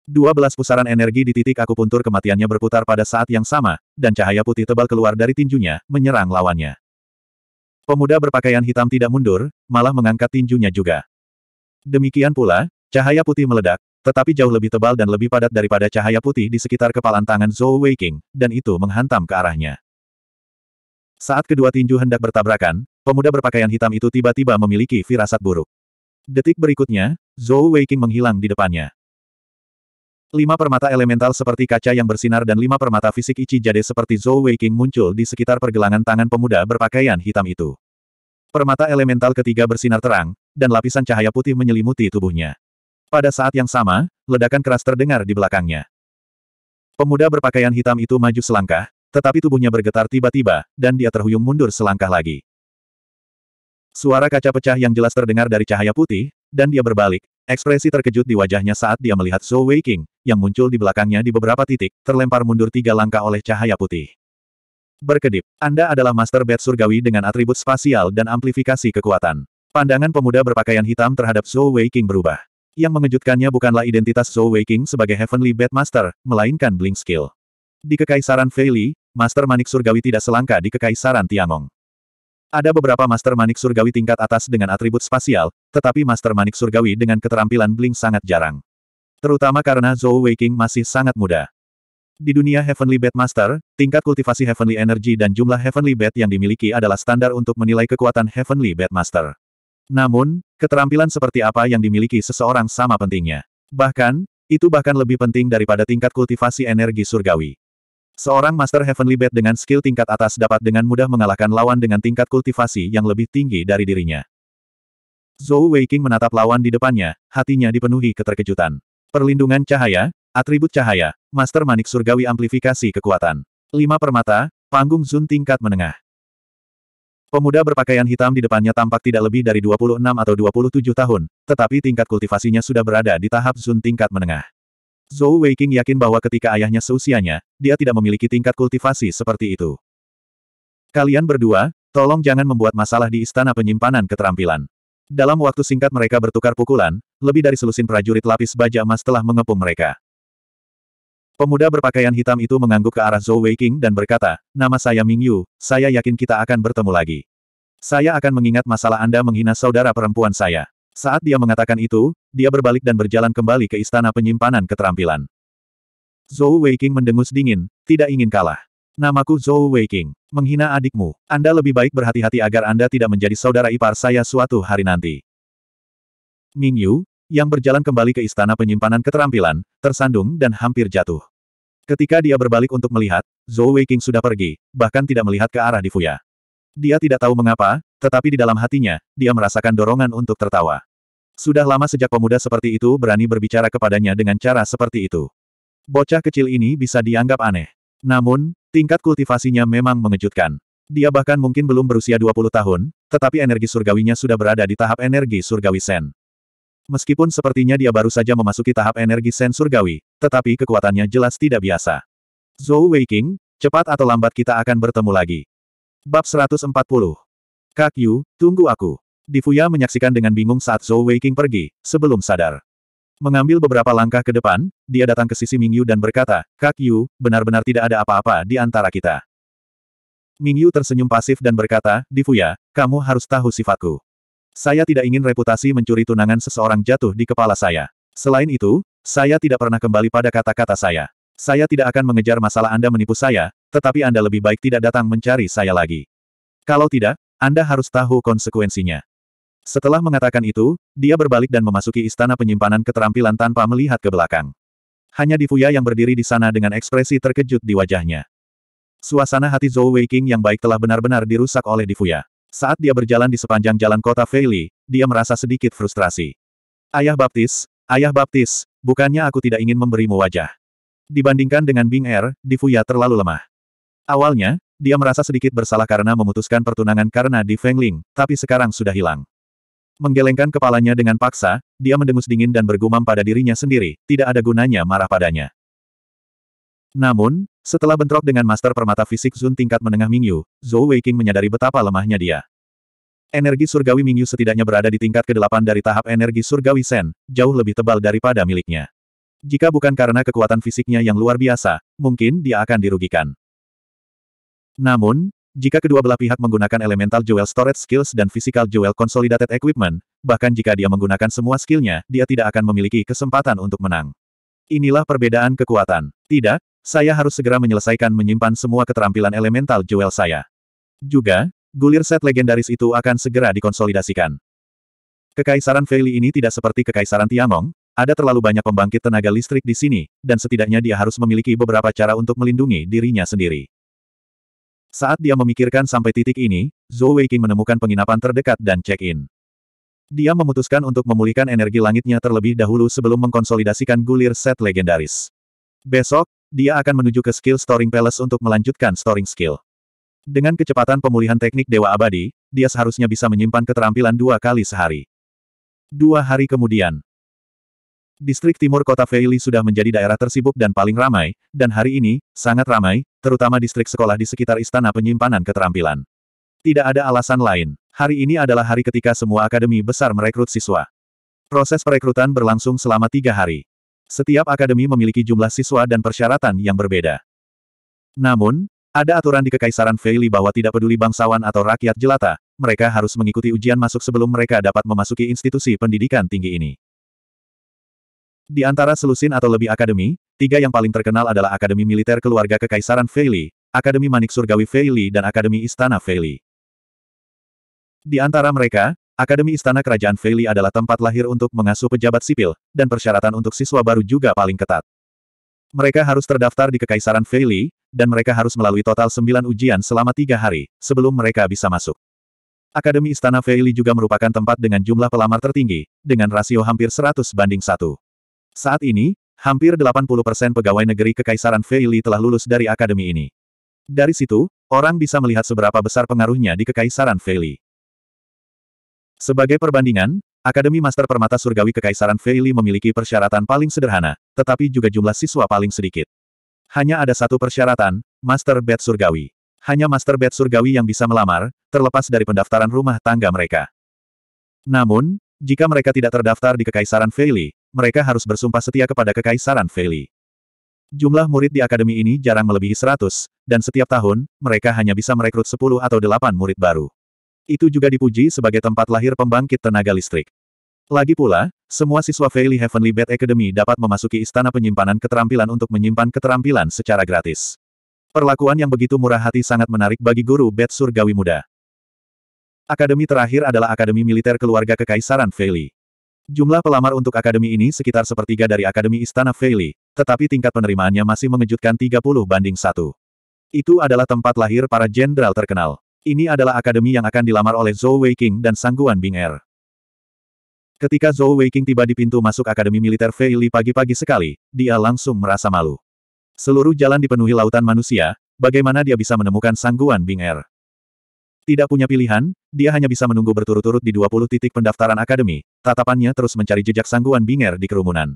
Dua belas pusaran energi di titik akupuntur kematiannya berputar pada saat yang sama, dan cahaya putih tebal keluar dari tinjunya, menyerang lawannya. Pemuda berpakaian hitam tidak mundur, malah mengangkat tinjunya juga. Demikian pula, Cahaya putih meledak, tetapi jauh lebih tebal dan lebih padat daripada cahaya putih di sekitar kepalan tangan Zhou Weiqing, dan itu menghantam ke arahnya. Saat kedua tinju hendak bertabrakan, pemuda berpakaian hitam itu tiba-tiba memiliki firasat buruk. Detik berikutnya, Zhou Weiqing menghilang di depannya. Lima permata elemental seperti kaca yang bersinar dan lima permata fisik Ichijade seperti Zhou Weiqing muncul di sekitar pergelangan tangan pemuda berpakaian hitam itu. Permata elemental ketiga bersinar terang, dan lapisan cahaya putih menyelimuti tubuhnya. Pada saat yang sama, ledakan keras terdengar di belakangnya. Pemuda berpakaian hitam itu maju selangkah, tetapi tubuhnya bergetar tiba-tiba, dan dia terhuyung mundur selangkah lagi. Suara kaca pecah yang jelas terdengar dari cahaya putih, dan dia berbalik, ekspresi terkejut di wajahnya saat dia melihat Zhou Weiqing, yang muncul di belakangnya di beberapa titik, terlempar mundur tiga langkah oleh cahaya putih. Berkedip, Anda adalah Master Bed Surgawi dengan atribut spasial dan amplifikasi kekuatan. Pandangan pemuda berpakaian hitam terhadap Zhou Weiqing berubah. Yang mengejutkannya bukanlah identitas Zhou Weiqing sebagai Heavenly Bed Master, melainkan Blink Skill. Di Kekaisaran Feili, Master Manik Surgawi tidak selangka di Kekaisaran Tiangong. Ada beberapa Master Manik Surgawi tingkat atas dengan atribut spasial, tetapi Master Manik Surgawi dengan keterampilan Blink sangat jarang. Terutama karena Zhou Weiqing masih sangat muda. Di dunia Heavenly Bed Master, tingkat kultivasi Heavenly Energy dan jumlah Heavenly Bat yang dimiliki adalah standar untuk menilai kekuatan Heavenly Bed Master. Namun, keterampilan seperti apa yang dimiliki seseorang sama pentingnya. Bahkan, itu bahkan lebih penting daripada tingkat kultivasi energi surgawi. Seorang Master Heavenly Bat dengan skill tingkat atas dapat dengan mudah mengalahkan lawan dengan tingkat kultivasi yang lebih tinggi dari dirinya. Zhou Weiqing menatap lawan di depannya, hatinya dipenuhi keterkejutan. Perlindungan cahaya, atribut cahaya, Master Manik Surgawi amplifikasi kekuatan. Lima permata, panggung Zun tingkat menengah. Pemuda berpakaian hitam di depannya tampak tidak lebih dari 26 atau 27 tahun, tetapi tingkat kultivasinya sudah berada di tahap zun tingkat menengah. Zhou Weiqing yakin bahwa ketika ayahnya seusianya, dia tidak memiliki tingkat kultivasi seperti itu. Kalian berdua, tolong jangan membuat masalah di istana penyimpanan keterampilan. Dalam waktu singkat mereka bertukar pukulan, lebih dari selusin prajurit lapis baja emas telah mengepung mereka. Pemuda berpakaian hitam itu mengangguk ke arah Zhou Weiqing dan berkata, nama saya Ming Yu, saya yakin kita akan bertemu lagi. Saya akan mengingat masalah Anda menghina saudara perempuan saya. Saat dia mengatakan itu, dia berbalik dan berjalan kembali ke istana penyimpanan keterampilan. Zhou Weiqing mendengus dingin, tidak ingin kalah. Namaku Zhou Weiqing. Menghina adikmu. Anda lebih baik berhati-hati agar Anda tidak menjadi saudara ipar saya suatu hari nanti. Ming Yu, yang berjalan kembali ke istana penyimpanan keterampilan, tersandung dan hampir jatuh. Ketika dia berbalik untuk melihat, Zhou Weiqing sudah pergi, bahkan tidak melihat ke arah Difuya. Dia tidak tahu mengapa, tetapi di dalam hatinya, dia merasakan dorongan untuk tertawa. Sudah lama sejak pemuda seperti itu berani berbicara kepadanya dengan cara seperti itu. Bocah kecil ini bisa dianggap aneh. Namun, tingkat kultivasinya memang mengejutkan. Dia bahkan mungkin belum berusia 20 tahun, tetapi energi surgawinya sudah berada di tahap energi surgawi Sen. Meskipun sepertinya dia baru saja memasuki tahap energi sen surgawi, tetapi kekuatannya jelas tidak biasa. Zhou Weiking, cepat atau lambat kita akan bertemu lagi. Bab 140 Kak Yu, tunggu aku. Difuya menyaksikan dengan bingung saat Zhou Weiking pergi, sebelum sadar. Mengambil beberapa langkah ke depan, dia datang ke sisi Mingyu dan berkata, Kak Yu, benar-benar tidak ada apa-apa di antara kita. Mingyu tersenyum pasif dan berkata, Difuya, kamu harus tahu sifatku. Saya tidak ingin reputasi mencuri tunangan seseorang jatuh di kepala saya. Selain itu, saya tidak pernah kembali pada kata-kata saya. Saya tidak akan mengejar masalah Anda menipu saya, tetapi Anda lebih baik tidak datang mencari saya lagi. Kalau tidak, Anda harus tahu konsekuensinya. Setelah mengatakan itu, dia berbalik dan memasuki istana penyimpanan keterampilan tanpa melihat ke belakang. Hanya Difuya yang berdiri di sana dengan ekspresi terkejut di wajahnya. Suasana hati Zhou Weiking yang baik telah benar-benar dirusak oleh Difuya. Saat dia berjalan di sepanjang jalan kota Feili, dia merasa sedikit frustrasi. Ayah Baptis, Ayah Baptis, bukannya aku tidak ingin memberimu wajah. Dibandingkan dengan Bing Er, Difuya terlalu lemah. Awalnya, dia merasa sedikit bersalah karena memutuskan pertunangan karena di Fengling, tapi sekarang sudah hilang. Menggelengkan kepalanya dengan paksa, dia mendengus dingin dan bergumam pada dirinya sendiri, tidak ada gunanya marah padanya. Namun, setelah bentrok dengan master permata fisik Zun tingkat menengah Mingyu, Zhou Weiqing menyadari betapa lemahnya dia. Energi surgawi Mingyu setidaknya berada di tingkat ke-8 dari tahap energi surgawi Sen, jauh lebih tebal daripada miliknya. Jika bukan karena kekuatan fisiknya yang luar biasa, mungkin dia akan dirugikan. Namun, jika kedua belah pihak menggunakan elemental jewel storage skills dan physical jewel consolidated equipment, bahkan jika dia menggunakan semua skillnya, dia tidak akan memiliki kesempatan untuk menang. Inilah perbedaan kekuatan. Tidak, saya harus segera menyelesaikan menyimpan semua keterampilan elemental jewel saya. Juga, gulir set legendaris itu akan segera dikonsolidasikan. Kekaisaran Feili ini tidak seperti Kekaisaran Tiamong, ada terlalu banyak pembangkit tenaga listrik di sini, dan setidaknya dia harus memiliki beberapa cara untuk melindungi dirinya sendiri. Saat dia memikirkan sampai titik ini, Zhou Weiqing menemukan penginapan terdekat dan check-in. Dia memutuskan untuk memulihkan energi langitnya terlebih dahulu sebelum mengkonsolidasikan gulir set legendaris. Besok, dia akan menuju ke skill storing palace untuk melanjutkan storing skill. Dengan kecepatan pemulihan teknik Dewa Abadi, dia seharusnya bisa menyimpan keterampilan dua kali sehari. Dua hari kemudian, Distrik timur kota Feili sudah menjadi daerah tersibuk dan paling ramai, dan hari ini, sangat ramai, terutama distrik sekolah di sekitar istana penyimpanan keterampilan. Tidak ada alasan lain. Hari ini adalah hari ketika semua akademi besar merekrut siswa. Proses perekrutan berlangsung selama tiga hari. Setiap akademi memiliki jumlah siswa dan persyaratan yang berbeda. Namun, ada aturan di Kekaisaran Feili bahwa tidak peduli bangsawan atau rakyat jelata, mereka harus mengikuti ujian masuk sebelum mereka dapat memasuki institusi pendidikan tinggi ini. Di antara selusin atau lebih akademi, tiga yang paling terkenal adalah Akademi Militer Keluarga Kekaisaran Feili, Akademi Manik Surgawi Feili dan Akademi Istana Feili. Di antara mereka, Akademi Istana Kerajaan Feili adalah tempat lahir untuk mengasuh pejabat sipil, dan persyaratan untuk siswa baru juga paling ketat. Mereka harus terdaftar di Kekaisaran Feili, dan mereka harus melalui total sembilan ujian selama tiga hari, sebelum mereka bisa masuk. Akademi Istana Feili juga merupakan tempat dengan jumlah pelamar tertinggi, dengan rasio hampir 100 banding satu. Saat ini, hampir 80% pegawai negeri Kekaisaran Feili telah lulus dari akademi ini. Dari situ, orang bisa melihat seberapa besar pengaruhnya di Kekaisaran Feili. Sebagai perbandingan, Akademi Master Permata Surgawi Kekaisaran Feili memiliki persyaratan paling sederhana, tetapi juga jumlah siswa paling sedikit. Hanya ada satu persyaratan, Master Bed Surgawi. Hanya Master Bed Surgawi yang bisa melamar, terlepas dari pendaftaran rumah tangga mereka. Namun, jika mereka tidak terdaftar di Kekaisaran Feili, mereka harus bersumpah setia kepada Kekaisaran Feili. Jumlah murid di akademi ini jarang melebihi 100, dan setiap tahun, mereka hanya bisa merekrut 10 atau 8 murid baru. Itu juga dipuji sebagai tempat lahir pembangkit tenaga listrik. Lagi pula, semua siswa Feili Heavenly Bed Academy dapat memasuki istana penyimpanan keterampilan untuk menyimpan keterampilan secara gratis. Perlakuan yang begitu murah hati sangat menarik bagi guru Bed Surgawi Muda. Akademi terakhir adalah Akademi Militer Keluarga Kekaisaran Feili. Jumlah pelamar untuk akademi ini sekitar sepertiga dari Akademi Istana Feili, tetapi tingkat penerimaannya masih mengejutkan 30 banding 1. Itu adalah tempat lahir para jenderal terkenal. Ini adalah akademi yang akan dilamar oleh Zhou Weiqing dan Sangguan Bing'er. Ketika Zhou Weiqing tiba di pintu masuk Akademi Militer Feili pagi-pagi sekali, dia langsung merasa malu. Seluruh jalan dipenuhi lautan manusia, bagaimana dia bisa menemukan Sangguan Bing'er? Tidak punya pilihan, dia hanya bisa menunggu berturut-turut di 20 titik pendaftaran akademi, tatapannya terus mencari jejak Sangguan Binger di kerumunan.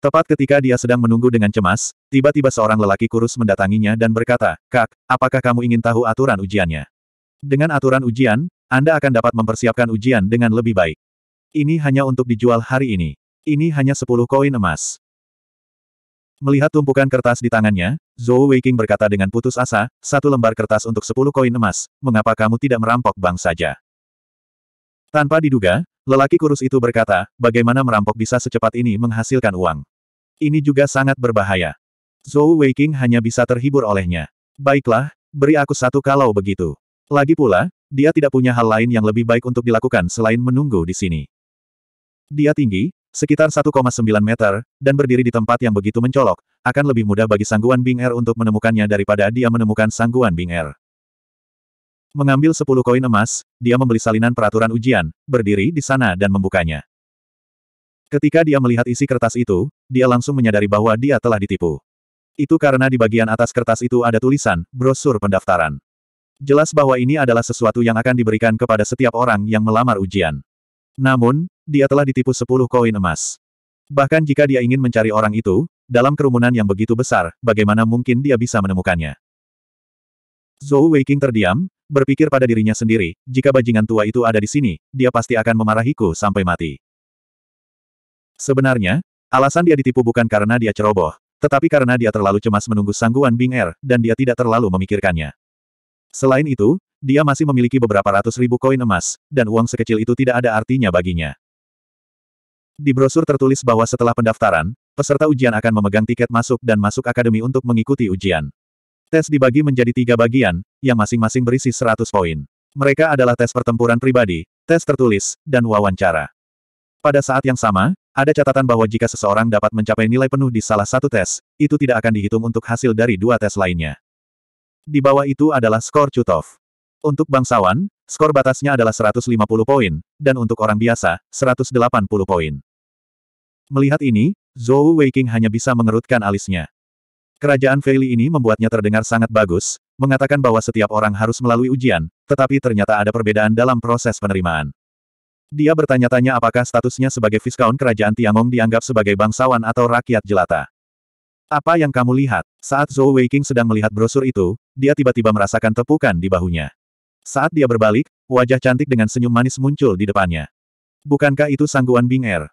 Tepat ketika dia sedang menunggu dengan cemas, tiba-tiba seorang lelaki kurus mendatanginya dan berkata, Kak, apakah kamu ingin tahu aturan ujiannya? Dengan aturan ujian, Anda akan dapat mempersiapkan ujian dengan lebih baik. Ini hanya untuk dijual hari ini. Ini hanya 10 koin emas. Melihat tumpukan kertas di tangannya, Zhou Weiqing berkata dengan putus asa, satu lembar kertas untuk 10 koin emas, mengapa kamu tidak merampok bank saja? Tanpa diduga, Lelaki kurus itu berkata, bagaimana merampok bisa secepat ini menghasilkan uang. Ini juga sangat berbahaya. Zhou Weiqing hanya bisa terhibur olehnya. Baiklah, beri aku satu kalau begitu. Lagi pula, dia tidak punya hal lain yang lebih baik untuk dilakukan selain menunggu di sini. Dia tinggi, sekitar 1,9 meter, dan berdiri di tempat yang begitu mencolok, akan lebih mudah bagi sangguan Bing Er untuk menemukannya daripada dia menemukan sangguan Bing Er. Mengambil sepuluh koin emas, dia membeli salinan peraturan ujian, berdiri di sana dan membukanya. Ketika dia melihat isi kertas itu, dia langsung menyadari bahwa dia telah ditipu. Itu karena di bagian atas kertas itu ada tulisan, brosur pendaftaran. Jelas bahwa ini adalah sesuatu yang akan diberikan kepada setiap orang yang melamar ujian. Namun, dia telah ditipu sepuluh koin emas. Bahkan jika dia ingin mencari orang itu, dalam kerumunan yang begitu besar, bagaimana mungkin dia bisa menemukannya? Zhou Weiqing terdiam, berpikir pada dirinya sendiri, jika bajingan tua itu ada di sini, dia pasti akan memarahiku sampai mati. Sebenarnya, alasan dia ditipu bukan karena dia ceroboh, tetapi karena dia terlalu cemas menunggu sangguan Bing Er, dan dia tidak terlalu memikirkannya. Selain itu, dia masih memiliki beberapa ratus ribu koin emas, dan uang sekecil itu tidak ada artinya baginya. Di brosur tertulis bahwa setelah pendaftaran, peserta ujian akan memegang tiket masuk dan masuk akademi untuk mengikuti ujian. Tes dibagi menjadi tiga bagian, yang masing-masing berisi 100 poin. Mereka adalah tes pertempuran pribadi, tes tertulis, dan wawancara. Pada saat yang sama, ada catatan bahwa jika seseorang dapat mencapai nilai penuh di salah satu tes, itu tidak akan dihitung untuk hasil dari dua tes lainnya. Di bawah itu adalah skor Chutov. Untuk bangsawan, skor batasnya adalah 150 poin, dan untuk orang biasa, 180 poin. Melihat ini, Zhou Weiqing hanya bisa mengerutkan alisnya. Kerajaan Feili ini membuatnya terdengar sangat bagus, mengatakan bahwa setiap orang harus melalui ujian, tetapi ternyata ada perbedaan dalam proses penerimaan. Dia bertanya-tanya apakah statusnya sebagai Viscount Kerajaan Tiangong dianggap sebagai bangsawan atau rakyat jelata. Apa yang kamu lihat? Saat Zhou Weiqing sedang melihat brosur itu, dia tiba-tiba merasakan tepukan di bahunya. Saat dia berbalik, wajah cantik dengan senyum manis muncul di depannya. Bukankah itu sangguan Bing Er?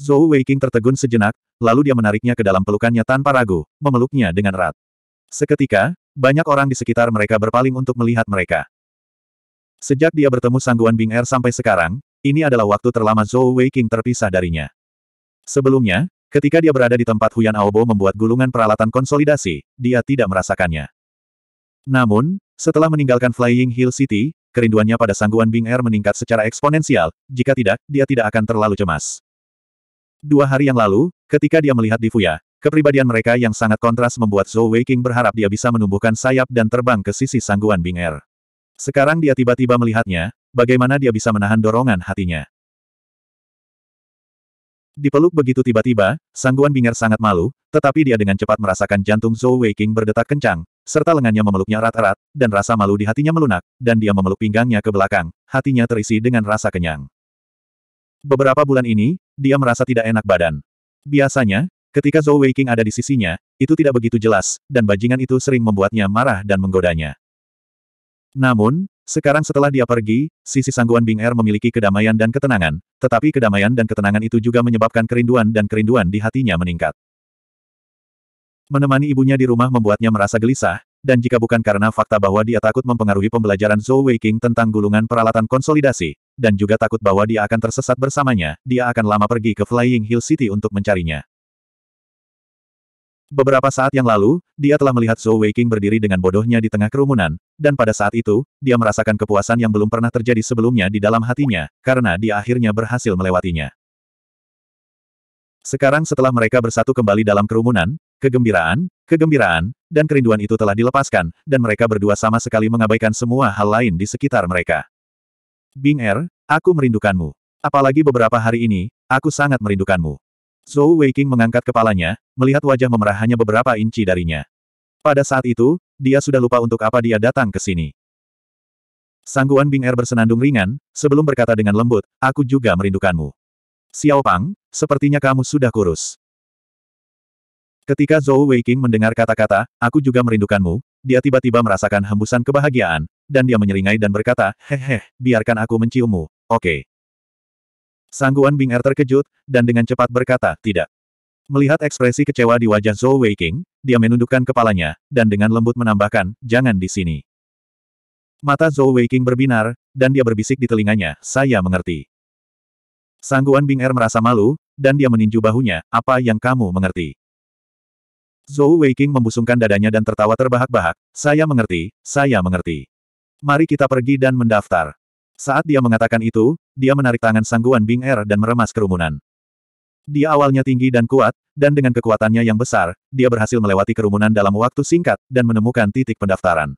Zhou Weiqing tertegun sejenak, lalu dia menariknya ke dalam pelukannya tanpa ragu, memeluknya dengan erat. Seketika, banyak orang di sekitar mereka berpaling untuk melihat mereka. Sejak dia bertemu sangguan Bing Er sampai sekarang, ini adalah waktu terlama Zhou Wei King terpisah darinya. Sebelumnya, ketika dia berada di tempat Huyan Aobo membuat gulungan peralatan konsolidasi, dia tidak merasakannya. Namun, setelah meninggalkan Flying Hill City, kerinduannya pada sangguan Bing Er meningkat secara eksponensial, jika tidak, dia tidak akan terlalu cemas. Dua hari yang lalu, ketika dia melihat di Fuya, kepribadian mereka yang sangat kontras membuat Zhou Weiqing berharap dia bisa menumbuhkan sayap dan terbang ke sisi sangguan Bing Er. Sekarang dia tiba-tiba melihatnya, bagaimana dia bisa menahan dorongan hatinya. Dipeluk begitu tiba-tiba, sangguan Binger sangat malu, tetapi dia dengan cepat merasakan jantung Zhou Weiqing berdetak kencang, serta lengannya memeluknya erat-erat, dan rasa malu di hatinya melunak, dan dia memeluk pinggangnya ke belakang, hatinya terisi dengan rasa kenyang. Beberapa bulan ini, dia merasa tidak enak badan. Biasanya, ketika Zhou Weiqing ada di sisinya, itu tidak begitu jelas, dan bajingan itu sering membuatnya marah dan menggodanya. Namun, sekarang setelah dia pergi, sisi sangguan Bing Er memiliki kedamaian dan ketenangan, tetapi kedamaian dan ketenangan itu juga menyebabkan kerinduan dan kerinduan di hatinya meningkat. Menemani ibunya di rumah membuatnya merasa gelisah, dan jika bukan karena fakta bahwa dia takut mempengaruhi pembelajaran Zhou Weiqing tentang gulungan peralatan konsolidasi, dan juga takut bahwa dia akan tersesat bersamanya, dia akan lama pergi ke Flying Hill City untuk mencarinya. Beberapa saat yang lalu, dia telah melihat Zhou Weiqing berdiri dengan bodohnya di tengah kerumunan, dan pada saat itu, dia merasakan kepuasan yang belum pernah terjadi sebelumnya di dalam hatinya, karena dia akhirnya berhasil melewatinya. Sekarang setelah mereka bersatu kembali dalam kerumunan, kegembiraan, Kegembiraan, dan kerinduan itu telah dilepaskan, dan mereka berdua sama sekali mengabaikan semua hal lain di sekitar mereka. Bing Er, aku merindukanmu. Apalagi beberapa hari ini, aku sangat merindukanmu. Zhou Weiqing mengangkat kepalanya, melihat wajah memerahnya beberapa inci darinya. Pada saat itu, dia sudah lupa untuk apa dia datang ke sini. Sangguan Bing Er bersenandung ringan, sebelum berkata dengan lembut, aku juga merindukanmu. Xiao Pang, sepertinya kamu sudah kurus. Ketika Zhou Weiqing mendengar kata-kata, aku juga merindukanmu, dia tiba-tiba merasakan hembusan kebahagiaan, dan dia menyeringai dan berkata, hehe, biarkan aku menciummu, oke. Okay. Sangguan Bing Er terkejut, dan dengan cepat berkata, tidak. Melihat ekspresi kecewa di wajah Zhou Weiqing, dia menundukkan kepalanya, dan dengan lembut menambahkan, jangan di sini. Mata Zhou Weiqing berbinar, dan dia berbisik di telinganya, saya mengerti. Sangguan Bing Er merasa malu, dan dia meninju bahunya, apa yang kamu mengerti? Zhou Weiqing membusungkan dadanya dan tertawa terbahak-bahak, saya mengerti, saya mengerti. Mari kita pergi dan mendaftar. Saat dia mengatakan itu, dia menarik tangan sangguan Bing Er dan meremas kerumunan. Dia awalnya tinggi dan kuat, dan dengan kekuatannya yang besar, dia berhasil melewati kerumunan dalam waktu singkat, dan menemukan titik pendaftaran.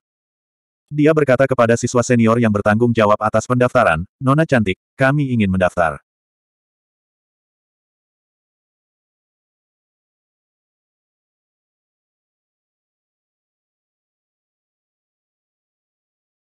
Dia berkata kepada siswa senior yang bertanggung jawab atas pendaftaran, Nona cantik, kami ingin mendaftar.